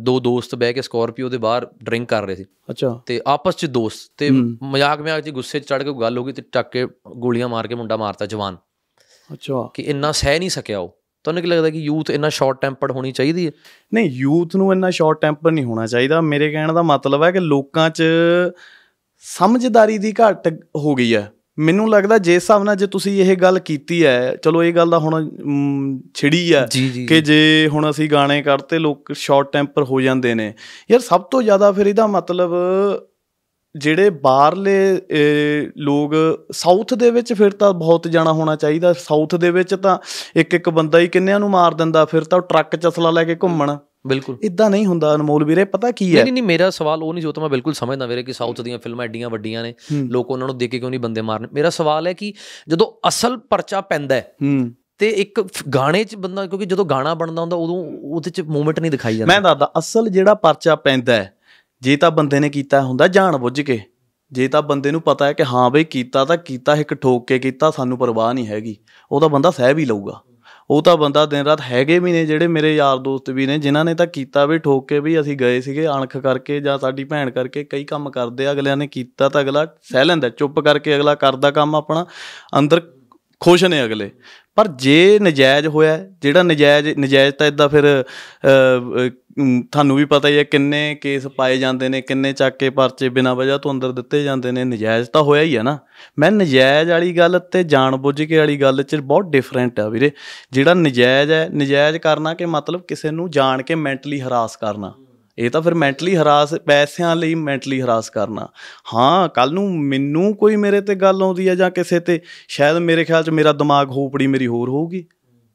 ਦੋ ਦੋਸਤ ਬਹਿ ਕੇ ਸਕੋਰਪੀਓ ਦੇ ਬਾਹਰ ਡਰਿੰਕ ਕਰ ਰਹੇ ਸੀ ਅੱਛਾ ਤੇ ਆਪਸ ਚ ਦੋਸਤ ਤੇ ਮਜ਼ਾਕ ਮਜ਼ਾਕ ਚ ਗੁੱਸੇ ਚ ਚੜ ਕੇ ਗੱਲ ਹੋ ਗਈ ਤੇ ਟੱਕ ਕੇ ਗੋਲੀਆਂ ਮਾਰ ਕੇ ਮੁੰਡਾ ਮਾਰਤਾ ਜਵਾਨ ਅੱਛਾ ਕਿ ਇੰਨਾ ਸਹਿ ਨਹੀਂ ਸਕਿਆ ਉਹ ਤੁਹਾਨੂੰ ਕੀ ਲੱਗਦਾ ਕਿ ਯੂਥ ਇੰਨਾ ਸ਼ਾਰਟ ਟੈਂਪਰਡ ਹੋਣੀ ਚਾਹੀਦੀ ਹੈ ਨਹੀਂ ਯੂਥ ਨੂੰ ਇੰਨਾ ਸ਼ਾਰਟ ਟੈਂਪਰ ਨਹੀਂ ਹੋਣਾ ਚਾਹੀਦਾ ਮੇਰੇ ਕਹਿਣ ਦਾ ਮਤਲਬ ਹੈ ਕਿ ਲੋਕਾਂ 'ਚ ਸਮਝਦਾਰੀ ਦੀ ਘਾਟ ਹੋ ਗਈ ਹੈ ਮੈਨੂੰ ਲੱਗਦਾ ਜੇ ਹਿਸਾਬ ਨਾਲ ਜੇ ਤੁਸੀਂ ਇਹ ਗੱਲ ਕੀਤੀ ਹੈ ਚਲੋ ਇਹ ਗੱਲ ਦਾ ਹੁਣ ਛਿੜੀ ਆ ਕਿ ਜੇ ਹੁਣ ਅਸੀਂ ਗਾਣੇ ਕਰਤੇ ਲੋਕ ਸ਼ਾਰਟ ਟੈਂਪਰ ਹੋ ਜਾਂਦੇ ਨੇ ਯਾਰ ਸਭ ਤੋਂ ਜ਼ਿਆਦਾ ਫਿਰ ਇਹਦਾ ਮਤਲਬ ਜਿਹੜੇ ਬਾਹਰਲੇ ਲੋਕ ਸਾਊਥ ਦੇ ਵਿੱਚ ਫਿਰ ਤਾਂ ਬਹੁਤ ਜਾਣਾ ਹੋਣਾ ਚਾਹੀਦਾ ਸਾਊਥ ਦੇ ਵਿੱਚ ਤਾਂ ਇੱਕ ਇੱਕ ਬੰਦਾ ਹੀ ਕਿੰਨਿਆਂ ਨੂੰ ਮਾਰ ਦਿੰਦਾ ਫਿਰ ਤਾਂ ਟਰੱਕ ਚਸਲਾ ਲੈ ਕੇ ਘੁੰਮਣ ਬਿਲਕੁਲ ਇਦਾਂ ਨਹੀਂ ਹੁੰਦਾ ਅਨਮੋਲ ਵੀਰੇ ਪਤਾ ਕੀ ਹੈ ਨਹੀਂ ਨਹੀਂ ਮੇਰਾ ਸਵਾਲ ਉਹ ਨਹੀਂ ਜੋ ਤਾਂ ਮੈਂ ਬਿਲਕੁਲ ਸਮਝਦਾ ਵੀਰੇ ਕਿ ਸਾਊਥ ਦੀਆਂ ਫਿਲਮਾਂ ਐਡੀਆਂ ਵੱਡੀਆਂ ਨੇ ਲੋਕ ਉਹਨਾਂ ਨੂੰ ਦੇਖ ਕੇ ਕਿਉਂ ਨਹੀਂ ਬੰਦੇ ਮਾਰਨ ਮੇਰਾ ਸਵਾਲ ਹੈ ਕਿ ਜਦੋਂ ਅਸਲ ਪਰਚਾ ਪੈਂਦਾ ਹੂੰ ਤੇ ਇੱਕ ਗਾਣੇ 'ਚ ਬੰਦਾ ਕਿਉਂਕਿ ਜਦੋਂ ਗਾਣਾ ਬਣਦਾ ਹੁੰਦਾ ਉਦੋਂ ਉਹਦੇ 'ਚ ਮੂਵਮੈਂਟ ਨਹੀਂ ਦਿਖਾਈ ਜਾਂਦੀ ਮੈਂ ਦੱਸਦਾ ਅਸਲ ਜਿਹੜਾ ਪਰਚਾ ਪੈਂਦਾ ਹੈ ਜੇ ਤਾਂ ਬੰਦੇ ਨੇ ਕੀਤਾ ਹੁੰਦਾ ਜਾਣ ਬੁੱਝ ਕੇ ਜੇ ਤਾਂ ਬੰਦੇ ਨੂੰ ਪਤਾ ਹੈ ਕਿ ਹਾਂ ਬਈ ਕੀਤਾ ਤਾਂ ਕੀਤਾ ਇੱਕ ਠੋਕ ਕੇ ਕੀਤਾ ਸਾਨੂੰ ਪਰਵਾਹ ਨਹੀਂ ਹੈਗੀ ਉਹ ਤਾਂ ਬੰਦਾ ਸਹਿ ਵੀ ਲਊਗਾ ਉਹ ਤਾਂ ਬੰਦਾ ਦਿਨ ਰਾਤ ਹੈਗੇ ਵੀ ਨੇ ਜਿਹੜੇ ਮੇਰੇ ਯਾਰ ਦੋਸਤ ਵੀ ਨੇ ਜਿਨ੍ਹਾਂ ਨੇ ਤਾਂ ਕੀਤਾ ਵੀ ਠੋਕ ਕੇ ਵੀ ਅਸੀਂ ਗਏ ਸੀਗੇ ਅਣਖ ਕਰਕੇ ਜਾਂ ਸਾਡੀ ਭੈਣ ਕਰਕੇ ਕਈ ਕੰਮ ਕਰਦੇ ਅਗਲਿਆਂ ਨੇ ਕੀਤਾ ਤਾਂ ਅਗਲਾ ਸਹਿ ਲੈਂਦਾ ਚੁੱਪ ਕਰਕੇ ਅਗਲਾ ਕਰਦਾ ਕੰਮ ਆਪਣਾ ਅੰਦਰ ਖੁਸ਼ ਨੇ ਅਗਲੇ ਪਰ ਜੇ ਨਜਾਇਜ਼ ਹੋਇਆ ਜਿਹੜਾ ਨਜਾਇਜ਼ ਨਜਾਇਜ਼ ਤਾਂ ਇਦਾਂ ਫਿਰ ਤੁਹਾਨੂੰ ਵੀ ਪਤਾ ਹੀ ਹੈ ਕਿੰਨੇ ਕੇਸ ਪਾਏ ਜਾਂਦੇ ਨੇ ਕਿੰਨੇ ਚੱਕ ਕੇ ਪਰਚੇ ਬਿਨਾਂ ਵਜ੍ਹਾ ਤੋਂ ਅੰਦਰ ਦਿੱਤੇ ਜਾਂਦੇ ਨੇ ਨਜਾਇਜ਼ ਤਾਂ ਹੋਇਆ ਹੀ ਹੈ ਨਾ ਮੈਂ ਨਜਾਇਜ਼ ਵਾਲੀ ਗੱਲ ਤੇ ਜਾਣਬੁੱਝ ਕੇ ਵਾਲੀ ਗੱਲ 'ਚ ਬਹੁਤ ਡਿਫਰੈਂਟ ਆ ਵੀਰੇ ਜਿਹੜਾ ਨਜਾਇਜ਼ ਹੈ ਨਜਾਇਜ਼ ਕਰਨਾ ਕਿ ਮਤਲਬ ਕਿਸੇ ਨੂੰ ਜਾਣ ਕੇ ਮੈਂਟਲੀ ਹਰਾਸ ਕਰਨਾ ਇਹ ਤਾਂ ਫਿਰ ਮੈਂਟਲੀ ਹਰਾਸ ਪੈਸਿਆਂ ਲਈ ਮੈਂਟਲੀ ਹਰਾਸ ਕਰਨਾ ਹਾਂ ਕੱਲ ਨੂੰ ਮੈਨੂੰ ਕੋਈ ਮੇਰੇ ਤੇ ਗੱਲ ਆਉਂਦੀ ਹੈ ਜਾਂ ਕਿਸੇ ਤੇ ਸ਼ਾਇਦ ਮੇਰੇ ਖਿਆਲ 'ਚ ਮੇਰਾ ਦਿਮਾਗ ਹੋਪੜੀ ਮੇਰੀ ਹੋਰ ਹੋਊਗੀ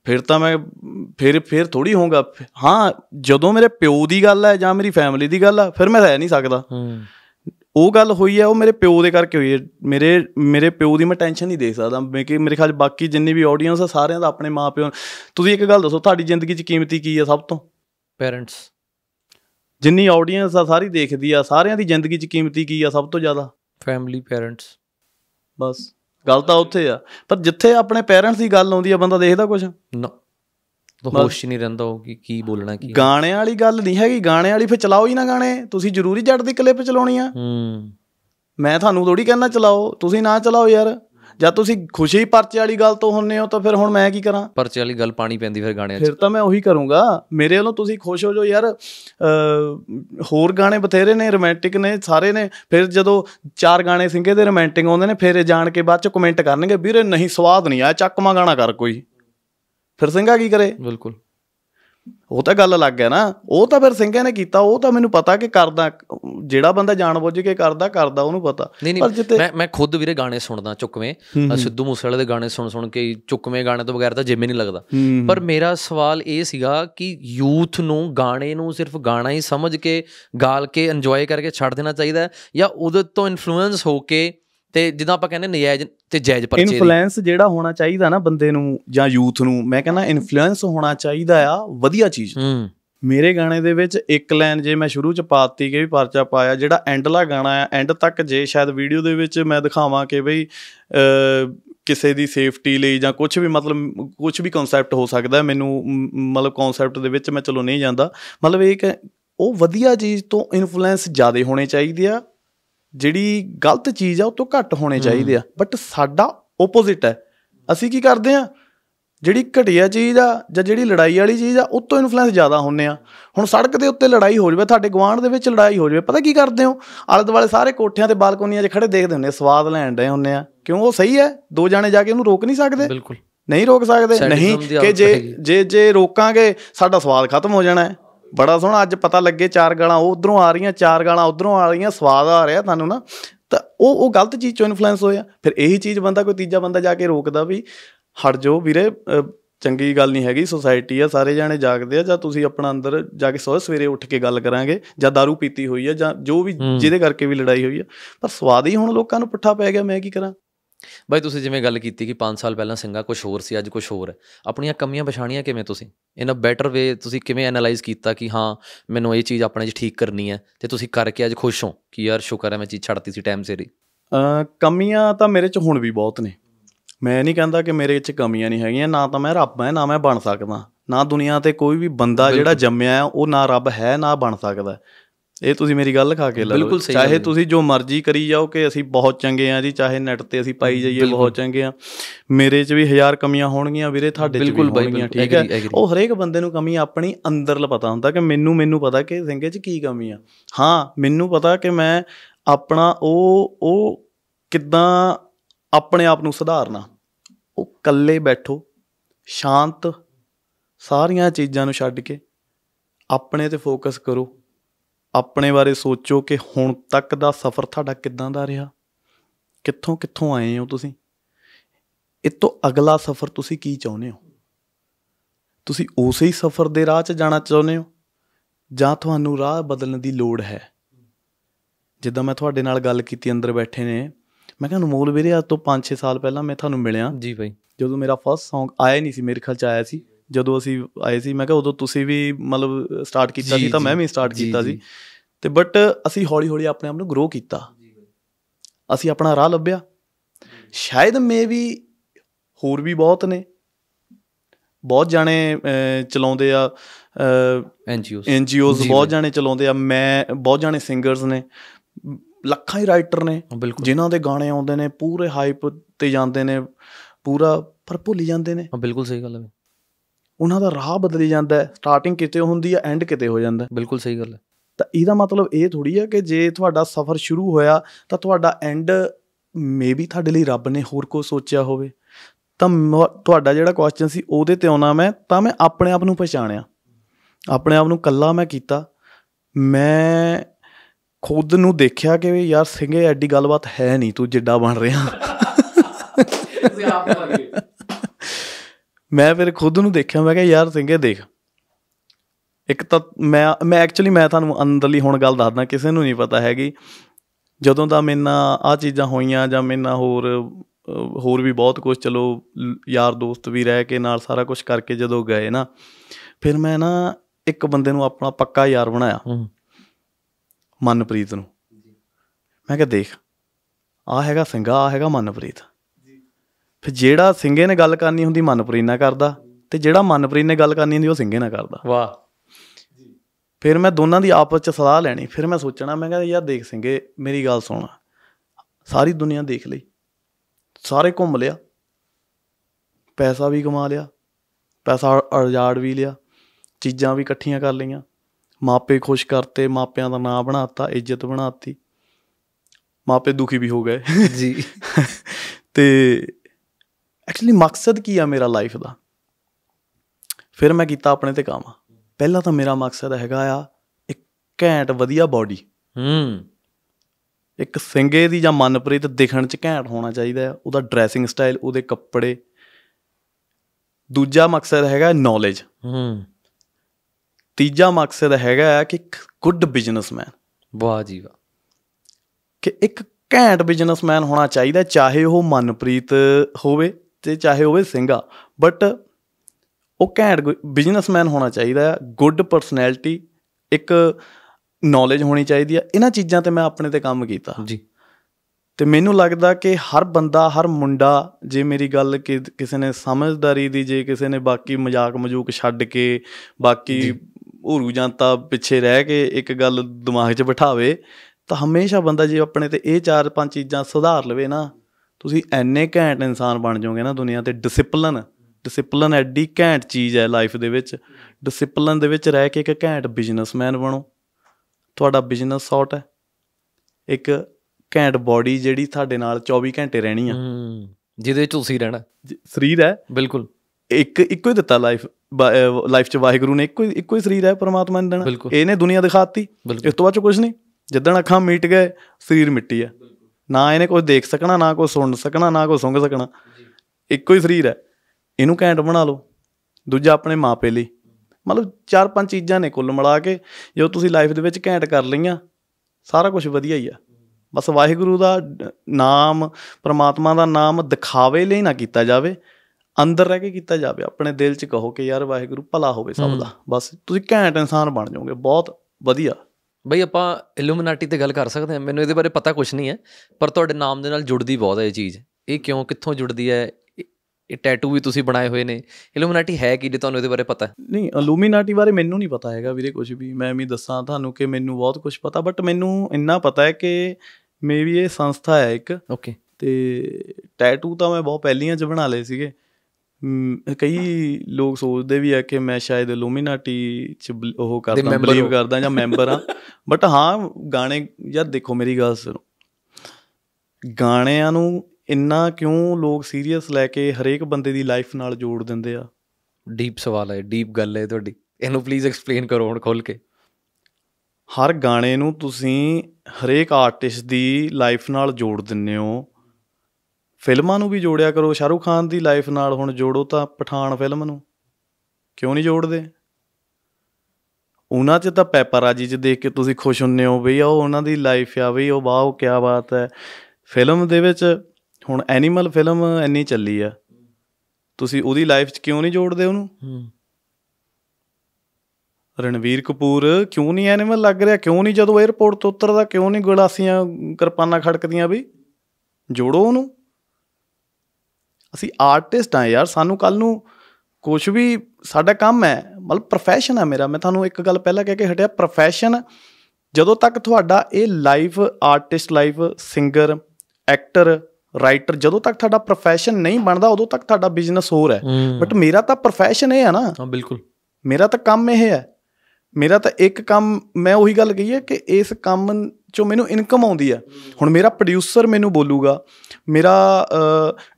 ਫਿਰ ਤਾਂ ਮੈਂ ਫਿਰ ਫਿਰ ਥੋੜੀ ਹੋਊਗਾ ਹਾਂ ਜਦੋਂ ਮੇਰੇ ਪਿਓ ਦੀ ਗੱਲ ਹੈ ਜਾਂ ਮੇਰੀ ਫੈਮਿਲੀ ਦੀ ਗੱਲ ਆ ਫਿਰ ਮੈਂ ਰਹਿ ਨਹੀਂ ਸਕਦਾ ਉਹ ਗੱਲ ਹੋਈ ਹੈ ਉਹ ਮੇਰੇ ਪਿਓ ਦੇ ਕਰਕੇ ਹੋਈ ਹੈ ਮੇਰੇ ਮੇਰੇ ਪਿਓ ਦੀ ਮੈਂ ਟੈਨਸ਼ਨ ਨਹੀਂ ਦੇ ਸਕਦਾ ਮੈਂ ਕਿ ਮੇਰੇ ਖਿਆਲ ਬਾਕੀ ਜਿੰਨੀ ਵੀ ਆਡੀਅנס ਆ ਸਾਰਿਆਂ ਦਾ ਆਪਣੇ ਮਾਪਿਓ ਤੁਸੀਂ ਇੱਕ ਗੱਲ ਦੱਸੋ ਤੁਹਾਡੀ ਜ਼ਿੰਦਗੀ 'ਚ ਕੀਮਤੀ ਕੀ ਹੈ ਸਭ ਤੋਂ ਪੇਰੈਂਟਸ ਜਿੰਨੀ ਆਡੀਅנס ਆ ਸਾਰੀ ਦੇਖਦੀ ਆ ਸਾਰਿਆਂ ਦੀ ਜ਼ਿੰਦਗੀ 'ਚ ਕੀਮਤੀ ਕੀ ਆ ਸਭ ਤੋਂ ਜ਼ਿਆਦਾ ਫੈਮਿਲੀ ਪੇਰੈਂਟਸ ਬਸ ਗੱਲ ਤਾਂ ਉੱਥੇ ਆ ਪਰ ਜਿੱਥੇ ਆਪਣੇ ਪੇਰੈਂਟਸ ਦੀ ਗੱਲ ਆਉਂਦੀ ਆ ਬੰਦਾ ਦੇਖਦਾ ਕੁਝ ਨਾ ਤਾਂ ਹੋਸ਼ ਨਹੀਂ ਰਹਿੰਦਾ ਉਹ ਕਿ ਕੀ ਬੋਲਣਾ ਕੀ ਗਾਣੇ ਵਾਲੀ ਗੱਲ ਨਹੀਂ ਹੈਗੀ ਗਾਣੇ ਵਾਲੀ ਫੇ ਚਲਾਓ ਹੀ ਨਾ ਗਾਣੇ ਤੁਸੀਂ ਜ਼ਰੂਰੀ ਜੱਟ ਦੀ ਕਲਿੱਪ ਚਲਾਉਣੀ ਆ ਹੂੰ ਮੈਂ ਤੁਹਾਨੂੰ ਥੋੜੀ ਕਹਿਣਾ ਚਲਾਓ ਤੁਸੀਂ ਨਾ ਚਲਾਓ ਯਾਰ ਜਦ ਤੁਸੀਂ ਖੁਸ਼ੀ ਪਰਚੇ ਵਾਲੀ ਗੱਲ ਤੋਂ ਹੁੰਨੇ ਹੋ ਤਾਂ ਫਿਰ ਹੁਣ ਮੈਂ ਕੀ ਕਰਾਂ ਪਰਚੇ ਵਾਲੀ ਗੱਲ ਪਾਣੀ ਪੈਂਦੀ ਫਿਰ ਗਾਣਿਆਂ 'ਚ ਫਿਰ ਤਾਂ ਮੈਂ ਉਹੀ ਕਰੂੰਗਾ ਮੇਰੇ ਵੱਲੋਂ ਤੁਸੀਂ ਖੁਸ਼ ਹੋ ਜਾਓ ਯਾਰ ਹੋਰ ਗਾਣੇ ਬਥੇਰੇ ਨੇ ਰੋਮਾਂਟਿਕ ਨੇ ਸਾਰੇ ਨੇ ਫਿਰ ਜਦੋਂ ਚਾਰ ਗਾਣੇ ਸਿੰਘੇ ਦੇ ਰੋਮਾਂਟਿਕ ਆਉਂਦੇ ਨੇ ਫਿਰ ਇਹ ਜਾਣ ਕੇ ਬਾਅਦ 'ਚ ਕਮੈਂਟ ਕਰਨਗੇ ਵੀਰੇ ਨਹੀਂ ਸਵਾਦ ਨਹੀਂ ਆਇਆ ਚੱਕਮਾ ਗਾਣਾ ਕਰ ਕੋਈ ਫਿਰ ਸਿੰਘਾ ਕੀ ਕਰੇ ਬਿਲਕੁਲ ਉਹ ਤਾਂ ਗੱਲ ਲੱਗ ਗਿਆ ਨਾ ਉਹ ਤਾਂ ਫਿਰ ਸਿੰਘਾਂ ਨੇ ਕੀਤਾ ਉਹ ਤਾਂ ਮੈਨੂੰ ਪਤਾ ਕਿ ਕਰਦਾ ਜਿਹੜਾ ਬੰਦਾ ਜਾਣਬੁੱਝ ਕੇ ਕਰਦਾ ਕਰਦਾ ਉਹਨੂੰ ਪਤਾ ਪਰ ਜਿੱਤੇ ਮੈਂ ਮੈਂ ਖੁਦ ਵੀਰੇ ਗਾਣੇ ਸੁਣਦਾ ਚੁੱਕਵੇਂ ਸਿੱਧੂ ਮੂਸੇਵਾਲੇ ਦੇ ਗਾਣੇ ਸੁਣ ਸੁਣ ਕੇ ਚੁੱਕਵੇਂ ਗਾਣੇ ਤੋਂ ਬਗੈਰ ਤਾਂ ਜਿਵੇਂ ਨਹੀਂ ਲੱਗਦਾ ਪਰ ਮੇਰਾ ਸਵਾਲ ਇਹ ਸੀਗਾ ਕਿ ਯੂਥ ਨੂੰ ਗਾਣੇ ਨੂੰ ਸਿਰਫ ਗਾਣਾ ਹੀ ਸਮਝ ਕੇ ਗਾਲ ਕੇ ਇੰਜੋਏ ਕਰਕੇ ਛੱਡ ਦੇਣਾ ਚਾਹੀਦਾ ਜਾਂ ਉਹਦੇ ਤੋਂ ਇਨਫਲੂਐਂਸ ਹੋ ਕੇ ਤੇ ਜਿੱਦਾਂ ਆਪਾਂ ਕਹਿੰਦੇ ਨਜਾਇਜ਼ ਤੇ ਜਾਇਜ਼ ਪਰਚੇ ਇਨਫਲੂਐਂਸ ਜਿਹੜਾ ਹੋਣਾ ਚਾਹੀਦਾ ਨਾ ਬੰਦੇ ਨੂੰ ਜਾਂ ਯੂਥ ਨੂੰ ਮੈਂ ਕਹਿੰਦਾ ਇਨਫਲੂਐਂਸ ਹੋਣਾ ਚਾਹੀਦਾ ਆ ਵਧੀਆ ਚੀਜ਼ ਮੇਰੇ ਗਾਣੇ ਦੇ ਵਿੱਚ ਇੱਕ ਲਾਈਨ ਜੇ ਮੈਂ ਸ਼ੁਰੂ ਚ ਪਾਤੀ ਕਿ ਵੀ ਪਰਚਾ ਪਾਇਆ ਜਿਹੜਾ ਐਂਡਲਾ ਗਾਣਾ ਆ ਐਂਡ ਤੱਕ ਜੇ ਸ਼ਾਇਦ ਵੀਡੀਓ ਦੇ ਵਿੱਚ ਮੈਂ ਦਿਖਾਵਾਂ ਕਿ ਬਈ ਕਿਸੇ ਦੀ ਸੇਫਟੀ ਲਈ ਜਾਂ ਕੁਝ ਵੀ ਮਤਲਬ ਕੁਝ ਵੀ ਕਨਸੈਪਟ ਹੋ ਸਕਦਾ ਮੈਨੂੰ ਮਤਲਬ ਕਨਸੈਪਟ ਦੇ ਵਿੱਚ ਮੈਂ ਚਲੋ ਨਹੀਂ ਜਾਂਦਾ ਮਤਲਬ ਇਹ ਉਹ ਵਧੀਆ ਚੀਜ਼ ਤੋਂ ਇਨਫਲੂਐਂਸ ਜ਼ਿਆਦਾ ਹੋਣੇ ਚਾਹੀਦੇ ਆ ਜਿਹੜੀ ਗਲਤ ਚੀਜ਼ ਆ ਉਹ ਤੋਂ ਘੱਟ ਹੋਣੇ ਚਾਹੀਦੇ ਆ ਬਟ ਸਾਡਾ ਆਪੋਜ਼ਿਟ ਹੈ ਅਸੀਂ ਕੀ ਕਰਦੇ ਆ ਜਿਹੜੀ ਘਟਿਆ ਚੀਜ਼ ਆ ਜਾਂ ਜਿਹੜੀ ਲੜਾਈ ਵਾਲੀ ਚੀਜ਼ ਆ ਉਹ ਤੋਂ ਇਨਫਲੂਐਂਸ ਜ਼ਿਆਦਾ ਹੁੰਨੇ ਆ ਹੁਣ ਸੜਕ ਦੇ ਉੱਤੇ ਲੜਾਈ ਹੋ ਜਵੇ ਤੁਹਾਡੇ ਗਵਾਂਢ ਦੇ ਵਿੱਚ ਲੜਾਈ ਹੋ ਜਵੇ ਪਤਾ ਕੀ ਕਰਦੇ ਹੋ ਆਲੇ ਦੁਆਲੇ ਸਾਰੇ ਕੋਠਿਆਂ ਤੇ ਬਾਲਕੋਨੀਆਂ 'ਚ ਖੜੇ ਦੇਖਦੇ ਹੁੰਨੇ ਆ ਸਵਾਦ ਲੈਣ ਰਹੇ ਹੁੰਨੇ ਆ ਕਿਉਂ ਉਹ ਸਹੀ ਹੈ ਦੋ ਜਾਣੇ ਜਾ ਕੇ ਉਹਨੂੰ ਰੋਕ ਨਹੀਂ ਸਕਦੇ ਬਿਲਕੁਲ ਨਹੀਂ ਰੋਕ ਸਕਦੇ ਨਹੀਂ ਕਿ ਜੇ ਜੇ ਜੇ ਰੋਕਾਂਗੇ ਸਾਡਾ ਸਵਾਦ ਖਤਮ ਹੋ ਜਾਣਾ ਹੈ ਬੜਾ ਸੋਹਣਾ ਅੱਜ ਪਤਾ ਲੱਗੇ ਚਾਰ ਗਾਲਾਂ ਉਧਰੋਂ ਆ ਰਹੀਆਂ ਚਾਰ ਗਾਲਾਂ ਉਧਰੋਂ ਆ ਰਹੀਆਂ ਸਵਾਦ ਆ ਰਿਹਾ ਤੁਹਾਨੂੰ ਨਾ ਤਾਂ ਉਹ ਉਹ ਗਲਤ ਚੀਜ਼ ਚੋਂ ਇਨਫਲੂਐਂਸ ਹੋਇਆ ਫਿਰ ਇਹੀ ਚੀਜ਼ ਬੰਦਾ ਕੋਈ ਤੀਜਾ ਬੰਦਾ ਜਾ ਕੇ ਰੋਕਦਾ ਵੀ ਹਟ ਜਾਓ ਵੀਰੇ ਚੰਗੀ ਗੱਲ ਨਹੀਂ ਹੈਗੀ ਸੋਸਾਇਟੀ ਆ ਸਾਰੇ ਜਾਣੇ ਜਾਗਦੇ ਆ ਜਾਂ ਤੁਸੀਂ ਆਪਣਾ ਅੰਦਰ ਜਾ ਕੇ ਸੋਹ ਸਵੇਰੇ ਉੱਠ ਕੇ ਗੱਲ ਕਰਾਂਗੇ ਜਾਂ दारू ਪੀਤੀ ਹੋਈ ਆ ਜਾਂ ਜੋ ਵੀ ਜਿਹਦੇ ਕਰਕੇ ਵੀ ਲੜਾਈ ਹੋਈ ਆ ਪਰ ਸਵਾਦ ਹੀ ਹੁਣ ਲੋਕਾਂ ਨੂੰ ਪੁੱਠਾ ਪੈ ਗਿਆ ਮੈਂ ਕੀ ਕਰਾਂ ਬਾਈ ਤੁਸੀਂ ਜਿਵੇਂ ਗੱਲ ਕੀਤੀ ਕਿ 5 ਸਾਲ ਪਹਿਲਾਂ ਸਿੰਘਾ ਕੁਝ ਹੋਰ ਸੀ ਅੱਜ ਕੁਝ ਹੋਰ ਹੈ ਆਪਣੀਆਂ ਕਮੀਆਂ ਪਛਾਣੀਆਂ ਕਿਵੇਂ ਤੁਸੀਂ ਇਨ ਅ ਬੈਟਰ ਵੇ ਤੁਸੀਂ ਕਿਵੇਂ ਐਨਾਲਾਈਜ਼ ਕੀਤਾ ਕਿ ਹਾਂ ਮੈਨੂੰ ਇਹ ਚੀਜ਼ ਆਪਣੇ 'ਚ ਠੀਕ ਕਰਨੀ ਹੈ ਤੇ ਤੁਸੀਂ ਕਰਕੇ ਅੱਜ ਖੁਸ਼ ਹੋ ਕਿ ਯਾਰ ਸ਼ੁਕਰ ਹੈ ਮੈਂ ਚੀਜ਼ ਛੱਡਤੀ ਸੀ ਟਾਈਮ ਸਿਰ ਹੀ ਕਮੀਆਂ ਤਾਂ ਮੇਰੇ 'ਚ ਹੁਣ ਵੀ ਬਹੁਤ ਨੇ ਮੈਂ ਨਹੀਂ ਕਹਿੰਦਾ ਕਿ ਮੇਰੇ 'ਚ ਕਮੀਆਂ ਨਹੀਂ ਹੈਗੀਆਂ ਨਾ ਤਾਂ ਮੈਂ ਰੱਬ ਹਾਂ ਨਾ ਮੈਂ ਬਣ ਸਕਦਾ ਨਾ ਦੁਨੀਆ ਤੇ ਕੋਈ ਵੀ ਬੰਦਾ ਜਿਹੜਾ ਜੰਮਿਆ ਉਹ ਨਾ ਰੱਬ ਹੈ ਨਾ ਬਣ ਸਕਦਾ ਇਹ ਤੁਸੀਂ ਮੇਰੀ ਗੱਲ ਖਾ ਕੇ ਲਾ ਲਓ ਚਾਹੇ ਤੁਸੀਂ ਜੋ ਮਰਜ਼ੀ ਕਰੀ ਜਾਓ ਕਿ ਅਸੀਂ ਬਹੁਤ ਚੰਗੇ ਆ ਜੀ ਚਾਹੇ ਨੈਟ ਤੇ ਅਸੀਂ ਪਾਈ ਜਾਈਏ ਬਹੁਤ ਚੰਗੇ ਆ ਮੇਰੇ 'ਚ ਵੀ ਹਜ਼ਾਰ ਕਮੀਆਂ ਹੋਣਗੀਆਂ ਵੀਰੇ ਤੁਹਾਡੇ 'ਚ ਵੀ ਹੋਣਗੀਆਂ ਠੀਕ ਹੈ ਉਹ ਹਰੇਕ ਬੰਦੇ ਨੂੰ ਕਮੀ ਆਪਣੀ ਅੰਦਰਲ ਪਤਾ ਹੁੰਦਾ ਕਿ ਮੈਨੂੰ ਮੈਨੂੰ ਪਤਾ ਕਿ ਸਿੰਘੇ 'ਚ ਕੀ ਕਮੀ ਆ ਹਾਂ ਮੈਨੂੰ ਪਤਾ ਕਿ ਮੈਂ ਆਪਣਾ ਉਹ ਉਹ ਕਿਦਾਂ ਆਪਣੇ ਆਪ ਨੂੰ ਸੁਧਾਰਨਾ ਉਹ ਇਕੱਲੇ ਬੈਠੋ ਸ਼ਾਂਤ ਸਾਰੀਆਂ ਚੀਜ਼ਾਂ ਨੂੰ ਛੱਡ ਕੇ ਆਪਣੇ ਤੇ ਫੋਕਸ ਕਰੋ ਆਪਣੇ ਬਾਰੇ ਸੋਚੋ ਕਿ ਹੁਣ ਤੱਕ ਦਾ ਸਫ਼ਰ ਤੁਹਾਡਾ ਕਿੱਦਾਂ ਦਾ ਰਿਹਾ ਕਿੱਥੋਂ ਕਿੱਥੋਂ ਆਏ ਹੋ ਤੁਸੀਂ ਇਸ ਤੋਂ ਅਗਲਾ ਸਫ਼ਰ ਤੁਸੀਂ ਕੀ ਚਾਹੁੰਦੇ ਹੋ ਤੁਸੀਂ ਉਸੇ ਹੀ ਸਫ਼ਰ ਦੇ ਰਾਹ 'ਚ ਜਾਣਾ ਚਾਹੁੰਦੇ ਹੋ ਜਾਂ ਤੁਹਾਨੂੰ ਰਾਹ ਬਦਲਣ ਦੀ ਲੋੜ ਹੈ ਜਿੱਦਾਂ ਮੈਂ ਤੁਹਾਡੇ ਨਾਲ ਗੱਲ ਕੀਤੀ ਅੰਦਰ ਬੈਠੇ ਨੇ ਮੈਂ ਕਿਹਾ ਅਨਮੋਲ ਵੀਰੇ ਆ ਤੋਂ 5-6 ਸਾਲ ਪਹਿਲਾਂ ਮੈਂ ਤੁਹਾਨੂੰ ਮਿਲਿਆ ਜੀ ਬਾਈ ਜਦੋਂ ਮੇਰਾ ਫਸਟ Song ਆਇਆ ਨਹੀਂ ਸੀ ਮੇਰੇ ਖਿਆਲ ਚ ਆਇਆ ਸੀ ਜਦੋਂ ਅਸੀਂ ਆਏ ਸੀ ਮੈਂ ਕਿਹਾ ਉਦੋਂ ਤੁਸੀਂ ਵੀ ਮਤਲਬ ਸਟਾਰਟ ਕੀਤਾ ਸੀ ਤਾਂ ਮੈਂ ਵੀ ਸਟਾਰਟ ਕੀਤਾ ਸੀ ਤੇ ਬਟ ਅਸੀਂ ਹੌਲੀ ਹੌਲੀ ਆਪਣੇ ਆਪ ਨੂੰ ਗਰੋ ਕੀਤਾ ਅਸੀਂ ਆਪਣਾ ਰਾਹ ਲੱਭਿਆ ਸ਼ਾਇਦ ਮੇ ਵੀ ਹੋਰ ਵੀ ਬਹੁਤ ਨੇ ਬਹੁਤ ਜਾਣੇ ਚਲਾਉਂਦੇ ਆ ਐਨਜੀਓਸ ਐਨਜੀਓਸ ਬਹੁਤ ਜਾਣੇ ਚਲਾਉਂਦੇ ਆ ਮੈਂ ਬਹੁਤ ਜਾਣੇ ਸਿੰਗਰਸ ਨੇ ਲੱਖਾਂ ਹੀ ਰਾਈਟਰ ਨੇ ਜਿਨ੍ਹਾਂ ਦੇ ਗਾਣੇ ਆਉਂਦੇ ਨੇ ਪੂਰੇ ਹਾਈਪ ਤੇ ਜਾਂਦੇ ਨੇ ਪੂਰਾ ਪਰ ਭੁੱਲ ਜਾਂਦੇ ਨੇ ਬਿਲਕੁਲ ਸਹੀ ਗੱਲ ਹੈ ਉਹਨਾਂ ਦਾ ਰਾਹ ਬਦਲੀ ਜਾਂਦਾ ਹੈ ਸਟਾਰਟਿੰਗ ਕਿਤੇ ਹੁੰਦੀ ਹੈ ਐਂਡ ਕਿਤੇ ਹੋ ਜਾਂਦਾ ਬਿਲਕੁਲ ਸਹੀ ਗੱਲ ਹੈ ਤਾਂ ਇਹਦਾ ਮਤਲਬ ਇਹ ਥੋੜੀ ਹੈ ਕਿ ਜੇ ਤੁਹਾਡਾ ਸਫ਼ਰ ਸ਼ੁਰੂ ਹੋਇਆ ਤਾਂ ਤੁਹਾਡਾ ਐਂਡ ਮੇਬੀ ਤੁਹਾਡੇ ਲਈ ਰੱਬ ਨੇ ਹੋਰ ਕੋ ਸੋਚਿਆ ਹੋਵੇ ਤਾਂ ਤੁਹਾਡਾ ਜਿਹੜਾ ਕੁਐਸਚਨ ਸੀ ਉਹਦੇ ਤੇ ਆਉਣਾ ਮੈਂ ਤਾਂ ਮੈਂ ਆਪਣੇ ਆਪ ਨੂੰ ਪਛਾਣਿਆ ਆਪਣੇ ਆਪ ਨੂੰ ਕੱਲਾ ਮੈਂ ਕੀਤਾ ਮੈਂ ਖੁਦ ਨੂੰ ਦੇਖਿਆ ਕਿ ਯਾਰ ਸਿੰਘੇ ਐਡੀ ਗੱਲਬਾਤ ਹੈ ਨਹੀਂ ਤੂੰ ਜਿੱਡਾ ਬਣ ਰਿਹਾ ਤੁਸੀਂ ਆਪ ਗਏ ਮੈਂ ਫਿਰ ਖੁਦ ਨੂੰ ਦੇਖਿਆ ਮੈਂ ਕਿਹਾ ਯਾਰ ਸਿੰਘੇ ਦੇਖ ਇੱਕ ਤਾਂ ਮੈਂ ਮੈਂ ਐਕਚੁਅਲੀ ਮੈਂ ਤੁਹਾਨੂੰ ਅੰਦਰਲੀ ਹੁਣ ਗੱਲ ਦੱਸਦਾ ਕਿਸੇ ਨੂੰ ਨਹੀਂ ਪਤਾ ਹੈਗੀ ਜਦੋਂ ਦਾ ਮੈਨਾਂ ਆ ਚੀਜ਼ਾਂ ਹੋਈਆਂ ਜਾਂ ਮੈਨਾਂ ਹੋਰ ਹੋਰ ਵੀ ਬਹੁਤ ਕੁਝ ਚਲੋ ਯਾਰ ਦੋਸਤ ਵੀ ਰਹਿ ਕੇ ਨਾਲ ਸਾਰਾ ਕੁਝ ਕਰਕੇ ਜਦੋਂ ਗਏ ਨਾ ਫਿਰ ਮੈਂ ਨਾ ਇੱਕ ਬੰਦੇ ਨੂੰ ਆਪਣਾ ਪੱਕਾ ਯਾਰ ਬਣਾਇਆ ਮਨਪ੍ਰੀਤ ਨੂੰ ਮੈਂ ਕਿਹਾ ਦੇਖ ਆ ਹੈਗਾ ਸਿੰਘਾ ਆ ਹੈਗਾ ਮਨਪ੍ਰੀਤ ਫਿਰ ਜਿਹੜਾ ਸਿੰਘੇ ਨੇ ਗੱਲ ਕਰਨੀ ਹੁੰਦੀ ਮਨਪ੍ਰੀਤ ਨਾਲ ਕਰਦਾ ਤੇ ਜਿਹੜਾ ਮਨਪ੍ਰੀਤ ਨੇ ਗੱਲ ਕਰਨੀ ਹੁੰਦੀ ਉਹ ਸਿੰਘੇ ਨਾਲ ਕਰਦਾ ਵਾਹ ਫਿਰ ਮੈਂ ਦੋਨਾਂ ਦੀ ਆਪਸ ਚ ਸਲਾਹ ਲੈਣੀ ਫਿਰ ਮੈਂ ਸੋਚਣਾ ਮੈਂ ਕਹਿੰਦਾ ਯਾਰ ਦੇਖ ਸਿੰਘੇ ਮੇਰੀ ਗੱਲ ਸੁਣ ਸਾਰੀ ਦੁਨੀਆ ਦੇਖ ਲਈ ਸਾਰੇ ਘੁੰਮ ਲਿਆ ਪੈਸਾ ਵੀ ਕਮਾ ਲਿਆ ਪੈਸਾ ਅਰਜਾੜ ਵੀ ਲਿਆ ਚੀਜ਼ਾਂ ਵੀ ਇਕੱਠੀਆਂ ਕਰ ਲਈਆਂ ਮਾਪੇ ਖੁਸ਼ ਕਰਤੇ ਮਾਪਿਆਂ ਦਾ ਨਾਂ ਬਣਾਤਾ ਇੱਜ਼ਤ ਬਣਾਤੀ ਮਾਪੇ ਦੁਖੀ ਵੀ ਹੋ ਗਏ ਜੀ ਤੇ ਐਕਚੁਅਲੀ ਮਕਸਦ ਕੀ ਆ ਮੇਰਾ ਲਾਈਫ ਦਾ ਫਿਰ ਮੈਂ ਕੀਤਾ ਆਪਣੇ ਤੇ ਕਾਮਾ ਪਹਿਲਾਂ ਤਾਂ ਮੇਰਾ ਮਕਸਦ ਹੈਗਾ ਆ ਇੱਕ ਘੈਂਟ ਵਧੀਆ ਬਾਡੀ ਹੂੰ ਇੱਕ ਸਿੰਗੇ ਦੀ ਜਾਂ ਮਨਪ੍ਰੀਤ ਦਿਖਣ ਚ ਘੈਂਟ ਹੋਣਾ ਚਾਹੀਦਾ ਹੈ ਉਹਦਾ ਡਰੈਸਿੰਗ ਸਟਾਈਲ ਉਹਦੇ ਕੱਪੜੇ ਦੂਜਾ ਮਕਸਦ ਹੈਗਾ ਨੌਲੇਜ ਹੂੰ ਤੀਜਾ ਮਕਸਦ ਹੈਗਾ ਕਿ ਇੱਕ ਗੁੱਡ ਬਿਜ਼ਨਸਮੈਨ ਵਾਹ ਜੀ ਵਾਹ ਕਿ ਇੱਕ ਘੈਂਟ ਬਿਜ਼ਨਸਮੈਨ ਹੋਣਾ ਚਾਹੀਦਾ ਚਾਹੇ ਉਹ ਮਨਪ੍ਰੀਤ ਹੋਵੇ ਤੇ ਚਾਹੇ ਹੋਵੇ ਸਿੰਘਾ ਬਟ ਉਹ ਘੈਂਟ ਬਿਜ਼ਨਸਮੈਨ ਹੋਣਾ ਚਾਹੀਦਾ ਹੈ ਗੁੱਡ ਪਰਸਨੈਲਿਟੀ ਇੱਕ ਨੌਲੇਜ ਹੋਣੀ ਚਾਹੀਦੀ ਹੈ ਇਹਨਾਂ ਚੀਜ਼ਾਂ ਤੇ ਮੈਂ ਆਪਣੇ ਤੇ ਕੰਮ ਕੀਤਾ ਜੀ ਤੇ ਮੈਨੂੰ ਲੱਗਦਾ ਕਿ ਹਰ ਬੰਦਾ ਹਰ ਮੁੰਡਾ ਜੇ ਮੇਰੀ ਗੱਲ ਕਿਸੇ ਨੇ ਸਮਝਦਾਰੀ ਦੀ ਜੇ ਕਿਸੇ ਨੇ ਬਾਕੀ ਮਜ਼ਾਕ ਮਜੂਕ ਛੱਡ ਕੇ ਬਾਕੀ ਹੋਰੂ ਜਾਂ ਤਾਂ ਪਿੱਛੇ ਰਹਿ ਕੇ ਇੱਕ ਗੱਲ ਦਿਮਾਗ 'ਚ ਬਿਠਾਵੇ ਤਾਂ ਹਮੇਸ਼ਾ ਬੰਦਾ ਜੇ ਆਪਣੇ ਤੇ ਇਹ ਚਾਰ ਪੰਜ ਚੀਜ਼ਾਂ ਸੁਧਾਰ ਲਵੇ ਨਾ ਤੁਸੀਂ ਐਨੇ ਘੈਂਟ ਇਨਸਾਨ ਬਣ ਜਾਓਗੇ ਨਾ ਦੁਨੀਆ ਤੇ ਡਿਸਪਲਨ ਡਿਸਪਲਨ ਐਡੀ ਘੈਂਟ ਚੀਜ਼ ਹੈ ਲਾਈਫ ਦੇ ਵਿੱਚ ਡਿਸਪਲਨ ਦੇ ਵਿੱਚ ਰਹਿ ਕੇ ਇੱਕ ਘੈਂਟ ਬਿਜ਼ਨਸਮੈਨ ਬਣੋ ਤੁਹਾਡਾ ਬਿਜ਼ਨਸ ਸੌਟ ਹੈ ਇੱਕ ਘੈਂਟ ਬਾਡੀ ਜਿਹੜੀ ਤੁਹਾਡੇ ਨਾਲ 24 ਘੰਟੇ ਰਹਿਣੀ ਆ ਜਿਹਦੇ ਵਿੱਚ ਤੁਸੀਂ ਰਹਿਣਾ ਸਰੀਰ ਹੈ ਬਿਲਕੁਲ ਇੱਕ ਇੱਕੋ ਹੀ ਦਿੱਤਾ ਲਾਈਫ ਲਾਈਫ ਚ ਵਾਹਿਗੁਰੂ ਨੇ ਇੱਕੋ ਇੱਕੋ ਹੀ ਸਰੀਰ ਹੈ ਪਰਮਾਤਮਾ ਨੇ ਦੇਣਾ ਇਹਨੇ ਦੁਨੀਆ ਦਿਖਾਤੀ ਇਸ ਤੋਂ ਬਾਅਦ ਕੁਝ ਨਹੀਂ ਜਿੱਦਣ ਅੱਖਾਂ ਮੀਟ ਗਏ ਸਰੀਰ ਮਿੱਟੀ ਹੈ ਨਾ ਇਹਨੇ ਕੁਝ ਦੇਖ ਸਕਣਾ ਨਾ ਕੁਝ ਸੁਣ ਸਕਣਾ ਨਾ ਕੁਝ ਸੁੰਘ ਸਕਣਾ ਇੱਕੋ ਹੀ ਸਰੀਰ ਹੈ ਇਹਨੂੰ ਘੈਂਟ ਬਣਾ ਲਓ ਦੂਜਾ ਆਪਣੇ ਮਾਪੇ ਲਈ ਮਤਲਬ ਚਾਰ ਪੰਜ ਚੀਜ਼ਾਂ ਨੇ ਕੁੱਲ ਮਿਲਾ ਕੇ ਜੋ ਤੁਸੀਂ ਲਾਈਫ ਦੇ ਵਿੱਚ ਘੈਂਟ ਕਰ ਲਈਆਂ ਸਾਰਾ ਕੁਝ ਵਧੀਆ ਹੀ ਆ ਬਸ ਵਾਹਿਗੁਰੂ ਦਾ ਨਾਮ ਪ੍ਰਮਾਤਮਾ ਦਾ ਨਾਮ ਦਿਖਾਵੇ ਲਈ ਨਾ ਕੀਤਾ ਜਾਵੇ ਅੰਦਰ ਰਹਿ ਕੇ ਕੀਤਾ ਜਾਵੇ ਆਪਣੇ ਦਿਲ 'ਚ ਕਹੋ ਕਿ ਯਾਰ ਵਾਹਿਗੁਰੂ ਭਲਾ ਹੋਵੇ ਸਭ ਦਾ ਬਸ ਤੁਸੀਂ ਘੈਂਟ ਇਨਸਾਨ ਬਣ ਜਾਓਗੇ ਬਹੁਤ ਵਧੀਆ ਬਈ ਆਪਾਂ ਇਲੂਮਿਨਾਟੀ ਤੇ ਗੱਲ ਕਰ ਸਕਦੇ ਹਾਂ ਮੈਨੂੰ ਇਹਦੇ ਬਾਰੇ ਪਤਾ ਕੁਝ ਨਹੀਂ ਹੈ ਪਰ ਤੁਹਾਡੇ ਨਾਮ ਦੇ ਨਾਲ ਜੁੜਦੀ ਬਹੁਤ ਹੈ ਇਹ ਚੀਜ਼ ਇਹ ਕਿਉਂ ਕਿੱਥੋਂ ਜੁੜਦੀ ਹੈ ਇਹ ਟੈਟੂ ਵੀ ਤੁਸੀਂ ਬਣਾਏ ਹੋਏ ਨੇ ਇਲੂਮਿਨਾਟੀ ਹੈ ਕੀ ਜੇ ਤੁਹਾਨੂੰ ਇਹਦੇ ਬਾਰੇ ਪਤਾ ਹੈ ਨਹੀਂ ਇਲੂਮਿਨਾਟੀ ਬਾਰੇ ਮੈਨੂੰ ਨਹੀਂ ਪਤਾ ਹੈਗਾ ਵੀਰੇ ਕੁਝ ਵੀ ਮੈਂ ਵੀ ਦੱਸਾਂ ਤੁਹਾਨੂੰ ਕਿ ਮੈਨੂੰ ਬਹੁਤ ਕੁਝ ਪਤਾ ਬਟ ਮੈਨੂੰ ਇੰਨਾ ਪਤਾ ਹੈ ਕਿ ਮੇਬੀ ਇਹ ਸੰਸਥਾ ਹੈ ਇੱਕ ਓਕੇ ਤੇ ਟੈਟੂ ਤਾਂ ਮੈਂ ਬਹੁਤ ਪਹਿਲੀਆਂ ਚ ਬਣਾ ਲਏ ਸੀਗੇ ਕਈ ਲੋਕ ਸੋਚਦੇ ਵੀ ਆ ਕਿ ਮੈਂ ਸ਼ਾਇਦ ਲੂਮੀਨਾਟੀ ਚ ਉਹ ਕਰਦਾ ਬਲੀਵ ਕਰਦਾ ਜਾਂ ਮੈਂਬਰ ਆ ਬਟ ਹਾਂ ਗਾਣੇ ਯਾਰ ਦੇਖੋ ਮੇਰੀ ਗੱਲ ਸੁਣੋ ਗਾਣਿਆਂ ਨੂੰ ਇੰਨਾ ਕਿਉਂ ਲੋਕ ਸੀਰੀਅਸ ਲੈ ਕੇ ਹਰੇਕ ਬੰਦੇ ਦੀ ਲਾਈਫ ਨਾਲ ਜੋੜ ਦਿੰਦੇ ਆ ਡੀਪ ਸਵਾਲ ਹੈ ਡੀਪ ਗੱਲ ਹੈ ਤੁਹਾਡੀ ਇਹਨੂੰ ਪਲੀਜ਼ ਐਕਸਪਲੇਨ ਕਰੋ ਹੁਣ ਖੋਲ ਕੇ ਹਰ ਗਾਣੇ ਨੂੰ ਤੁਸੀਂ ਹਰੇਕ ਆਰਟਿਸਟ ਦੀ ਲਾਈਫ ਨਾਲ ਜੋੜ ਦਿੰਨੇ ਹੋ ਫਿਲਮਾਂ ਨੂੰ ਵੀ ਜੋੜਿਆ ਕਰੋ ਸ਼ਾਹਰੂਖ ਖਾਨ ਦੀ ਲਾਈਫ ਨਾਲ ਹੁਣ ਜੋੜੋ ਤਾਂ ਪਠਾਨ ਫਿਲਮ ਨੂੰ ਕਿਉਂ ਨਹੀਂ ਜੋੜਦੇ ਉਹਨਾਂ 'ਚ ਤਾਂ ਪੈਪਰਾਜੀ 'ਚ ਦੇਖ ਕੇ ਤੁਸੀਂ ਖੁਸ਼ ਹੁੰਨੇ ਹੋ ਬਈ ਉਹ ਉਹਨਾਂ ਦੀ ਲਾਈਫ ਆ ਬਈ ਉਹ ਵਾਓ ਕੀ ਬਾਤ ਹੈ ਫਿਲਮ ਦੇ ਵਿੱਚ ਹੁਣ ਐਨੀਮਲ ਫਿਲਮ ਐਨੀ ਚੱਲੀ ਆ ਤੁਸੀਂ ਉਹਦੀ ਲਾਈਫ 'ਚ ਕਿਉਂ ਨਹੀਂ ਜੋੜਦੇ ਉਹਨੂੰ ਰਣਵੀਰ ਕਪੂਰ ਕਿਉਂ ਨਹੀਂ ਐਨੀਮਲ ਲੱਗ ਰਿਹਾ ਕਿਉਂ ਨਹੀਂ ਜਦੋਂ 에어ਪੋਰਟ ਤੋਂ ਉਤਰਦਾ ਕਿਉਂ ਨਹੀਂ ਗੁਲਾਸੀਆਂ ਕਿਰਪਾਨਾਂ ਖੜਕਦੀਆਂ ਬਈ ਜੋੜੋ ਉਹਨੂੰ ਅਸੀਂ ਆਰਟਿਸਟ ਆ ਯਾਰ ਸਾਨੂੰ ਕੱਲ ਨੂੰ ਕੁਝ ਵੀ ਸਾਡਾ ਕੰਮ ਹੈ ਮਤਲਬ profession ਆ ਮੇਰਾ ਮੈਂ ਤੁਹਾਨੂੰ ਇੱਕ ਗੱਲ ਪਹਿਲਾਂ ਕਹਿ ਕੇ ਹਟਿਆ profession ਜਦੋਂ ਤੱਕ ਤੁਹਾਡਾ ਇਹ life artist life singer actor writer ਜਦੋਂ ਤੱਕ ਤੁਹਾਡਾ profession ਨਹੀਂ ਬਣਦਾ ਉਦੋਂ ਤੱਕ ਤੁਹਾਡਾ ਬਿਜ਼ਨਸ ਹੋਰ ਹੈ ਬਟ ਮੇਰਾ ਤਾਂ profession ਇਹ ਆ ਨਾ ਹਾਂ ਬਿਲਕੁਲ ਮੇਰਾ ਤਾਂ ਕੰਮ ਇਹ ਹੈ ਮੇਰਾ ਤਾਂ ਇੱਕ ਕੰਮ ਮੈਂ ਉਹੀ ਗੱਲ ਕਹੀ ਹੈ ਕਿ ਇਸ ਕੰਮ ਚੋਂ ਮੈਨੂੰ ਇਨਕਮ ਆਉਂਦੀ ਆ ਹੁਣ ਮੇਰਾ ਪ੍ਰੋਡਿਊਸਰ ਮੈਨੂੰ ਬੋਲੂਗਾ ਮੇਰਾ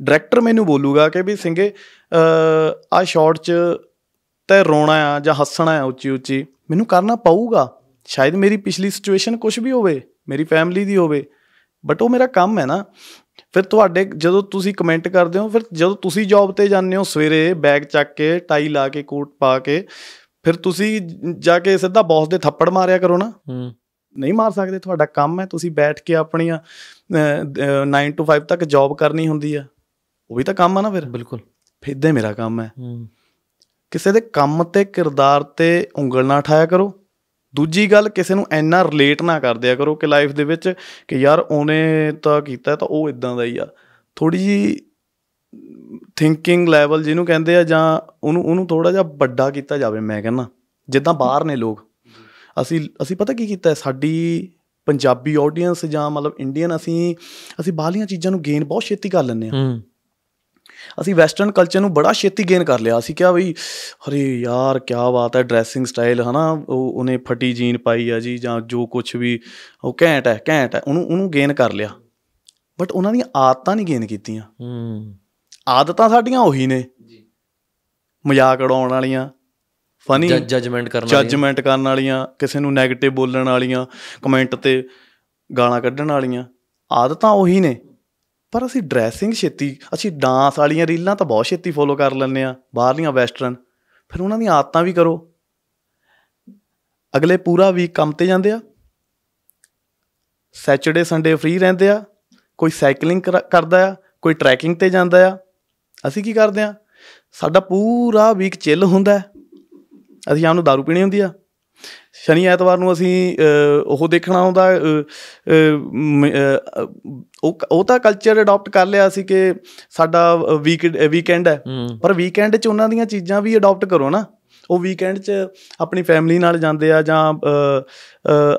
ਡਾਇਰੈਕਟਰ ਮੈਨੂੰ ਬੋਲੂਗਾ ਕਿ ਵੀ ਸਿੰਘੇ ਆ ਸ਼ਾਰਟ 'ਚ ਤੇ ਰੋਣਾ ਆ ਜਾਂ ਹੱਸਣਾ ਆ ਉੱਚੀ ਉੱਚੀ ਮੈਨੂੰ ਕਰਨਾ ਪਊਗਾ ਸ਼ਾਇਦ ਮੇਰੀ ਪਿਛਲੀ ਸਿਚੁਏਸ਼ਨ ਕੁਝ ਵੀ ਹੋਵੇ ਮੇਰੀ ਫੈਮਿਲੀ ਦੀ ਹੋਵੇ ਬਟ ਉਹ ਮੇਰਾ ਕੰਮ ਹੈ ਨਾ ਫਿਰ ਤੁਹਾਡੇ ਜਦੋਂ ਤੁਸੀਂ ਕਮੈਂਟ ਕਰਦੇ ਹੋ ਫਿਰ ਜਦੋਂ ਤੁਸੀਂ ਜੌਬ ਤੇ ਜਾਂਦੇ ਹੋ ਸਵੇਰੇ ਬੈਗ ਚੱਕ ਕੇ ਟਾਈ ਲਾ ਕੇ ਕੋਟ ਪਾ ਕੇ ਫਿਰ ਤੁਸੀਂ ਜਾ ਕੇ ਸਿੱਧਾ ਬੌਸ ਦੇ ਥੱਪੜ ਮਾਰਿਆ ਕਰੋ ਨਾ ਹੂੰ ਨਹੀਂ ਮਾਰ ਸਕਦੇ ਤੁਹਾਡਾ ਕੰਮ ਹੈ ਤੁਸੀਂ ਬੈਠ ਕੇ ਆਪਣੀਆਂ 9 ਟੂ 5 ਤੱਕ ਜੌਬ ਕਰਨੀ ਹੁੰਦੀ ਆ ਉਹ ਵੀ ਤਾਂ ਕੰਮ ਆ ਨਾ ਫਿਰ ਬਿਲਕੁਲ ਫਿੱਦੇ ਮੇਰਾ ਕੰਮ ਹੈ ਕਿਸੇ ਦੇ ਕੰਮ ਤੇ ਕਿਰਦਾਰ ਤੇ ਉਂਗਲ ਨਾ ਠਾਇਆ ਕਰੋ ਦੂਜੀ ਗੱਲ ਕਿਸੇ ਨੂੰ ਇੰਨਾ ਰਿਲੇਟ ਨਾ ਕਰਦਿਆ ਕਰੋ ਕਿ ਲਾਈਫ ਦੇ ਵਿੱਚ ਕਿ ਯਾਰ ਉਹਨੇ ਤਾਂ ਕੀਤਾ ਤਾਂ ਉਹ ਇਦਾਂ ਦਾ ਹੀ ਆ ਥੋੜੀ ਜੀ ਥਿੰਕਿੰਗ ਲੈਵਲ ਜਿਹਨੂੰ ਕਹਿੰਦੇ ਆ ਜਾਂ ਉਹਨੂੰ ਉਹਨੂੰ ਥੋੜਾ ਜਿਹਾ ਵੱਡਾ ਕੀਤਾ ਜਾਵੇ ਮੈਂ ਕਹਿੰਨਾ ਜਿੱਦਾਂ ਬਾਹਰ ਨੇ ਲੋਕ ਅਸੀਂ ਅਸੀਂ ਪਤਾ ਕੀ ਕੀਤਾ ਸਾਡੀ ਪੰਜਾਬੀ ਆਡੀਅנס ਜਾਂ ਮਤਲਬ ਇੰਡੀਅਨ ਅਸੀਂ ਅਸੀਂ ਬਾਹਲੀਆਂ ਚੀਜ਼ਾਂ ਨੂੰ ਗੇਨ ਬਹੁਤ ਛੇਤੀ ਕਰ ਲੈਂਦੇ ਆ ਅਸੀਂ ਵੈਸਟਰਨ ਕਲਚਰ ਨੂੰ ਬੜਾ ਛੇਤੀ ਗੇਨ ਕਰ ਲਿਆ ਅਸੀਂ ਕਿਹਾ ਬਈ ਹਰੇ ਯਾਰ ਕੀ ਬਾਤ ਹੈ ਡਰੈਸਿੰਗ ਸਟਾਈਲ ਹਨਾ ਉਹ ਉਹਨੇ ਫੱਟੀ ਜੀਨ ਪਾਈ ਆ ਜੀ ਜਾਂ ਜੋ ਕੁਝ ਵੀ ਉਹ ਘੈਂਟ ਹੈ ਘੈਂਟ ਹੈ ਉਹਨੂੰ ਉਹਨੂੰ ਗੇਨ ਕਰ ਲਿਆ ਬਟ ਉਹਨਾਂ ਦੀਆਂ ਆਦਤਾਂ ਨਹੀਂ ਗੇਨ ਕੀਤੀਆਂ ਹੂੰ ਆਦਤਾਂ ਸਾਡੀਆਂ ਉਹੀ ਨੇ ਜੀ ਮਜ਼ਾਕ ਉਡਾਉਣ ਵਾਲੀਆਂ ਫਨੀ ਜਜਮੈਂਟ ਕਰਨ ਵਾਲੀਆਂ ਜਜਮੈਂਟ ਕਰਨ ਵਾਲੀਆਂ ਕਿਸੇ ਨੂੰ 네ਗੇਟਿਵ ਬੋਲਣ ਵਾਲੀਆਂ ਕਮੈਂਟ ਤੇ ਗਾਲਾਂ ਕੱਢਣ ਵਾਲੀਆਂ ਆਦਤਾਂ ਉਹੀ ਨੇ ਪਰ ਅਸੀਂ ਡਰੈਸਿੰਗ ਛੇਤੀ ਅਸੀਂ ਡਾਂਸ ਵਾਲੀਆਂ ਰੀਲਾਂ ਤਾਂ ਬਹੁਤ ਛੇਤੀ ਫੋਲੋ ਕਰ ਲੈਂਦੇ ਆ ਬਾਹਰਲੀਆਂ ਵੈਸਟਰਨ ਫਿਰ ਉਹਨਾਂ ਦੀਆਂ ਆਦਤਾਂ ਵੀ ਕਰੋ ਅਗਲੇ ਪੂਰਾ ਵੀਕ ਕੰਮ ਤੇ ਜਾਂਦੇ ਆ ਸੈਚਰਡੇ ਸੰਡੇ ਫ੍ਰੀ ਰਹਿੰਦੇ ਆ ਕੋਈ ਸਾਈਕਲਿੰਗ ਕਰਦਾ ਆ ਕੋਈ ਟਰੈਕਿੰਗ ਤੇ ਜਾਂਦਾ ਆ ਅਸੀਂ ਕੀ ਕਰਦੇ ਆ ਸਾਡਾ ਪੂਰਾ ਵੀਕ ਚਿੱਲ ਹੁੰਦਾ ਹੈ ਅਸੀਂ ਸ਼ਾਮ ਨੂੰ दारू ਪੀਣੀ ਹੁੰਦੀ ਆ ਸ਼ਨੀ ਐਤਵਾਰ ਨੂੰ ਅਸੀਂ ਉਹ ਦੇਖਣਾ ਹੁੰਦਾ ਉਹ ਤਾਂ ਕਲਚਰ ਅਡਾਪਟ ਕਰ ਲਿਆ ਸੀ ਕਿ ਸਾਡਾ ਵੀਕ ਵੀਕਐਂਡ ਹੈ ਪਰ ਵੀਕਐਂਡ 'ਚ ਉਹਨਾਂ ਦੀਆਂ ਚੀਜ਼ਾਂ ਵੀ ਅਡਾਪਟ ਕਰੋ ਨਾ ਉਹ ਵੀਕਐਂਡ 'ਚ ਆਪਣੀ ਫੈਮਿਲੀ ਨਾਲ ਜਾਂਦੇ ਆ ਜਾਂ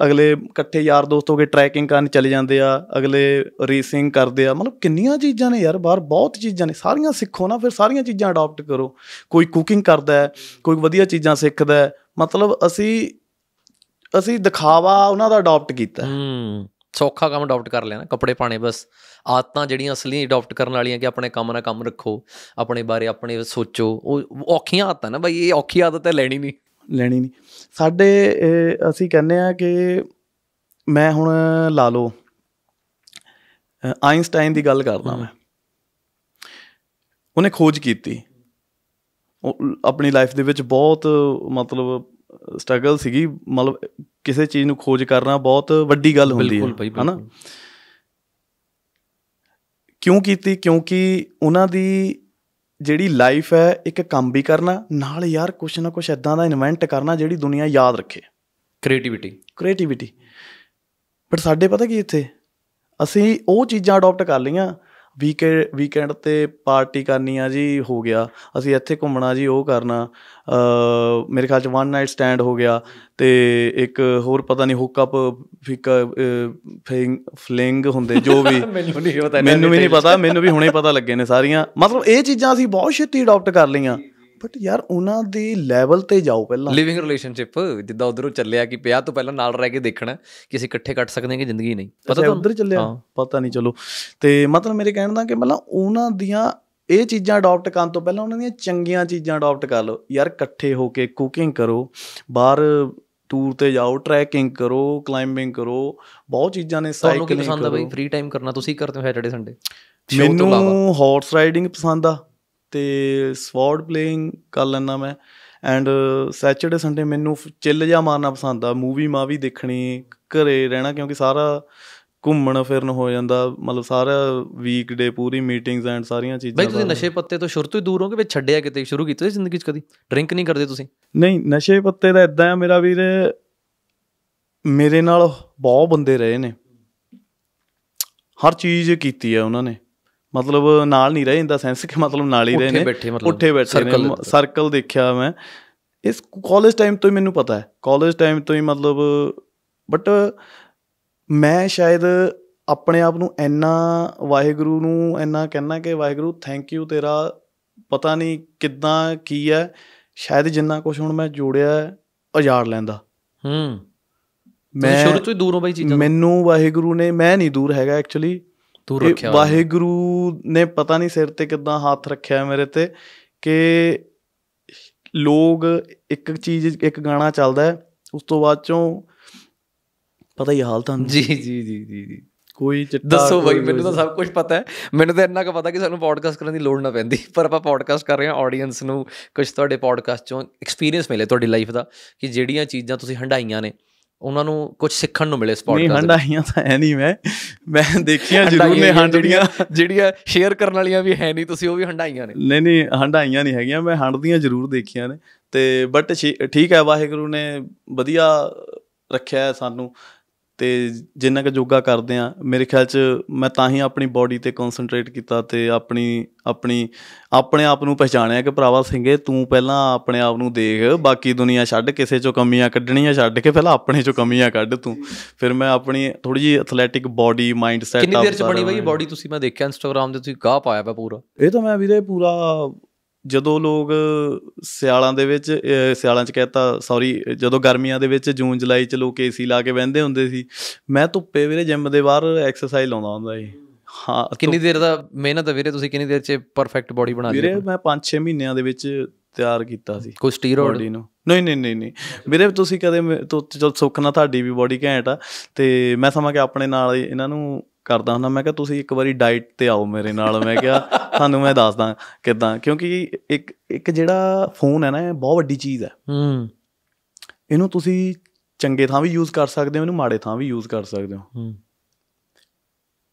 ਅਗਲੇ ਇਕੱਠੇ ਯਾਰ ਦੋਸਤ ਹੋ ਕੇ ਟਰੈਕਿੰਗ ਕਰਨ ਚਲੇ ਜਾਂਦੇ ਆ ਅਗਲੇ ਰੇਸਿੰਗ ਕਰਦੇ ਆ ਮਤਲਬ ਕਿੰਨੀਆਂ ਚੀਜ਼ਾਂ ਨੇ ਯਾਰ ਬਾਹਰ ਬਹੁਤ ਚੀਜ਼ਾਂ ਨੇ ਸਾਰੀਆਂ ਸਿੱਖੋ ਨਾ ਫਿਰ ਸਾਰੀਆਂ ਚੀਜ਼ਾਂ ਅਡਾਪਟ ਕਰੋ ਕੋਈ ਕੁਕਿੰਗ ਕਰਦਾ ਹੈ ਕੋਈ ਵਧੀਆ ਚੀਜ਼ਾਂ ਸਿੱਖਦਾ ਹੈ ਮਤਲਬ ਅਸੀਂ ਅਸੀਂ ਦਿਖਾਵਾ ਉਹਨਾਂ ਦਾ ਅਡਾਪਟ ਕੀਤਾ ਹੂੰ ਸੌਖਾ ਕੰਮ ਅਡਾਪਟ ਕਰ ਲਿਆ ਨਾ ਕੱਪੜੇ ਪਾਣੇ ਬਸ ਆਦਤਾਂ ਜਿਹੜੀਆਂ ਅਸਲੀ ਅਡਾਪਟ ਕਰਨ ਵਾਲੀਆਂ ਕਿ ਆਪਣੇ ਕੰਮ ਨਾਲ ਕੰਮ ਰੱਖੋ ਆਪਣੇ ਬਾਰੇ ਆਪਣੇ ਸੋਚੋ ਉਹ ਔਖੀਆਂ ਆਦਤਾਂ ਨਾ ਬਈ ਇਹ ਔਖੀ ਆਦਤ ਹੈ ਲੈਣੀ ਨਹੀਂ ਲੈਣੀ ਨਹੀਂ ਸਾਡੇ ਅਸੀਂ ਕਹਿੰਦੇ ਆ ਕਿ ਮੈਂ ਹੁਣ ਲਾ ਲਓ ਆਇਨਸਟਾਈਨ ਦੀ ਗੱਲ ਕਰਦਾ ਮੈਂ ਉਹਨੇ ਖੋਜ ਕੀਤੀ ਆਪਣੀ ਲਾਈਫ ਦੇ ਵਿੱਚ ਬਹੁਤ ਮਤਲਬ ਸਟਰਗਲ ਸੀਗੀ ਮਤਲਬ ਕਿਸੇ ਚੀਜ਼ ਨੂੰ ਖੋਜ ਕਰਨਾ ਬਹੁਤ ਵੱਡੀ ਗੱਲ ਹੁੰਦੀ ਹੈ ਹਨਾ ਕਿਉਂ ਕੀਤੀ ਕਿਉਂਕਿ ਉਹਨਾਂ ਦੀ ਜਿਹੜੀ ਲਾਈਫ ਹੈ ਇੱਕ ਕੰਮ ਵੀ ਕਰਨਾ ਨਾਲ ਯਾਰ ਕੁਛ ਨਾ ਕੁਛ ਇਦਾਂ ਦਾ ਇਨਵੈਂਟ ਕਰਨਾ ਜਿਹੜੀ ਦੁਨੀਆ ਯਾਦ ਰੱਖੇ ਕ੍ਰੀਏਟੀਵਿਟੀ ਕ੍ਰੀਏਟੀਵਿਟੀ ਪਰ ਸਾਡੇ ਪਤਾ ਕੀ ਇੱਥੇ ਅਸੀਂ ਉਹ ਚੀਜ਼ਾਂ ਅਡਾਪਟ ਕਰ ਲਈਆਂ ਵੀਕੈਂਡ ਵੀਕਐਂਡ ਤੇ ਪਾਰਟੀ ਕਰਨੀ ਆ ਜੀ ਹੋ ਗਿਆ ਅਸੀਂ ਇੱਥੇ ਘੁੰਮਣਾ ਜੀ ਉਹ ਕਰਨਾ ਮੇਰੇ ਖਿਆਲ ਚ ਵਨ ਨਾਈਟ ਸਟੈਂਡ ਹੋ ਗਿਆ ਤੇ ਇੱਕ ਹੋਰ ਪਤਾ ਨਹੀਂ ਹੁੱਕ ਅਪ ਫਿਕ ਫਲਿੰਗ ਹੁੰਦੇ ਜੋ ਵੀ ਮੈਨੂੰ ਨਹੀਂ ਪਤਾ ਮੈਨੂੰ ਵੀ ਨਹੀਂ ਪਤਾ ਮੈਨੂੰ ਵੀ ਹੁਣੇ ਪਤਾ ਲੱਗੇ ਨੇ ਸਾਰੀਆਂ ਮਤਲਬ ਇਹ ਚੀਜ਼ਾਂ ਅਸੀਂ ਬਹੁਤ ਛੇਤੀ ਅਡਾਪਟ ਕਰ ਲਈਆਂ ਬਟ ਯਾਰ ਉਹਨਾਂ ਦੇ ਲੈਵਲ ਤੇ ਜਾਓ ਪਹਿਲਾਂ ਲਿਵਿੰਗ ਰਿਲੇਸ਼ਨਸ਼ਿਪ ਜਿੱਦਾਂ ਉਧਰੋਂ ਚੱਲਿਆ ਕਿ ਪਿਆ ਤੋਂ ਪਹਿਲਾਂ ਨਾਲ ਰਹਿ ਕੇ ਦੇਖਣਾ ਕਿ ਅਸੀਂ ਇਕੱਠੇ ਕੱਟ ਸਕਦੇ ਹਾਂ ਕਿ ਜ਼ਿੰਦਗੀ ਨਹੀਂ ਪਤਾ ਤੁਹਾਨੂੰ ਉਧਰ ਚੱਲਿਆ ਪਤਾ ਨਹੀਂ ਚਲੋ ਤੇ ਮਤਲਬ ਮੇਰੇ ਕਹਿਣ ਦਾ ਕਿ ਮਤਲਬ ਉਹਨਾਂ ਦੀਆਂ ਇਹ ਚੀਜ਼ਾਂ ਅਡਾਪਟ ਕਰਨ ਤੋਂ ਪਹਿਲਾਂ ਉਹਨਾਂ ਦੀਆਂ ਚੰਗੀਆਂ ਚੀਜ਼ਾਂ ਅਡਾਪਟ ਕਰ ਲਓ ਯਾਰ ਇਕੱਠੇ ਹੋ ਕੇ ਕੁਕਿੰਗ ਕਰੋ ਬਾਹਰ ਟੂਰ ਤੇ ਜਾਓ ਟਰੈਕਿੰਗ ਕਰੋ ਕਲਾਈਮਿੰਗ ਕਰੋ ਬਹੁਤ ਚੀਜ਼ਾਂ ਨੇ ਸਾਈਕਲਿੰਗ ਕਰੋ ਤੁਹਾਨੂੰ ਕੀ ਪਸੰਦ ਆ ਬਈ ਫ੍ਰੀ ਟਾਈਮ ਕਰਨਾ ਤੁਸੀਂ ਕਰਦੇ ਹੋ ਸੈਟਰਡੇ ਸੰਡੇ ਮੈਨੂੰ ਹਾਰਸ ਰਾਈਡਿੰਗ ਪਸੰਦ ਆ ਤੇ ਸਵਾਰਡ ਪਲੇਇੰਗ ਕਰ ਲੈਣਾ ਮੈਂ ਐਂਡ ਸੈਚਰਡੇ ਸੰਡੇ ਮੈਨੂੰ ਚਿੱਲ ਜਾ ਮਾਰਨਾ ਪਸੰਦ ਆ ਮੂਵੀ ਮਾ ਵੀ ਦੇਖਣੀ ਘਰੇ ਰਹਿਣਾ ਕਿਉਂਕਿ ਸਾਰਾ ਘੁੰਮਣ ਫਿਰਨ ਹੋ ਜਾਂਦਾ ਮਤਲਬ ਸਾਰਾ ਵੀਕ ਡੇ ਪੂਰੀ ਮੀਟਿੰਗਸ ਐਂਡ ਸਾਰੀਆਂ ਚੀਜ਼ਾਂ ਬਈ ਤੁਸੀਂ ਨਸ਼ੇ ਪੱਤੇ ਤੋਂ ਸ਼ੁਰੂ ਤੋਂ ਹੀ ਦੂਰ ਹੋਗੇ ਵੀ ਛੱਡਿਆ ਕਿਤੇ ਸ਼ੁਰੂ ਕੀਤਾ ਤੁਸੀਂ ਜ਼ਿੰਦਗੀ 'ਚ ਕਦੀ ਡਰਿੰਕ ਨਹੀਂ ਕਰਦੇ ਤੁਸੀਂ ਨਹੀਂ ਨਸ਼ੇ ਪੱਤੇ ਦਾ ਇਦਾਂ ਆ ਮੇਰਾ ਵੀਰ ਮੇਰੇ ਨਾਲ ਬਹੁਤ ਬੰਦੇ ਰਹੇ ਨੇ ਹਰ ਚੀਜ਼ ਕੀਤੀ ਆ ਉਹਨਾਂ ਨੇ ਮਤਲਬ ਨਾਲ ਨਹੀਂ ਰਹੇ ਇਹਦਾ ਸੈਂਸ ਕਿ ਮਤਲਬ ਨਾਲ ਹੀ ਰਹੇ ਨੇ ਉੱਠੇ ਬੈਠੇ ਮਤਲਬ ਸਰਕਲ ਦੇਖਿਆ ਮੈਂ ਇਸ ਕਾਲਜ ਟਾਈਮ ਤੋਂ ਹੀ ਮੈਨੂੰ ਪਤਾ ਹੈ ਕਾਲਜ ਟਾਈਮ ਤੋਂ ਹੀ ਮਤਲਬ ਬਟ ਮੈਂ ਸ਼ਾਇਦ ਆਪਣੇ ਆਪ ਨੂੰ ਇੰਨਾ ਵਾਹਿਗੁਰੂ ਨੂੰ ਇੰਨਾ ਕਹਿਣਾ ਕਿ ਵਾਹਿਗੁਰੂ ਥੈਂਕ ਯੂ ਤੇਰਾ ਪਤਾ ਨਹੀਂ ਕਿੱਦਾਂ ਕੀ ਹੈ ਸ਼ਾਇਦ ਜਿੰਨਾ ਕੁਝ ਹੁਣ ਮੈਂ ਜੋੜਿਆ ਉਜਾੜ ਲੈਂਦਾ ਹੂੰ ਮੈਂ ਸ਼ੁਰੂ ਤੋਂ ਹੀ ਦੂਰੋਂ ਬਈ ਚੀਜ਼ਾਂ ਮੈਨੂੰ ਵਾਹਿਗੁਰੂ ਨੇ ਮੈਂ ਨਹੀਂ ਦੂਰ ਹੈਗਾ ਐਕਚੁਅਲੀ ਤੂੰ ਰੱਖਿਆ ਵਾਹਿਗੁਰੂ ਨੇ ਪਤਾ ਨਹੀਂ ਸਿਰ ਤੇ ਕਿਦਾਂ ਹੱਥ ਰੱਖਿਆ ਮੇਰੇ ਤੇ ਕਿ ਲੋਕ ਇੱਕ ਚੀਜ਼ ਇੱਕ ਗਾਣਾ ਚੱਲਦਾ ਉਸ ਤੋਂ ਬਾਅਦ ਚੋਂ ਪਤਾ ਹੀ ਹਾਲ ਜੀ ਜੀ ਜੀ ਜੀ ਜੀ ਕੋਈ ਚਿੱਟਾ ਦੱਸੋ ਬਈ ਮੈਨੂੰ ਤਾਂ ਸਭ ਕੁਝ ਪਤਾ ਹੈ ਮੈਨੂੰ ਤਾਂ ਇੰਨਾ ਕੁ ਪਤਾ ਕਿ ਸਾਨੂੰ ਪੋਡਕਾਸਟ ਕਰਨ ਦੀ ਲੋੜ ਨਾ ਪੈਂਦੀ ਪਰ ਆਪਾਂ ਪੋਡਕਾਸਟ ਕਰ ਰਹੇ ਹਾਂ ਆਡੀਅנס ਨੂੰ ਕੁਝ ਤੁਹਾਡੇ ਪੋਡਕਾਸਟ ਚੋਂ ਐਕਸਪੀਰੀਅੰਸ ਮਿਲੇ ਤੁਹਾਡੀ ਲਾਈਫ ਦਾ ਕਿ ਜਿਹੜੀਆਂ ਚੀਜ਼ਾਂ ਤੁਸੀਂ ਹੰਡਾਈਆਂ ਨੇ ਉਹਨਾਂ ਨੂੰ ਕੁਝ ਸਿੱਖਣ ਨੂੰ ਮਿਲੇ ਸਪੌਟ ਨਹੀਂ ਹੰਡਾਈਆਂ ਤਾਂ ਹੈ ਨਹੀਂ ਮੈਂ ਮੈਂ ਦੇਖੀਆਂ ਜ਼ਰੂਰ ਨੇ ਹੰਡੜੀਆਂ ਜਿਹੜੀਆਂ ਸ਼ੇਅਰ ਕਰਨ ਵਾਲੀਆਂ ਵੀ ਹੈ ਨਹੀਂ ਤੁਸੀਂ ਉਹ ਵੀ ਹੰਡਾਈਆਂ ਨੇ ਨਹੀਂ ਨਹੀਂ ਹੰਡਾਈਆਂ ਨਹੀਂ ਹੈਗੀਆਂ ਮੈਂ ਹੰਡਦੀਆਂ ਜ਼ਰੂਰ ਦੇਖੀਆਂ ਨੇ ਤੇ ਬਟ ਠੀਕ ਹੈ ਵਾਹਿਗੁਰੂ ਨੇ ਵਧੀਆ ਰੱਖਿਆ ਸਾਨੂੰ ਤੇ ਜਿੰਨਾ ਕ ਯੋਗਾ ਕਰਦੇ ਆ ਮੇਰੇ ਖਿਆਲ ਚ ਮੈਂ ਤਾਂ ਹੀ ਆਪਣੀ ਬਾਡੀ ਤੇ ਕਨਸੈਂਟਰੇਟ ਕੀਤਾ ਤੇ ਆਪਣੀ ਆਪਣੀ ਆਪਣੇ ਆਪ ਨੂੰ ਪਛਾਣਿਆ ਕਿ ਭਰਾਵਾ ਸਿੰਘੇ ਤੂੰ ਪਹਿਲਾਂ ਆਪਣੇ ਆਪ ਨੂੰ ਦੇਖ ਬਾਕੀ ਦੁਨੀਆ ਛੱਡ ਕਿਸੇ ਚੋਂ ਕਮੀਆਂ ਕੱਢਣੀਆਂ ਛੱਡ ਕੇ ਪਹਿਲਾਂ ਆਪਣੇ ਚੋਂ ਕਮੀਆਂ ਕੱਢ ਤੂੰ ਫਿਰ ਮੈਂ ਆਪਣੀ ਥੋੜੀ ਜੀ ਐਥਲੈਟਿਕ ਬਾਡੀ ਮਾਈਂਡ ਸੈਟ ਕਿੰਨੀ ਦੇਰ ਚ ਬਣੀ ਬਈ ਬਾਡੀ ਤੁਸੀਂ ਮੈਂ ਦੇਖਿਆ ਇੰਸਟਾਗ੍ਰam ਤੇ ਤੁਸੀਂ ਗਾਹ ਪਾਇਆ ਪਿਆ ਪੂਰਾ ਇਹ ਤਾਂ ਮੈਂ ਵੀਰੇ ਪੂਰਾ ਜਦੋਂ ਲੋਕ ਸਿਆਲਾਂ ਦੇ ਵਿੱਚ ਸਿਆਲਾਂ ਚ ਕਹਿੰਦਾ ਸੌਰੀ ਜਦੋਂ ਗਰਮੀਆਂ ਦੇ ਵਿੱਚ ਜੂਨ ਜੁਲਾਈ ਚ ਲੋਕ ਏਸੀ ਲਾ ਕੇ ਬਹਿੰਦੇ ਹੁੰਦੇ ਸੀ ਮੈਂ ਧੁੱਪੇ ਵੀਰੇ ਜਿਮ ਦੇ ਬਾਹਰ ਐਕਸਰਸਾਈਜ਼ ਲਾਉਂਦਾ ਹੁੰਦਾ ਸੀ ਹਾਂ ਕਿੰਨੀ ਦੇਰ ਦਾ ਮਿਹਨਤ ਵੀਰੇ ਤੁਸੀਂ ਕਿੰਨੀ ਦੇਰ ਚ ਪਰਫੈਕਟ ਬਾਡੀ ਬਣਾ ਲਈ ਵੀਰੇ ਮੈਂ 5-6 ਮਹੀਨਿਆਂ ਦੇ ਵਿੱਚ ਤਿਆਰ ਕੀਤਾ ਸੀ ਕੋਈ ਸਟੀਰੋਇਡ ਨੂੰ ਨਹੀਂ ਨਹੀਂ ਨਹੀਂ ਨਹੀਂ ਵੀਰੇ ਤੁਸੀਂ ਕਦੇ ਚਲ ਸੁੱਖ ਨਾ ਤੁਹਾਡੀ ਵੀ ਬਾਡੀ ਘੈਂਟ ਆ ਤੇ ਮੈਂ ਸਮਾਂ ਕਿ ਆਪਣੇ ਨਾਲ ਇਹਨਾਂ ਨੂੰ ਕਰਦਾ ਹੁੰਦਾ ਮੈਂ ਕਿਹਾ ਤੁਸੀਂ ਇੱਕ ਵਾਰੀ ਡਾਈਟ ਤੇ ਆਓ ਮੇਰੇ ਨਾਲ ਮੈਂ ਕਿਹਾ ਤੁਹਾਨੂੰ ਮੈਂ ਦੱਸਦਾ ਕਿਦਾਂ ਕਿਉਂਕਿ ਇੱਕ ਇੱਕ ਜਿਹੜਾ ਫੋਨ ਹੈ ਨਾ ਇਹ ਬਹੁਤ ਵੱਡੀ ਚੀਜ਼ ਹੈ ਹੂੰ ਇਹਨੂੰ ਤੁਸੀਂ ਚੰਗੇ ਥਾਂ ਵੀ ਯੂਜ਼ ਕਰ ਸਕਦੇ ਹੋ ਇਹਨੂੰ ਮਾੜੇ ਥਾਂ ਵੀ ਯੂਜ਼ ਕਰ ਸਕਦੇ ਹੋ ਹੂੰ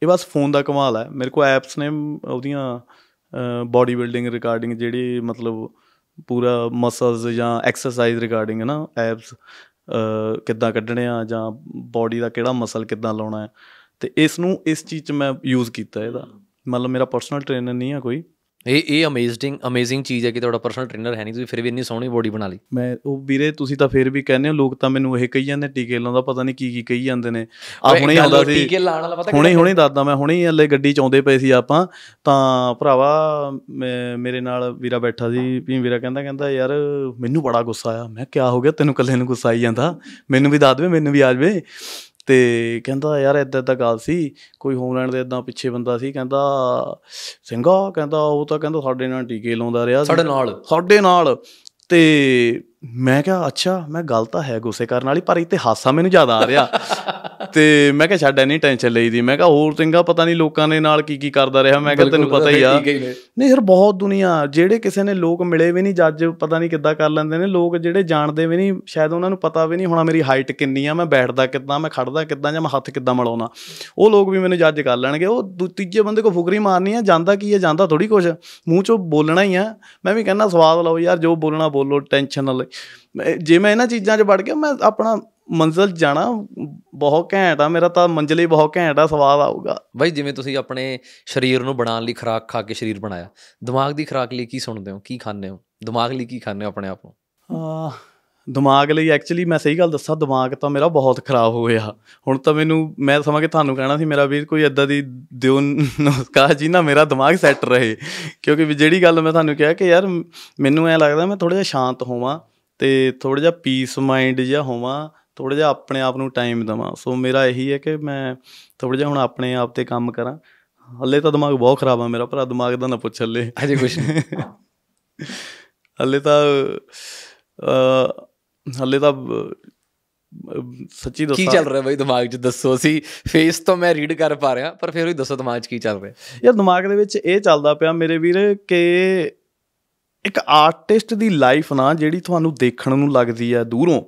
ਇਹ ਬਸ ਫੋਨ ਦਾ ਕਮਾਲ ਹੈ ਮੇਰੇ ਕੋਲ ਐਪਸ ਨੇ ਉਹਦੀਆਂ ਬਾਡੀ ਬਿਲਡਿੰਗ ਰਿਕਾਰਡਿੰਗ ਜਿਹੜੀ ਮਤਲਬ ਪੂਰਾ ਮਸਲਸ ਜਾਂ ਐਕਸਰਸਾਈਜ਼ ਰਿਕਾਰਡਿੰਗ ਹੈ ਨਾ ਐਪਸ ਕਿੱਦਾਂ ਕੱਢਣੇ ਆ ਜਾਂ ਬਾਡੀ ਦਾ ਕਿਹੜਾ ਮਸਲ ਕਿੱਦਾਂ ਲਾਉਣਾ ਹੈ ਤੇ ਇਸ ਨੂੰ ਇਸ ਚੀਜ਼ 'ਚ ਮੈਂ ਯੂਜ਼ ਕੀਤਾ ਇਹਦਾ ਮਤਲਬ ਮੇਰਾ ਪਰਸਨਲ ਟ੍ਰੇਨਰ ਨਹੀਂ ਆ ਕੋਈ ਇਹ ਇਹ ਅਮੇਜ਼ਿੰਗ ਅਮੇਜ਼ਿੰਗ ਚੀਜ਼ ਹੈ ਕਿ ਤੁਹਾਡਾ ਪਰਸਨਲ ਟ੍ਰੇਨਰ ਹੈ ਨਹੀਂ ਤੁਸੀਂ ਫਿਰ ਵੀ ਇੰਨੀ ਸੋਹਣੀ ਬੋਡੀ ਬਣਾ ਲਈ ਮੈਂ ਉਹ ਵੀਰੇ ਤੁਸੀਂ ਤਾਂ ਫਿਰ ਵੀ ਕਹਿੰਦੇ ਹੋ ਲੋਕ ਤਾਂ ਮੈਨੂੰ ਇਹ ਕਹੀ ਜਾਂਦੇ ਟੀਕੇ ਲਾਉਂਦਾ ਪਤਾ ਨਹੀਂ ਕੀ ਕੀ ਕਹੀ ਜਾਂਦੇ ਨੇ ਆ ਹੁਣੇ ਹੁੰਦਾ ਸੀ ਟੀਕੇ ਲਾਣ ਵਾਲਾ ਪਤਾ ਹੁਣੇ ਹੁਣੇ ਦੱਸਦਾ ਮੈਂ ਹੁਣੇ ਹੀ ਅੱਲੇ ਗੱਡੀ ਚ ਆਉਂਦੇ ਪਏ ਸੀ ਆਪਾਂ ਤਾਂ ਭਰਾਵਾ ਮੇਰੇ ਨਾਲ ਵੀਰਾ ਬੈਠਾ ਸੀ ਵੀ ਵੀਰਾ ਕਹਿੰਦਾ ਕਹਿੰਦਾ ਯਾਰ ਮੈਨੂੰ ਬੜਾ ਗੁੱਸਾ ਆਇਆ ਮੈਂ ਕਿਹਾ ਹੋ ਗਿਆ ਤੈਨੂੰ ਕੱਲੇ ਨੂੰ ਗੁੱਸਾ ਆਈ ਜਾਂਦਾ ਮੈਨੂੰ ਵੀ ਦੱਸ ਦੇ ਮੈਨੂੰ ਵੀ ਆ ਜਵੇ ਤੇ ਕਹਿੰਦਾ ਯਾਰ ਇਦਾਂ ਤਾਂ ਗੱਲ ਸੀ ਕੋਈ ਹੋਮਲੈਂਡ ਦੇ ਇਦਾਂ ਪਿੱਛੇ ਬੰਦਾ ਸੀ ਕਹਿੰਦਾ ਸਿੰਘਾ ਕਹਿੰਦਾ ਉਹ ਤਾਂ ਕਹਿੰਦਾ ਸਾਡੇ ਨਾਲ ਟੀਕੇ ਲਾਉਂਦਾ ਰਿਹਾ ਸਾਡੇ ਨਾਲ ਸਾਡੇ ਨਾਲ ਤੇ ਮੈਂ ਕਿਹਾ ਅੱਛਾ ਮੈਂ ਗੱਲ ਤਾਂ ਹੈ ਗੁੱਸੇ ਕਰਨ ਵਾਲੀ ਪਰ ਇਤਿਹਾਸਾ ਹਾਸਾ ਮੈਨੂੰ ਜ਼ਿਆਦਾ ਆ ਰਿਹਾ ਤੇ ਮੈਂ ਕਿਹਾ ਛੱਡ ਐਨੀ ਟੈਨਸ਼ਨ ਲਈ ਦੀ ਮੈਂ ਕਿਹਾ ਹੋਰ ਚੰਗਾ ਪਤਾ ਨਹੀਂ ਲੋਕਾਂ ਦੇ ਨਾਲ ਕੀ ਕੀ ਕਰਦਾ ਰਿਹਾ ਮੈਂ ਕਿਹਾ ਤੈਨੂੰ ਪਤਾ ਹੀ ਆ ਨਹੀਂ ਯਾਰ ਬਹੁਤ ਦੁਨੀਆ ਜਿਹੜੇ ਕਿਸੇ ਨੇ ਲੋਕ ਮਿਲੇ ਵੀ ਨਹੀਂ ਜੱਜ ਪਤਾ ਨਹੀਂ ਕਿੱਦਾਂ ਕਰ ਲੈਂਦੇ ਨੇ ਲੋਕ ਜਿਹੜੇ ਜਾਣਦੇ ਵੀ ਨਹੀਂ ਸ਼ਾਇਦ ਉਹਨਾਂ ਨੂੰ ਪਤਾ ਵੀ ਨਹੀਂ ਹੋਣਾ ਮੇਰੀ ਹਾਈਟ ਕਿੰਨੀ ਆ ਮੈਂ ਬੈਠਦਾ ਕਿੱਦਾਂ ਮੈਂ ਖੜਦਾ ਕਿੱਦਾਂ ਜਾਂ ਮੈਂ ਹੱਥ ਕਿੱਦਾਂ ਮਲਾਉਣਾ ਉਹ ਲੋਕ ਵੀ ਮੈਨੂੰ ਜੱਜ ਕਰ ਲੈਣਗੇ ਉਹ ਤੀਜੇ ਬੰਦੇ ਕੋ ਫੁਕਰੀ ਮਾਰਨੀ ਆ ਜਾਂਦਾ ਕੀ ਆ ਜਾਂਦਾ ਥੋੜੀ ਕੁਝ ਮੂੰਹ ਚੋਂ ਬੋਲਣਾ ਹੀ ਆ ਮੈਂ ਵੀ ਕਹਿੰਦਾ ਸਵਾਦ ਲਓ ਯਾਰ ਜੋ ਬੋਲਣਾ ਬੋਲੋ ਟੈਨਸ਼ਨ ਨਾ ਬਾਈ ਜੇ ਮੈਂ ਇਹਨਾਂ ਚੀਜ਼ਾਂ 'ਚ ਵੜ ਗਿਆ ਮੈਂ ਆਪਣਾ ਮੰਜ਼ਲ ਜਾਣਾ ਬਹੁਤ ਘੈਂਟ ਆ ਮੇਰਾ ਤਾਂ ਮੰਜ਼ਲ ਹੀ ਬਹੁਤ ਘੈਂਟ ਆ ਸਵਾਦ ਆਊਗਾ ਬਾਈ ਜਿਵੇਂ ਤੁਸੀਂ ਆਪਣੇ ਸਰੀਰ ਨੂੰ ਬਣਾਉਣ ਲਈ ਖਰਾਕ ਖਾ ਕੇ ਸਰੀਰ ਬਣਾਇਆ ਦਿਮਾਗ ਦੀ ਖਰਾਕ ਲਈ ਕੀ ਸੁਣਦੇ ਹੋ ਕੀ ਖਾਂਦੇ ਹੋ ਦਿਮਾਗ ਲਈ ਕੀ ਖਾਂਦੇ ਹੋ ਆਪਣੇ ਆਪ ਨੂੰ ਆ ਦਿਮਾਗ ਲਈ ਐਕਚੁਅਲੀ ਮੈਂ ਸਹੀ ਗੱਲ ਦੱਸਾਂ ਦਿਮਾਗ ਤਾਂ ਮੇਰਾ ਬਹੁਤ ਖਰਾਬ ਹੋ ਗਿਆ ਹੁਣ ਤਾਂ ਮੈਨੂੰ ਮੈਂ ਸਮਾਂ ਕਿ ਤੁਹਾਨੂੰ ਕਹਿਣਾ ਸੀ ਮੇਰਾ ਵੀਰ ਕੋਈ ਐਦਾਂ ਦੀ ਦਿਓ ਨਮਸਕਾਰ ਜੀ ਨਾ ਮੇਰਾ ਦਿਮਾਗ ਸੈੱਟ ਰਹੇ ਕਿਉਂਕਿ ਜਿਹੜੀ ਗੱਲ ਮੈਂ ਤੁਹਾਨੂੰ ਕਿਹਾ ਕਿ ਯਾਰ ਮੈਨੂੰ ਐ ਲੱਗਦਾ ਮੈਂ ਥੋੜਾ ਜਿਹਾ ਸ਼ਾਂਤ ਹੋਵਾਂ ਤੇ ਥੋੜਾ ਜਿਹਾ ਪੀਸ ਮਾਈਂਡ ਜਿਹਾ ਹੋਵਾਂ ਥੋੜਾ ਜਿਹਾ ਆਪਣੇ ਆਪ ਨੂੰ ਟਾਈਮ ਦਵਾਂ ਸੋ ਮੇਰਾ ਇਹੀ ਹੈ ਕਿ ਮੈਂ ਥੋੜਾ ਜਿਹਾ ਹੁਣ ਆਪਣੇ ਆਪ ਤੇ ਕੰਮ ਕਰਾਂ ਹੱਲੇ ਤਾਂ ਦਿਮਾਗ ਬਹੁਤ ਖਰਾਬ ਆ ਮੇਰਾ ਭਰਾ ਦਿਮਾਗ ਦਾ ਨਾ ਪੁੱਛ ਹੱਲੇ ਅਜੇ ਕੁਝ ਨਹੀਂ ਹੱਲੇ ਤਾਂ ਹੱਲੇ ਤਾਂ ਸੱਚੀ ਦੱਸਾਂ ਕੀ ਚੱਲ ਰਿਹਾ ਬਈ ਦਿਮਾਗ 'ਚ ਦੱਸੋ ਅਸੀਂ ਫੇਸ ਤੋਂ ਮੈਂ ਰੀਡ ਕਰ ਪਾ ਰਿਹਾ ਪਰ ਫਿਰ ਵੀ ਦੱਸੋ ਦਿਮਾਗ 'ਚ ਕੀ ਚੱਲ ਰਿਹਾ ਯਾਰ ਦਿਮਾਗ ਦੇ ਵਿੱਚ ਇਹ ਚੱਲਦਾ ਪਿਆ ਮੇਰੇ ਵੀਰ ਕਿ ਇੱਕ ਆਰਟਿਸਟ ਦੀ ਲਾਈਫ ਨਾ ਜਿਹੜੀ ਤੁਹਾਨੂੰ ਦੇਖਣ ਨੂੰ ਲੱਗਦੀ ਆ ਦੂਰੋਂ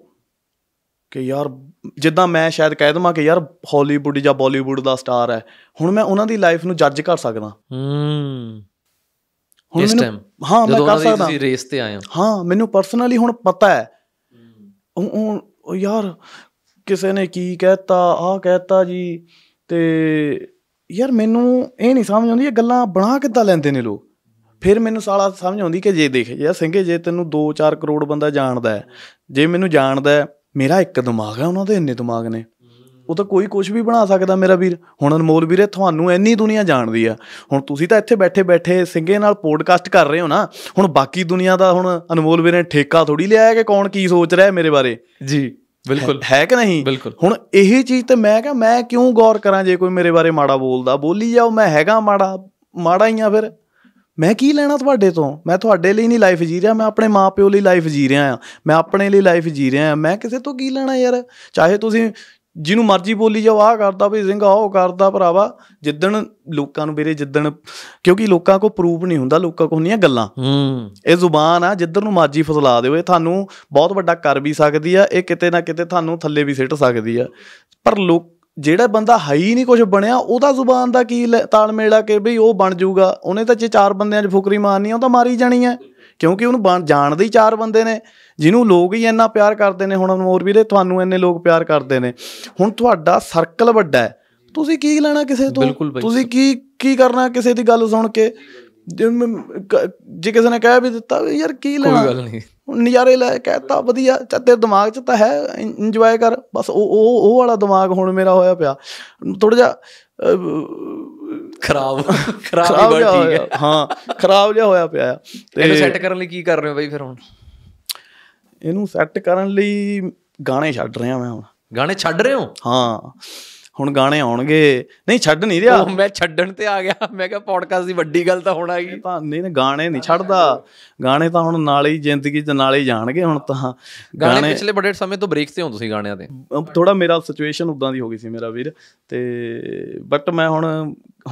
ਕਿ ਯਾਰ ਜਿੱਦਾਂ ਮੈਂ ਸ਼ਾਇਦ ਕਹਿ ਦਵਾਂ ਕਿ ਯਾਰ ਹਾਲੀਵੁੱਡ ਜਾਂ ਬਾਲੀਵੁੱਡ ਦਾ ਸਟਾਰ ਹੈ ਹੁਣ ਮੈਂ ਉਹਨਾਂ ਦੀ ਲਾਈਫ ਨੂੰ ਜੱਜ ਕਰ ਸਕਦਾ ਹੂੰ ਹੁਣ ਟਾਈਮ ਹਾਂ ਮੈਂ ਕਰ ਸਕਦਾ ਤੁਸੀਂ ਰੇਸ ਤੇ ਆਏ ਹੋ ਹਾਂ ਮੈਨੂੰ ਪਰਸਨਲੀ ਹੁਣ ਪਤਾ ਹੈ ਉਹ ਯਾਰ ਕਿਸੇ ਨੇ ਕੀ ਕਹਿਤਾ ਆਹ ਕਹਿਤਾ ਜੀ ਤੇ ਯਾਰ ਮੈਨੂੰ ਇਹ ਨਹੀਂ ਸਮਝ ਆਉਂਦੀ ਇਹ ਗੱਲਾਂ ਬਣਾ ਕਿੱਦਾਂ ਲੈਂਦੇ ਨੇ ਲੋਕ ਫਿਰ ਮੈਨੂੰ ਸਾਲਾ ਸਮਝ ਆਉਂਦੀ ਕਿ ਜੇ ਦੇਖ ਜੇ ਸਿੰਘੇ ਜੇ ਤੈਨੂੰ 2-4 ਕਰੋੜ ਬੰਦਾ ਜਾਣਦਾ ਹੈ ਜੇ ਮੈਨੂੰ ਜਾਣਦਾ ਹੈ ਮੇਰਾ ਇੱਕ ਦਿਮਾਗ ਹੈ ਉਹਨਾਂ ਦੇ ਇੰਨੇ ਦਿਮਾਗ ਨੇ ਉਹ ਤਾਂ ਕੋਈ ਕੁਝ ਵੀ ਬਣਾ ਸਕਦਾ ਮੇਰਾ ਵੀਰ ਹੁਣ ਅਨਮੋਲ ਵੀਰੇ ਤੁਹਾਨੂੰ ਇੰਨੀ ਦੁਨੀਆ ਜਾਣਦੀ ਆ ਹੁਣ ਤੁਸੀਂ ਤਾਂ ਇੱਥੇ ਬੈਠੇ ਬੈਠੇ ਸਿੰਘੇ ਨਾਲ ਪੋਡਕਾਸਟ ਕਰ ਰਹੇ ਹੋ ਨਾ ਹੁਣ ਬਾਕੀ ਦੁਨੀਆ ਦਾ ਹੁਣ ਅਨਮੋਲ ਵੀਰੇ ਨੇ ਠੇਕਾ ਥੋੜੀ ਲਿਆ ਹੈ ਕਿ ਕੌਣ ਕੀ ਸੋਚ ਰਿਹਾ ਹੈ ਮੇਰੇ ਬਾਰੇ ਜੀ ਬਿਲਕੁਲ ਹੈ ਕਿ ਨਹੀਂ ਹੁਣ ਇਹ ਚੀਜ਼ ਤੇ ਮੈਂ ਕਹਾਂ ਮੈਂ ਕਿਉਂ ਗੌਰ ਕਰਾਂ ਜੇ ਕੋਈ ਮੇਰੇ ਬਾਰੇ ਮਾੜਾ ਬੋਲਦਾ ਬੋਲੀ ਜਾਓ ਮੈਂ ਹੈਗਾ ਮਾੜਾ ਮਾੜਾ ਹੀ ਆ ਫਿਰ ਮੈਂ ਕੀ ਲੈਣਾ ਤੁਹਾਡੇ ਤੋਂ ਮੈਂ ਤੁਹਾਡੇ ਲਈ ਨਹੀਂ ਲਾਈਫ ਜੀ ਰਿਹਾ ਮੈਂ ਆਪਣੇ ਮਾਪਿਓ ਲਈ ਲਾਈਫ ਜੀ ਰਿਹਾ ਆ ਮੈਂ ਆਪਣੇ ਲਈ ਲਾਈਫ ਜੀ ਰਿਹਾ ਆ ਮੈਂ ਕਿਸੇ ਤੋਂ ਕੀ ਲੈਣਾ ਯਾਰ ਚਾਹੇ ਤੁਸੀਂ ਜਿਹਨੂੰ ਮਰਜ਼ੀ ਬੋਲੀ ਜਾਓ ਆਹ ਕਰਦਾ ਵੀ ਸਿੰਘ ਆਹ ਕਰਦਾ ਭਰਾਵਾ ਜਿੱਦਣ ਲੋਕਾਂ ਨੂੰ ਵੀਰੇ ਜਿੱਦਣ ਕਿਉਂਕਿ ਲੋਕਾਂ ਕੋ ਪ੍ਰੂਫ ਨਹੀਂ ਹੁੰਦਾ ਲੋਕਾਂ ਕੋ ਹੁੰਦੀਆਂ ਗੱਲਾਂ ਹੂੰ ਇਹ ਜ਼ੁਬਾਨ ਆ ਜਿੱਦਣ ਨੂੰ ਮਰਜ਼ੀ ਫਸਲਾ ਦਿਓ ਇਹ ਤੁਹਾਨੂੰ ਬਹੁਤ ਵੱਡਾ ਕਰ ਵੀ ਸਕਦੀ ਆ ਇਹ ਕਿਤੇ ਨਾ ਕਿਤੇ ਤੁਹਾਨੂੰ ਥੱਲੇ ਵੀ ਸਿੱਟ ਸਕਦੀ ਆ ਪਰ ਲੋਕ ਜਿਹੜਾ ਬੰਦਾ ਹੈ ਹੀ ਨਹੀਂ ਕੁਝ ਬਣਿਆ ਉਹਦਾ ਜ਼ੁਬਾਨ ਦਾ ਕੀ ਤਾਲਮੇਲ ਆ ਕਿ ਬਈ ਉਹ ਬਣ ਜਾਊਗਾ ਉਹਨੇ ਤਾਂ ਜੇ ਚਾਰ ਬੰਦਿਆਂ 'ਚ ਫੁਕਰੀ ਮਾਰਨੀ ਆ ਉਹ ਤਾਂ ਮਾਰੀ ਜਾਣੀ ਹੈ ਕਿਉਂਕਿ ਉਹਨੂੰ ਜਾਣਦੇ ਹੀ ਚਾਰ ਬੰਦੇ ਨੇ ਜਿਹਨੂੰ ਲੋਕ ਹੀ ਇੰਨਾ ਪਿਆਰ ਕਰਦੇ ਨੇ ਹੁਣ ਅਨਮੋਰ ਵੀਰੇ ਤੁਹਾਨੂੰ ਇੰਨੇ ਲੋਕ ਪਿਆਰ ਕਰਦੇ ਨੇ ਹੁਣ ਤੁਹਾਡਾ ਸਰਕਲ ਵੱਡਾ ਹੈ ਤੁਸੀਂ ਕੀ ਲੈਣਾ ਕਿਸੇ ਤੋਂ ਤੁਸੀਂ ਕੀ ਕੀ ਕਰਨਾ ਕਿਸੇ ਦੀ ਗੱਲ ਸੁਣ ਕੇ ਜੇ ਕਿਸੇ ਨੇ ਕਹਿ ਵੀ ਦਿੱਤਾ ਯਾਰ ਕੀ ਲੈਣਾ ਕੋਈ ਗੱਲ ਨਹੀਂ ਨਜ਼ਾਰੇ ਲੈ ਕਹਿਤਾ ਵਧੀਆ ਚਾ ਤੇਰੇ ਦਿਮਾਗ 'ਚ ਤਾਂ ਹੈ ਇੰਜੋਏ ਕਰ ਬਸ ਉਹ ਉਹ ਉਹ ਵਾਲਾ ਦਿਮਾਗ ਹੁਣ ਮੇਰਾ ਹੋਇਆ ਪਿਆ ਥੋੜਾ ਜਿਹਾ ਖਰਾਬ ਖਰਾਬ ਹੀ ਬੜਾ ਠੀਕ ਹੈ ਹਾਂ ਖਰਾਬ ਜਿਹਾ ਹੋਇਆ ਪਿਆ ਤੇ ਇਹਨੂੰ ਸੈੱਟ ਕਰਨ ਲਈ ਕੀ ਕਰ ਰਹੇ ਹੋ ਬਾਈ ਫਿਰ ਹੁਣ ਇਹਨੂੰ ਸੈੱਟ ਕਰਨ ਲਈ ਗਾਣੇ ਛੱਡ ਰਿਹਾ ਮੈਂ ਹੁਣ ਗਾਣੇ ਛੱਡ ਰਹੇ ਹੋ ਹਾਂ ਹੁਣ ਗਾਣੇ ਆਉਣਗੇ ਨਹੀਂ ਛੱਡ ਨਹੀਂ ਰਿਹਾ ਮੈਂ ਛੱਡਣ ਤੇ ਆ ਗਿਆ ਮੈਂ ਕਿਹਾ ਪੌਡਕਾਸਟ ਦੀ ਵੱਡੀ ਗੱਲ ਤਾਂ ਹੋਣਾ ਹੀ ਤਾਂ ਨਹੀਂ ਨਾ ਗਾਣੇ ਨਹੀਂ ਛੱਡਦਾ ਗਾਣੇ ਤਾਂ ਹੁਣ ਨਾਲ ਹੀ ਜ਼ਿੰਦਗੀ ਦੇ ਨਾਲ ਹੀ ਜਾਣਗੇ ਹੁਣ ਤਾਂ ਗਾਣੇ ਪਿਛਲੇ ਬੜੇ ਸਮੇਂ ਤੋਂ ਬ੍ਰੇਕ ਤੇ ਹੋਂ ਤੁਸੀਂ ਗਾਣਿਆਂ ਤੇ ਥੋੜਾ ਮੇਰਾ ਸਿਚੁਏਸ਼ਨ ਉਦਾਂ ਦੀ ਹੋ ਗਈ ਸੀ ਮੇਰਾ ਵੀਰ ਤੇ ਬਟ ਮੈਂ ਹੁਣ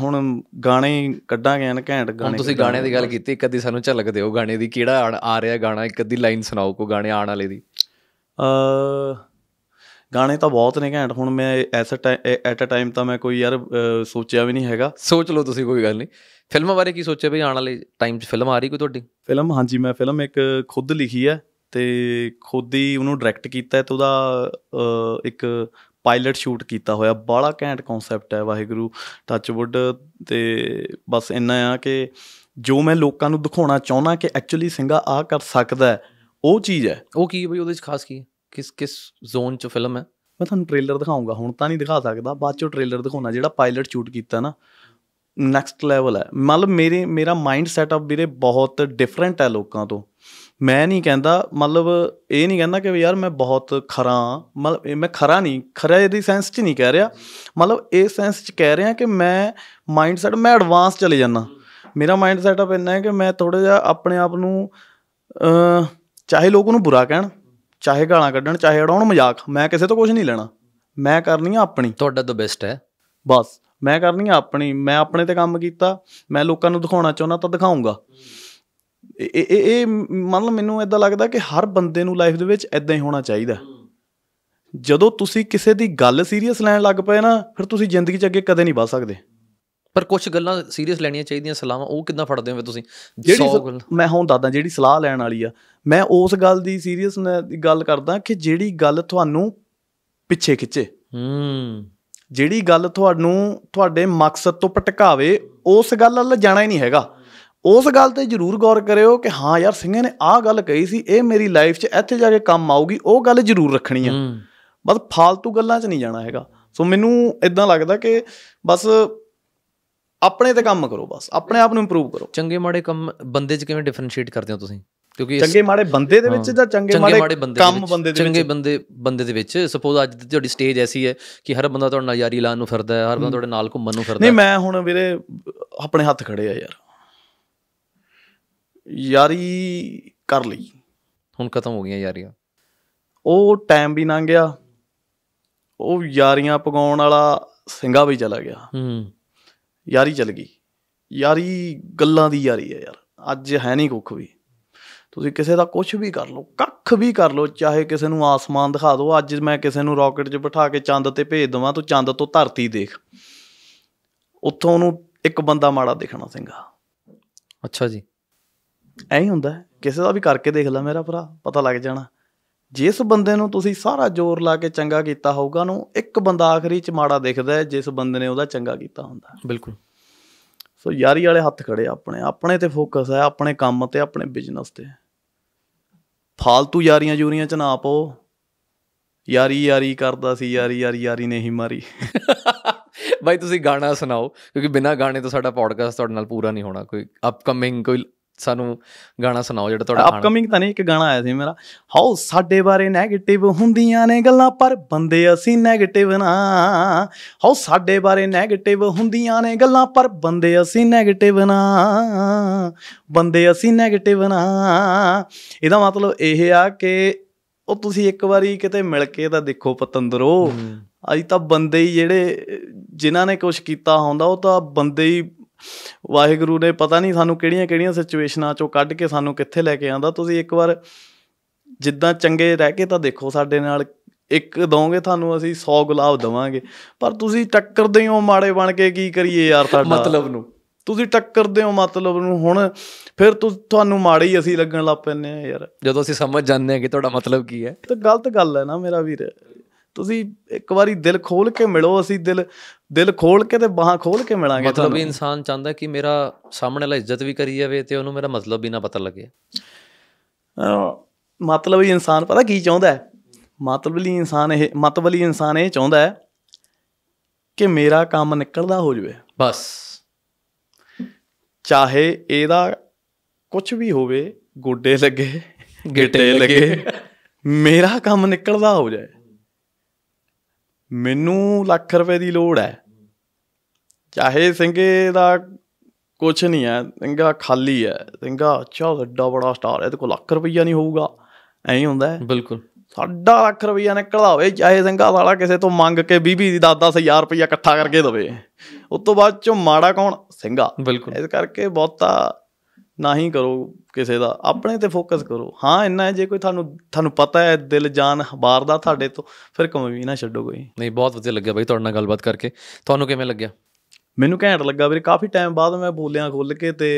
ਹੁਣ ਗਾਣੇ ਕੱਢਾਂਗੇ ਐਨ ਘੈਂਟ ਗਾਣੇ ਤੁਸੀਂ ਗਾਣੇ ਦੀ ਗੱਲ ਕੀਤੀ ਇੱਕ ਅੱਧੀ ਸਾਨੂੰ ਝਲਕ ਦਿਓ ਗਾਣੇ ਦੀ ਕਿਹੜਾ ਆ ਰਿਹਾ ਗਾਣਾ ਇੱਕ ਅੱਧੀ ਲਾਈਨ ਸੁਣਾਓ ਕੋ ਗਾਣੇ ਆਣ ਵਾਲੇ ਦੀ ਅ ਗਾਣੇ ਤਾਂ ਬਹੁਤ ਨੇ ਘੈਂਟ ਹੁਣ ਮੈਂ ਐਸ ਐਟ ਅ ਟਾਈਮ ਤਾਂ ਮੈਂ ਕੋਈ ਯਾਰ ਸੋਚਿਆ ਵੀ ਨਹੀਂ ਹੈਗਾ ਸੋਚ ਲਓ ਤੁਸੀਂ ਕੋਈ ਗੱਲ ਨਹੀਂ ਫਿਲਮਾਂ ਬਾਰੇ ਕੀ ਸੋਚਿਆ ਬਈ ਆਉਣ ਵਾਲੇ ਟਾਈਮ 'ਚ ਫਿਲਮ ਆ ਰਹੀ ਕੋਈ ਤੁਹਾਡੀ ਫਿਲਮ ਹਾਂਜੀ ਮੈਂ ਫਿਲਮ ਇੱਕ ਖੁਦ ਲਿਖੀ ਹੈ ਤੇ ਖੁਦ ਹੀ ਉਹਨੂੰ ਡਾਇਰੈਕਟ ਕੀਤਾ ਤੇ ਉਹਦਾ ਇੱਕ ਪਾਇਲਟ ਸ਼ੂਟ ਕੀਤਾ ਹੋਇਆ ਬੜਾ ਘੈਂਟ ਕਨਸੈਪਟ ਹੈ ਵਾਹਿਗੁਰੂ ਟੱਚਵੁੱਡ ਤੇ ਬਸ ਇੰਨਾ ਆ ਕਿ ਜੋ ਮੈਂ ਲੋਕਾਂ ਨੂੰ ਦਿਖਾਉਣਾ ਚਾਹੁੰਦਾ ਕਿ ਐਕਚੁਅਲੀ ਸਿੰਘਾ ਆ ਕਰ ਸਕਦਾ ਉਹ ਚੀਜ਼ ਹੈ ਉਹ ਕੀ ਬਈ ਉਹਦੇ ਵਿੱਚ ਖਾਸ ਕੀ ਹੈ ਕਿਸ ਕਿਸ ਜ਼ੋਨ 'ਚ ਫਿਲਮ ਹੈ ਮੈਂ ਤੁਹਾਨੂੰ ਟ੍ਰੇਲਰ ਦਿਖਾਉਂਗਾ ਹੁਣ ਤਾਂ ਨਹੀਂ ਦਿਖਾ ਸਕਦਾ ਬਾਅਦ 'ਚੋਂ ਟ੍ਰੇਲਰ ਦਿਖਾਉਣਾ ਜਿਹੜਾ ਪਾਇਲਟ ਸ਼ੂਟ ਕੀਤਾ ਨਾ ਨੈਕਸਟ ਲੈਵਲ ਹੈ ਮਤਲਬ ਮੇਰੇ ਮੇਰਾ ਮਾਈਂਡ ਸੈਟਅਪ ਵੀਰੇ ਬਹੁਤ ਡਿਫਰੈਂਟ ਹੈ ਲੋਕਾਂ ਤੋਂ ਮੈਂ ਨਹੀਂ ਕਹਿੰਦਾ ਮਤਲਬ ਇਹ ਨਹੀਂ ਕਹਿੰਦਾ ਕਿ ਯਾਰ ਮੈਂ ਬਹੁਤ ਖਰਾ ਮਤਲਬ ਮੈਂ ਖਰਾ ਨਹੀਂ ਖਰਾ ਇਹਦੀ ਸੈਂਸ 'ਚ ਨਹੀਂ ਕਹਿ ਰਿਹਾ ਮਤਲਬ ਇਹ ਸੈਂਸ 'ਚ ਕਹਿ ਰਿਹਾ ਕਿ ਮੈਂ ਮਾਈਂਡ ਸੈਟ ਮੈਂ ਐਡਵਾਂਸ ਚਲੇ ਜਾਣਾ ਮੇਰਾ ਮਾਈਂਡ ਸੈਟਅਪ ਇੰਨਾ ਹੈ ਕਿ ਮੈਂ ਥੋੜਾ ਜਿਹਾ ਆਪਣੇ ਆਪ ਨੂੰ ਚਾਹੇ ਲੋਕ ਉਹਨੂੰ ਬੁਰਾ ਕਹਿਣ ਚਾਹੇ ਗਾਲਾਂ ਕੱਢਣ ਚਾਹੇ ਉਡਾਉਣ ਮਜ਼ਾਕ ਮੈਂ ਕਿਸੇ ਤੋਂ ਕੁਝ ਨਹੀਂ ਲੈਣਾ ਮੈਂ ਕਰਨੀ ਆ ਆਪਣੀ ਤੁਹਾਡਾ ਤਾਂ ਬੈਸਟ ਹੈ ਬਸ ਮੈਂ ਕਰਨੀ ਆ ਆਪਣੀ ਮੈਂ ਆਪਣੇ ਤੇ ਕੰਮ ਕੀਤਾ ਮੈਂ ਲੋਕਾਂ ਨੂੰ ਦਿਖਾਉਣਾ ਚਾਹੁੰਦਾ ਤਾਂ ਦਿਖਾਉਂਗਾ ਇਹ ਇਹ ਇਹ ਮੰਨ ਲ ਮੈਨੂੰ ਇਦਾਂ ਲੱਗਦਾ ਕਿ ਹਰ ਬੰਦੇ ਨੂੰ ਲਾਈਫ ਦੇ ਵਿੱਚ ਇਦਾਂ ਹੀ ਹੋਣਾ ਚਾਹੀਦਾ ਜਦੋਂ ਤੁਸੀਂ ਕਿਸੇ ਦੀ ਗੱਲ ਸੀਰੀਅਸ ਲੈਣ ਲੱਗ ਪਏ ਨਾ ਫਿਰ ਤੁਸੀਂ ਜ਼ਿੰਦਗੀ 'ਚ ਅੱਗੇ ਕਦੇ ਨਹੀਂ ਵਧ ਸਕਦੇ ਪਰ ਕੁਝ ਗੱਲਾਂ ਸੀਰੀਅਸ ਲੈਣੀਆਂ ਚਾਹੀਦੀਆਂ ਸਲਾਹਾਂ ਉਹ ਕਿੱਦਾਂ ਫੜਦੇ ਹੋ ਤੁਸੀਂ ਜਿਹੜੀ ਮੈਂ ਹੁਣ ਦੱਸਦਾ ਜਿਹੜੀ ਸਲਾਹ ਲੈਣ ਵਾਲੀ ਆ ਮੈਂ ਉਸ ਗੱਲ ਦੀ ਸੀਰੀਅਸ ਗੱਲ ਕਰਦਾ ਕਿ ਜਿਹੜੀ ਗੱਲ ਤੁਹਾਨੂੰ ਪਿੱਛੇ ਖਿੱਚੇ ਹੂੰ ਜਿਹੜੀ ਗੱਲ ਤੁਹਾਨੂੰ ਤੁਹਾਡੇ ਮਕਸਦ ਤੋਂ ਭਟਕਾਵੇ ਉਸ ਗੱਲ ਨਾਲ ਜਾਣਾ ਹੀ ਨਹੀਂ ਹੈਗਾ ਉਸ ਗੱਲ ਤੇ ਜ਼ਰੂਰ ਗੌਰ ਕਰਿਓ ਕਿ ਹਾਂ ਯਾਰ ਸਿੰਘੇ ਨੇ ਆਹ ਗੱਲ ਕਹੀ ਸੀ ਇਹ ਮੇਰੀ ਲਾਈਫ 'ਚ ਇੱਥੇ ਜਾ ਕੇ ਕੰਮ ਆਊਗੀ ਉਹ ਗੱਲ ਜ਼ਰੂਰ ਰੱਖਣੀ ਆ ਬਸ ਫਾਲਤੂ ਗੱਲਾਂ 'ਚ ਨਹੀਂ ਜਾਣਾ ਹੈਗਾ ਸੋ ਮੈਨੂੰ ਇਦਾਂ ਲੱਗਦਾ ਕਿ ਬਸ ਆਪਣੇ ਤੇ ਕੰਮ ਕਰੋ ਬਸ ਆਪਣੇ ਆਪ ਨੂੰ ਇੰਪਰੂਵ ਕਰੋ ਚੰਗੇ ਮਾੜੇ ਕੰਮ ਬੰਦੇ 'ਚ ਕਿਵੇਂ ਡਿਫਰੈਂਸ਼ੀਏਟ ਕਰਦੇ ਹੋ ਤੁਸੀਂ ਕਿਉਂਕਿ ਚੰਗੇ ਮਾੜੇ ਬੰਦੇ ਦੇ ਵਿੱਚ ਜਾਂ ਚੰਗੇ ਮਾੜੇ ਕੰਮ ਬੰਦੇ ਦੇ ਵਿੱਚ ਚੰਗੇ ਬੰਦੇ ਬੰਦੇ ਦੇ ਵਿੱਚ ਸਪੋਜ਼ ਅੱਜ ਤੁਹਾਡੀ ਸਟੇਜ ਐਸੀ ਹੈ ਕਿ ਹਰ ਬੰਦਾ ਤੁਹਾਡੇ ਨਾਲ ਯਾਰੀ ਲਾਣ ਨੂੰ ਫਿਰਦਾ ਹੈ ਹਰ ਬੰਦਾ ਤੁਹਾਡੇ ਨਾਲ ਘੁੰਮਣ ਨੂੰ ਫਿਰਦਾ ਨਹੀਂ ਮੈਂ ਹੁਣ ਵੀਰੇ ਆਪਣੇ ਹੱਥ ਖੜੇ ਆ ਯਾਰ ਯਾਰੀ ਕਰ ਲਈ ਹੁਣ ਖਤਮ ਹੋ ਗਈਆਂ ਯਾਰੀਆਂ ਉਹ ਟਾਈਮ ਵੀ ਲੰਘ ਗਿਆ ਉਹ ਯਾਰੀਆਂ ਪਗਾਉਣ ਵਾਲਾ ਸਿੰਘਾ ਵੀ ਚਲਾ ਗਿਆ ਹੂੰ ਯਾਰੀ ਚੱਲ ਗਈ ਯਾਰੀ ਗੱਲਾਂ ਦੀ ਯਾਰੀ ਹੈ ਯਾਰ ਅੱਜ ਹੈ ਨਹੀਂ ਕੁੱਖ ਵੀ ਤੁਸੀਂ ਕਿਸੇ ਦਾ ਕੁਝ ਵੀ ਕਰ ਲਓ ਕੱਖ ਵੀ ਕਰ ਲਓ ਚਾਹੇ ਕਿਸੇ ਨੂੰ ਆਸਮਾਨ ਦਿਖਾ ਦਿਓ ਅੱਜ ਮੈਂ ਕਿਸੇ ਨੂੰ ਰਾਕਟ 'ਚ ਬਿਠਾ ਕੇ ਚੰਦ ਤੇ ਭੇਜ ਦਵਾਂ ਤੂੰ ਚੰਦ ਤੋਂ ਧਰਤੀ ਦੇਖ ਉੱਥੋਂ ਉਹਨੂੰ ਇੱਕ ਬੰਦਾ ਮਾੜਾ ਦਿਖਣਾ ਸਿੰਘਾ ਅੱਛਾ ਜੀ ਐਂ ਹੀ ਹੁੰਦਾ ਕਿਸੇ ਦਾ ਵੀ ਕਰਕੇ ਦੇਖ ਲੈ ਮੇਰਾ ਭਰਾ ਪਤਾ ਲੱਗ ਜਾਣਾ ਜਿਸ ਬੰਦੇ ਨੂੰ ਤੁਸੀਂ ਸਾਰਾ ਜ਼ੋਰ ਲਾ ਕੇ ਚੰਗਾ ਕੀਤਾ ਹੋਊਗਾ ਨੂੰ ਇੱਕ ਬੰਦਾ ਆਖਰੀ ਚ ਮਾੜਾ ਦਿਖਦਾ ਹੈ ਜਿਸ ਬੰਦੇ ਨੇ ਉਹਦਾ ਚੰਗਾ ਕੀਤਾ ਹੁੰਦਾ ਬਿਲਕੁਲ ਸੋ ਯਾਰੀ ਵਾਲੇ ਹੱਥ ਖੜੇ ਆਪਣੇ ਆਪਣੇ ਤੇ ਫੋਕਸ ਹੈ ਆਪਣੇ ਕੰਮ ਤੇ ਆਪਣੇ ਬਿਜ਼ਨਸ ਤੇ ਫਾਲਤੂ ਯਾਰੀਆਂ ਜੂਰੀਆਂ ਚ ਨਾ ਪੋ ਯਾਰੀ ਯਾਰੀ ਕਰਦਾ ਸੀ ਯਾਰੀ ਯਾਰੀ ਯਾਰੀ ਨੇ ਹੀ ਮਾਰੀ ਬਾਈ ਤੁਸੀਂ ਗਾਣਾ ਸੁਣਾਓ ਕਿਉਂਕਿ ਬਿਨਾ ਗਾਣੇ ਤੋਂ ਸਾਡਾ ਪੋਡਕਾਸਟ ਤੁਹਾਡੇ ਨਾਲ ਪੂਰਾ ਨਹੀਂ ਹੋਣਾ ਕੋਈ ਅਪਕਮਿੰਗ ਕੋਈ ਸਾਨੂੰ ਗਾਣਾ ਸੁਣਾਓ ਜਿਹੜਾ ਤੁਹਾਡਾ ਅਪਕਮਿੰਗ ਤਾਂ ਨਹੀਂ ਇੱਕ ਗਾਣਾ ਆਇਆ ਸੀ ਮੇਰਾ ਹਾਉ ਸਾਡੇ ਬਾਰੇ 네ਗੇਟਿਵ ਹੁੰਦੀਆਂ ਨੇ ਗੱਲਾਂ ਪਰ ਬੰਦੇ ਅਸੀਂ 네ਗੇਟਿਵ ਨਾ ਹਾਉ ਸਾਡੇ ਬਾਰੇ 네ਗੇਟਿਵ ਹੁੰਦੀਆਂ ਨੇ ਗੱਲਾਂ ਪਰ ਬੰਦੇ ਅਸੀਂ 네ਗੇਟਿਵ ਨਾ ਬੰਦੇ ਅਸੀਂ 네ਗੇਟਿਵ ਨਾ ਇਹਦਾ ਮਤਲਬ ਇਹ ਆ ਕਿ ਉਹ ਤੁਸੀਂ ਇੱਕ ਵਾਰੀ ਕਿਤੇ ਮਿਲ ਕੇ ਤਾਂ ਦੇਖੋ ਪਤੰਦਰੋ ਅੱਜ ਤਾਂ ਬੰਦੇ ਹੀ ਜਿਹੜੇ ਜਿਨ੍ਹਾਂ ਨੇ ਕੁਝ ਕੀਤਾ ਹੁੰਦਾ ਉਹ ਤਾਂ ਬੰਦੇ ਹੀ ਵਾਹਿਗੁਰੂ ਨੇ ਪਤਾ ਨਹੀਂ ਸਾਨੂੰ ਕਿਹੜੀਆਂ-ਕਿਹੜੀਆਂ ਸਿਚੁਏਸ਼ਨਾਂ ਚੋਂ ਕੱਢ ਕੇ ਸਾਨੂੰ ਕਿੱਥੇ ਲੈ ਕੇ ਆਂਦਾ ਤੁਸੀਂ ਇੱਕ ਵਾਰ ਜਿੱਦਾਂ ਚੰਗੇ ਰਹਿ ਕੇ ਤਾਂ ਦੇਖੋ ਸਾਡੇ ਨਾਲ ਇੱਕ ਦੋਗੇ ਤੁਹਾਨੂੰ ਅਸੀਂ 100 ਗੁਲਾਬ ਦਵਾਂਗੇ ਪਰ ਤੁਸੀਂ ਟੱਕਰਦੇ ਹੋ ਮਾੜੇ ਬਣ ਕੇ ਕੀ ਕਰੀਏ ਯਾਰ ਤੁਹਾਡਾ ਮਤਲਬ ਨੂੰ ਤੁਸੀਂ ਟੱਕਰਦੇ ਹੋ ਮਤਲਬ ਨੂੰ ਹੁਣ ਫਿਰ ਤੁਹਾਨੂੰ ਮਾੜੇ ਹੀ ਅਸੀਂ ਲੱਗਣ ਲੱਪੈਨੇ ਆ ਯਾਰ ਜਦੋਂ ਅਸੀਂ ਸਮਝ ਜਾਂਦੇ ਆ ਕਿ ਤੁਹਾਡਾ ਮਤਲਬ ਕੀ ਹੈ ਤਾਂ ਗਲਤ ਗੱਲ ਹੈ ਨਾ ਮੇਰਾ ਵੀਰ ਤੁਸੀਂ ਇੱਕ ਵਾਰੀ ਦਿਲ ਖੋਲ ਕੇ ਮਿਲੋ ਅਸੀਂ ਦਿਲ ਦਿਲ ਖੋਲ ਕੇ ਤੇ ਬਾਹਾਂ ਖੋਲ ਕੇ ਮਿਲਾਂਗੇ ਮਤਲਬ ਵੀ ਇਨਸਾਨ ਚਾਹੁੰਦਾ ਕਿ ਮੇਰਾ ਸਾਹਮਣੇ ਵਾਲਾ ਇੱਜ਼ਤ ਵੀ ਕਰੀ ਜਾਵੇ ਤੇ ਉਹਨੂੰ ਮੇਰਾ ਮਤਲਬ ਵੀ ਨਾ ਪਤਾ ਲੱਗੇ ਮਤਲਬ ਵੀ ਇਨਸਾਨ ਪਤਾ ਕੀ ਚਾਹੁੰਦਾ ਹੈ ਮਤਲਬ ਲਈ ਇਨਸਾਨ ਇਹ ਮਤਲਬ ਲਈ ਇਨਸਾਨ ਇਹ ਚਾਹੁੰਦਾ ਹੈ ਕਿ ਮੇਰਾ ਕੰਮ ਨਿਕਲਦਾ ਹੋ ਜਾਵੇ ਬਸ ਚਾਹੇ ਇਹਦਾ ਕੁਝ ਵੀ ਹੋਵੇ ਗੋਡੇ ਲੱਗੇ ਗਿੱਟੇ ਲੱਗੇ ਮੇਰਾ ਕੰਮ ਨਿਕਲਦਾ ਹੋ ਜਾਏ ਮੈਨੂੰ ਲੱਖ ਰੁਪਏ ਦੀ ਲੋੜ ਹੈ ਚਾਹੇ ਸਿੰਘੇ ਦਾ ਕੁਝ ਨਹੀਂ ਹੈ ਸਿੰਘਾ ਖਾਲੀ ਹੈ ਸਿੰਘਾ ਅੱਛਾ ਵੱਡਾ ਬੜਾ ਸਟਾਰ ਹੈ ਤੇ ਕੋ ਲੱਖ ਰੁਪਈਆ ਨਹੀਂ ਹੋਊਗਾ ਐਂ ਹੀ ਹੁੰਦਾ ਬਿਲਕੁਲ ਸਾਡਾ ਲੱਖ ਰੁਪਈਆ ਨਿਕਲਦਾ ਹੋਵੇ ਚਾਹੇ ਸਿੰਘਾ ਵਾਲਾ ਕਿਸੇ ਤੋਂ ਮੰਗ ਕੇ 20 20 ਦਾਦਾ 10000 ਰੁਪਈਆ ਇਕੱਠਾ ਕਰਕੇ ਦਵੇ ਉਸ ਤੋਂ ਬਾਅਦ ਚੋਂ ਮਾੜਾ ਕੌਣ ਸਿੰਘਾ ਇਸ ਕਰਕੇ ਬਹੁਤਾ ਨਾ ਹੀ ਕਰੋ ਕਿਸੇ ਦਾ ਆਪਣੇ ਤੇ ਫੋਕਸ ਕਰੋ ਹਾਂ ਇੰਨਾ ਹੈ ਜੇ ਕੋਈ ਤੁਹਾਨੂੰ ਤੁਹਾਨੂੰ ਪਤਾ ਹੈ ਦਿਲ ਜਾਨ ਬਾਰ ਦਾ ਤੁਹਾਡੇ ਤੋਂ ਫਿਰ ਕਮੀ ਨਾ ਛੱਡੋ ਕੋਈ ਨਹੀਂ ਬਹੁਤ ਵਧੀਆ ਲੱਗਿਆ ਬਾਈ ਤੁਹਾਡੇ ਨਾਲ ਗੱਲਬਾਤ ਕਰਕੇ ਤੁਹਾਨੂੰ ਕਿਵੇਂ ਲੱਗਿਆ ਮੈਨੂੰ ਘੈਂਟ ਲੱਗਾ ਵੀਰੇ ਕਾਫੀ ਟਾਈਮ ਬਾਅਦ ਮੈਂ ਬੋਲਿਆ ਖੁੱਲ ਕੇ ਤੇ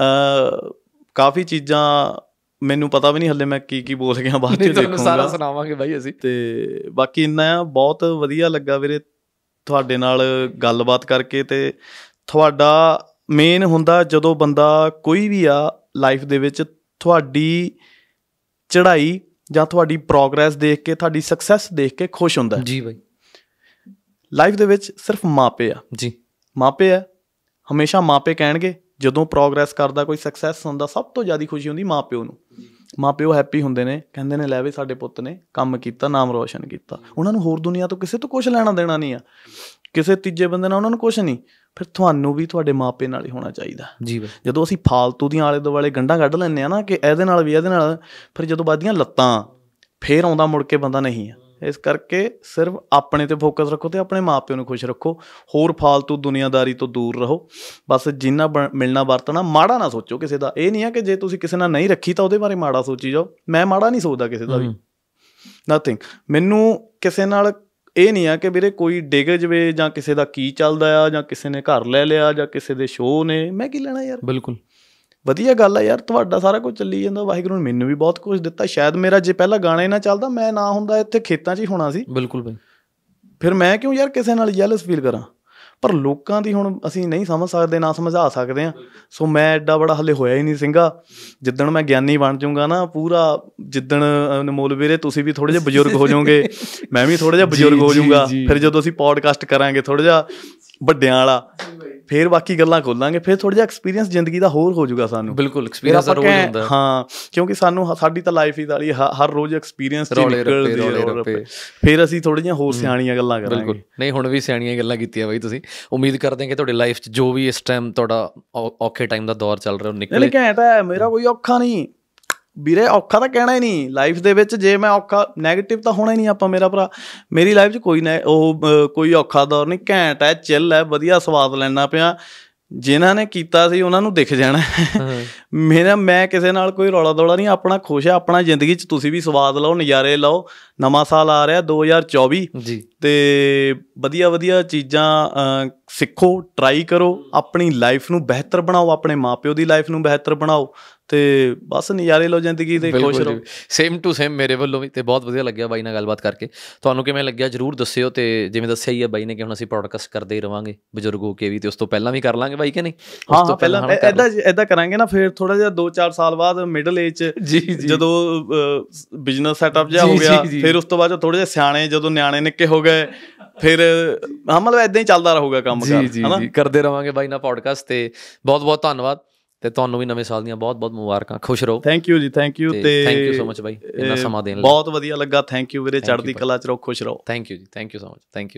ਅ ਕਾਫੀ ਚੀਜ਼ਾਂ ਮੈਨੂੰ ਪਤਾ ਵੀ ਨਹੀਂ ਹੱਲੇ ਮੈਂ ਕੀ ਕੀ ਬੋਲ ਗਿਆ ਬਾਅਦ ਚ ਦੇਖੂੰਗਾ ਤੁਹਾਨੂੰ ਸਾਰਾ ਸੁਣਾਵਾਂਗੇ ਬਾਈ ਅਸੀਂ ਤੇ ਬਾਕੀ ਇੰਨਾ ਆ ਬਹੁਤ ਵਧੀਆ ਲੱਗਾ ਵੀਰੇ ਤੁਹਾਡੇ ਨਾਲ ਗੱਲਬਾਤ ਕਰਕੇ ਤੇ ਤੁਹਾਡਾ ਮੇਨ ਹੁੰਦਾ ਜਦੋਂ ਬੰਦਾ ਕੋਈ ਵੀ ਆ ਲਾਈਫ ਦੇ ਵਿੱਚ ਤੁਹਾਡੀ ਚੜ੍ਹਾਈ ਜਾਂ ਤੁਹਾਡੀ ਪ੍ਰੋਗਰੈਸ ਦੇਖ ਕੇ ਤੁਹਾਡੀ ਸਕਸੈਸ ਦੇਖ ਕੇ ਖੁਸ਼ ਹੁੰਦਾ ਹੈ ਜੀ ਬਾਈ ਲਾਈਫ ਦੇ ਵਿੱਚ ਸਿਰਫ ਮਾਪੇ ਆ ਜੀ ਮਾਪੇ ਆ ਹਮੇਸ਼ਾ ਮਾਪੇ ਕਹਿਣਗੇ ਜਦੋਂ ਪ੍ਰੋਗਰੈਸ ਕਰਦਾ ਕੋਈ ਸਕਸੈਸ ਹੁੰਦਾ ਸਭ ਤੋਂ ਜ਼ਿਆਦਾ ਖੁਸ਼ੀ ਹੁੰਦੀ ਮਾਪਿਓ ਨੂੰ ਮਾਪਿਓ ਹੈਪੀ ਹੁੰਦੇ ਨੇ ਕਹਿੰਦੇ ਨੇ ਲੈ ਵੀ ਸਾਡੇ ਪੁੱਤ ਨੇ ਕੰਮ ਕੀਤਾ ਨਾਮ ਰੋਸ਼ਨ ਕੀਤਾ ਉਹਨਾਂ ਨੂੰ ਹੋਰ ਦੁਨੀਆ ਤੋਂ ਕਿਸੇ ਤੋਂ ਕੁਝ ਲੈਣਾ ਦੇਣਾ ਨਹੀਂ ਆ ਕਿਸੇ ਤੀਜੇ ਬੰਦੇ ਨਾਲ ਉਹਨਾਂ ਨੂੰ ਕੁਝ ਨਹੀਂ ਫਿਰ ਤੁਹਾਨੂੰ ਵੀ ਤੁਹਾਡੇ ਮਾਪੇ ਨਾਲ ਹੀ ਹੋਣਾ ਚਾਹੀਦਾ ਜੀ ਜਦੋਂ ਅਸੀਂ ਫਾਲਤੂ ਦੀਆਂ ਆਲੇ ਦੁਆਲੇ ਗੰਡਾਂ ਕੱਢ ਲੈਂਦੇ ਆ ਨਾ ਕਿ ਇਹਦੇ ਨਾਲ ਵੀ ਇਹਦੇ ਨਾਲ ਫਿਰ ਜਦੋਂ ਵੱਧਦੀਆਂ ਲੱਤਾਂ ਫੇਰ ਆਉਂਦਾ ਮੁੜ ਕੇ ਬੰਦਾ ਨਹੀਂ ਆ ਇਸ ਕਰਕੇ ਸਿਰਫ ਆਪਣੇ ਤੇ ਫੋਕਸ ਰੱਖੋ ਤੇ ਆਪਣੇ ਮਾਪਿਆਂ ਨੂੰ ਖੁਸ਼ ਰੱਖੋ ਹੋਰ ਫਾਲਤੂ ਦੁਨੀਆਦਾਰੀ ਤੋਂ ਦੂਰ ਰਹੋ ਬਸ ਜਿੰਨਾ ਮਿਲਣਾ ਵਰਤਣਾ ਮਾੜਾ ਨਾ ਸੋਚੋ ਕਿਸੇ ਦਾ ਇਹ ਨਹੀਂ ਆ ਕਿ ਜੇ ਤੁਸੀਂ ਕਿਸੇ ਨਾਲ ਨਹੀਂ ਰੱਖੀ ਤਾਂ ਉਹਦੇ ਬਾਰੇ ਮਾੜਾ ਸੋਚੀ ਜਾਓ ਮੈਂ ਮਾੜਾ ਨਹੀਂ ਸੋਚਦਾ ਕਿਸੇ ਦਾ ਵੀ ਨਾਥਿੰਗ ਮੈਨੂੰ ਕਿਸੇ ਨਾਲ ਇਹ ਨਹੀਂ ਆ ਕਿ ਵੀਰੇ ਕੋਈ ਡਿੱਗ ਜਵੇ ਜਾਂ ਕਿਸੇ ਦਾ ਕੀ ਚੱਲਦਾ ਆ ਜਾਂ ਕਿਸੇ ਨੇ ਘਰ ਲੈ ਲਿਆ ਜਾਂ ਕਿਸੇ ਦੇ ਸ਼ੋਅ ਨੇ ਮੈਂ ਕੀ ਲੈਣਾ ਯਾਰ ਬਿਲਕੁਲ ਵਧੀਆ ਗੱਲ ਆ ਯਾਰ ਤੁਹਾਡਾ ਸਾਰਾ ਕੁਝ ਚੱਲੀ ਜਾਂਦਾ ਵਾਹਿਗੁਰੂ ਨੇ ਮੈਨੂੰ ਵੀ ਬਹੁਤ ਕੁਝ ਦਿੱਤਾ ਸ਼ਾਇਦ ਮੇਰਾ ਜੇ ਪਹਿਲਾ ਗਾਣਾ ਹੀ ਨਾ ਚੱਲਦਾ ਮੈਂ ਨਾ ਹੁੰਦਾ ਇੱਥੇ ਖੇਤਾਂ 'ਚ ਹੀ ਹੋਣਾ ਸੀ ਬਿਲਕੁਲ ਭਾਈ ਫਿਰ ਮੈਂ ਕਿਉਂ ਯਾਰ ਕਿਸੇ ਨਾਲ ਜੈਲਸ ਫੀਲ ਕਰਾਂ ਪਰ ਲੋਕਾਂ ਦੀ ਹੁਣ ਅਸੀਂ ਨਹੀਂ ਸਮਝ ਸਕਦੇ ਨਾ ਸਮਝਾ ਸਕਦੇ ਆ ਸੋ ਮੈਂ ਐਡਾ ਬੜਾ ਹੱਲੇ ਹੋਇਆ ਹੀ ਨਹੀਂ ਸਿੰਘਾ ਜਿੱਦਣ ਮੈਂ ਗਿਆਨੀ ਬਣ ਜਾਊਂਗਾ ਨਾ ਪੂਰਾ ਜਿੱਦਣ ਅਨਮੋਲ ਵੀਰੇ ਤੁਸੀਂ ਵੀ ਥੋੜੇ ਜਿਹਾ ਬਜ਼ੁਰਗ ਹੋ ਜਾਓਗੇ ਮੈਂ ਵੀ ਥੋੜਾ ਜਿਹਾ ਬਜ਼ੁਰਗ ਹੋ ਜਾਊਂਗਾ ਫਿਰ ਜਦੋਂ ਅਸੀਂ ਪੋਡਕਾਸਟ ਕਰਾਂਗੇ ਥੋੜਾ ਜਿਹਾ ਵੱਡਿਆਂ ਵਾਲਾ ਫੇਰ ਬਾਕੀ ਗੱਲਾਂ ਖੋਲਾਂਗੇ ਫੇਰ ਥੋੜਾ ਜਿਹਾ ਐਕਸਪੀਰੀਅੰਸ ਜ਼ਿੰਦਗੀ ਦਾ ਹੋਰ ਹੋ ਜਾਊਗਾ ਸਾਨੂੰ ਬਿਲਕੁਲ ਐਕਸਪੀਰੀਅੰਸ ਹੋ ਰੋਜ਼ ਹਾਂ ਕਿਉਂਕਿ ਸਾਨੂੰ ਸਾਡੀ ਤਾਂ ਲਾਈਫ ਹੀ ਵਾਲੀ ਹਰ ਰੋਜ਼ ਐਕਸਪੀਰੀਅੰਸ ਚ ਨਿਕਲਦੀ ਹੈ ਫੇਰ ਅਸੀਂ ਥੋੜੀਆਂ ਹੋਰ ਸਿਆਣੀਆਂ ਗੱਲਾਂ ਕਰਾਂਗੇ ਬਿਲਕੁਲ ਨਹੀਂ ਹੁਣ ਵੀ ਸਿਆਣੀਆਂ ਗੱਲਾਂ ਕੀਤੀਆਂ ਬਾਈ ਤੁਸੀਂ ਉਮੀਦ ਕਰਦੇ ਹਾਂ ਕਿ ਤੁਹਾਡੇ ਲਾਈਫ 'ਚ ਜੋ ਵੀ ਇਸ ਟਾਈਮ ਤੁਹਾਡਾ ਔਖੇ ਟਾਈਮ ਦਾ ਦੌਰ ਚੱਲ ਰਿਹਾ ਉਹ ਨਿਕਲੇ ਨਹੀਂ ਤਾਂ ਮੇਰਾ ਕੋਈ ਔਖਾ ਨਹੀਂ ਵੀਰੇ ਔਖਾ ਤਾਂ ਕਹਿਣਾ ਹੀ ਨਹੀਂ ਲਾਈਫ ਦੇ ਵਿੱਚ ਜੇ ਮੈਂ ਔਖਾ 네ਗੇਟਿਵ ਤਾਂ ਹੋਣਾ ਹੀ ਨਹੀਂ ਆਪਾਂ ਮੇਰਾ ਭਰਾ ਮੇਰੀ ਲਾਈਫ 'ਚ ਕੋਈ ਨਾ ਉਹ ਕੋਈ ਔਖਾ ਦੌਰ ਨਹੀਂ ਘੈਂਟ ਹੈ ਚਿੱਲ ਹੈ ਵਧੀਆ ਸਵਾਦ ਲੈਣਾ ਪਿਆ ਜਿਨ੍ਹਾਂ ਨੇ ਕੀਤਾ ਸੀ ਉਹਨਾਂ ਨੂੰ ਦਿਖ ਜਾਣਾ ਮੇਰਾ ਮੈਂ ਕਿਸੇ ਨਾਲ ਕੋਈ ਰੌਲਾ ਦੌਲਾ ਨਹੀਂ ਆਪਣਾ ਖੁਸ਼ ਆ ਆਪਣਾ ਜ਼ਿੰਦਗੀ 'ਚ ਤੁਸੀਂ ਵੀ ਸਵਾਦ ਲਓ ਨਜ਼ਾਰੇ ਲਓ ਨਵਾਂ ਸਾਲ ਆ ਰਿਹਾ 2024 ਜੀ ਤੇ ਵਧੀਆ ਵਧੀਆ ਚੀਜ਼ਾਂ ਸਿੱਖੋ ਟਰਾਈ ਕਰੋ ਆਪਣੀ ਲਾਈਫ ਨੂੰ ਬਿਹਤਰ ਬਣਾਓ ਆਪਣੇ ਮਾਪਿਓ ਦੀ ਲਾਈਫ ਨੂੰ ਬਿਹਤਰ ਬਣਾਓ ਤੇ ਬਸ ਨਜ਼ਾਰੇ ਲਓ ਜ਼ਿੰਦਗੀ ਦੇ ਖੁਸ਼ ਰਹੋ ਸੇਮ ਟੂ ਸੇਮ ਮੇਰੇ ਵੱਲੋਂ ਵੀ ਤੇ ਬਹੁਤ ਵਧੀਆ ਲੱਗਿਆ ਬਾਈ ਨਾਲ ਗੱਲਬਾਤ ਕਰਕੇ ਤੁਹਾਨੂੰ ਕਿਵੇਂ ਲੱਗਿਆ ਜਰੂਰ ਦੱਸਿਓ ਤੇ ਜਿਵੇਂ ਦੱਸਿਆ ਹੀ ਹੈ ਬਾਈ ਨੇ ਕਿ ਹੁਣ ਅਸੀਂ ਪੋਡਕਾਸਟ ਕਰਦੇ ਹੀ ਰਵਾਂਗੇ ਬਜ਼ੁਰਗੋ ਕੇ ਵੀ ਤੇ ਉਸ ਤੋਂ ਪਹਿਲਾਂ ਵੀ ਕਰ ਲਾਂਗੇ ਬਾਈ ਕਿ ਨਹੀਂ ਉਸ ਤੋਂ ਪਹਿਲਾਂ ਐਦਾਂ ਐਦਾਂ ਕਰਾਂਗੇ ਨਾ ਫਿਰ ਥੋੜਾ ਜਿਹਾ 2-4 ਸਾਲ ਬਾਅਦ ਮਿਡਲ ਏਜ ਜਦੋਂ ਬਿਜ਼ਨਸ ਸੈਟਅਪ ਜਿਹਾ ਹੋ ਗਿਆ ਫਿਰ ਉਸ ਤੋਂ ਬਾਅਦ ਥੋੜੇ ਜਿਹਾ ਸਿਆਣੇ ਜਦੋਂ ਨਿਆਣੇ ਨਿੱਕੇ ਹੋ ਗਏ ਫਿਰ ਹਮਲਵਾ ਐਦਾਂ ਹੀ ਚੱਲਦਾ ਰਹੂਗਾ ਕੰਮ ਕਰ ਹਨਾ ਕਰਦੇ ਰਵਾਂਗੇ ਬਾਈ ਨਾਲ ਪੋਡਕਾਸਟ ਤੇ ਬਹੁਤ ਬਹੁਤ ਧੰਨਵਾਦ ਤੇ ਤੁਹਾਨੂੰ ਵੀ ਨਵੇਂ ਸਾਲ ਦੀਆਂ ਬਹੁਤ-ਬਹੁਤ ਮੁਬਾਰਕਾਂ ਖੁਸ਼ ਰਹੋ ਥੈਂਕ ਯੂ ਜੀ ਥੈਂਕ ਯੂ ਤੇ ਥੈਂਕ ਯੂ ਸੋ ਮਚ ਬਾਈ ਇੰਨਾ ਸਮਾਂ ਦੇਣ ਲਈ ਬਹੁਤ ਵਧੀਆ ਲੱਗਾ ਥੈਂਕ ਯੂ ਵੀਰੇ ਚੜ੍ਹਦੀ ਕਲਾ ਚ ਰਹੋ ਖੁਸ਼ ਰਹੋ ਥੈਂਕ ਯੂ ਜੀ thank you so much thank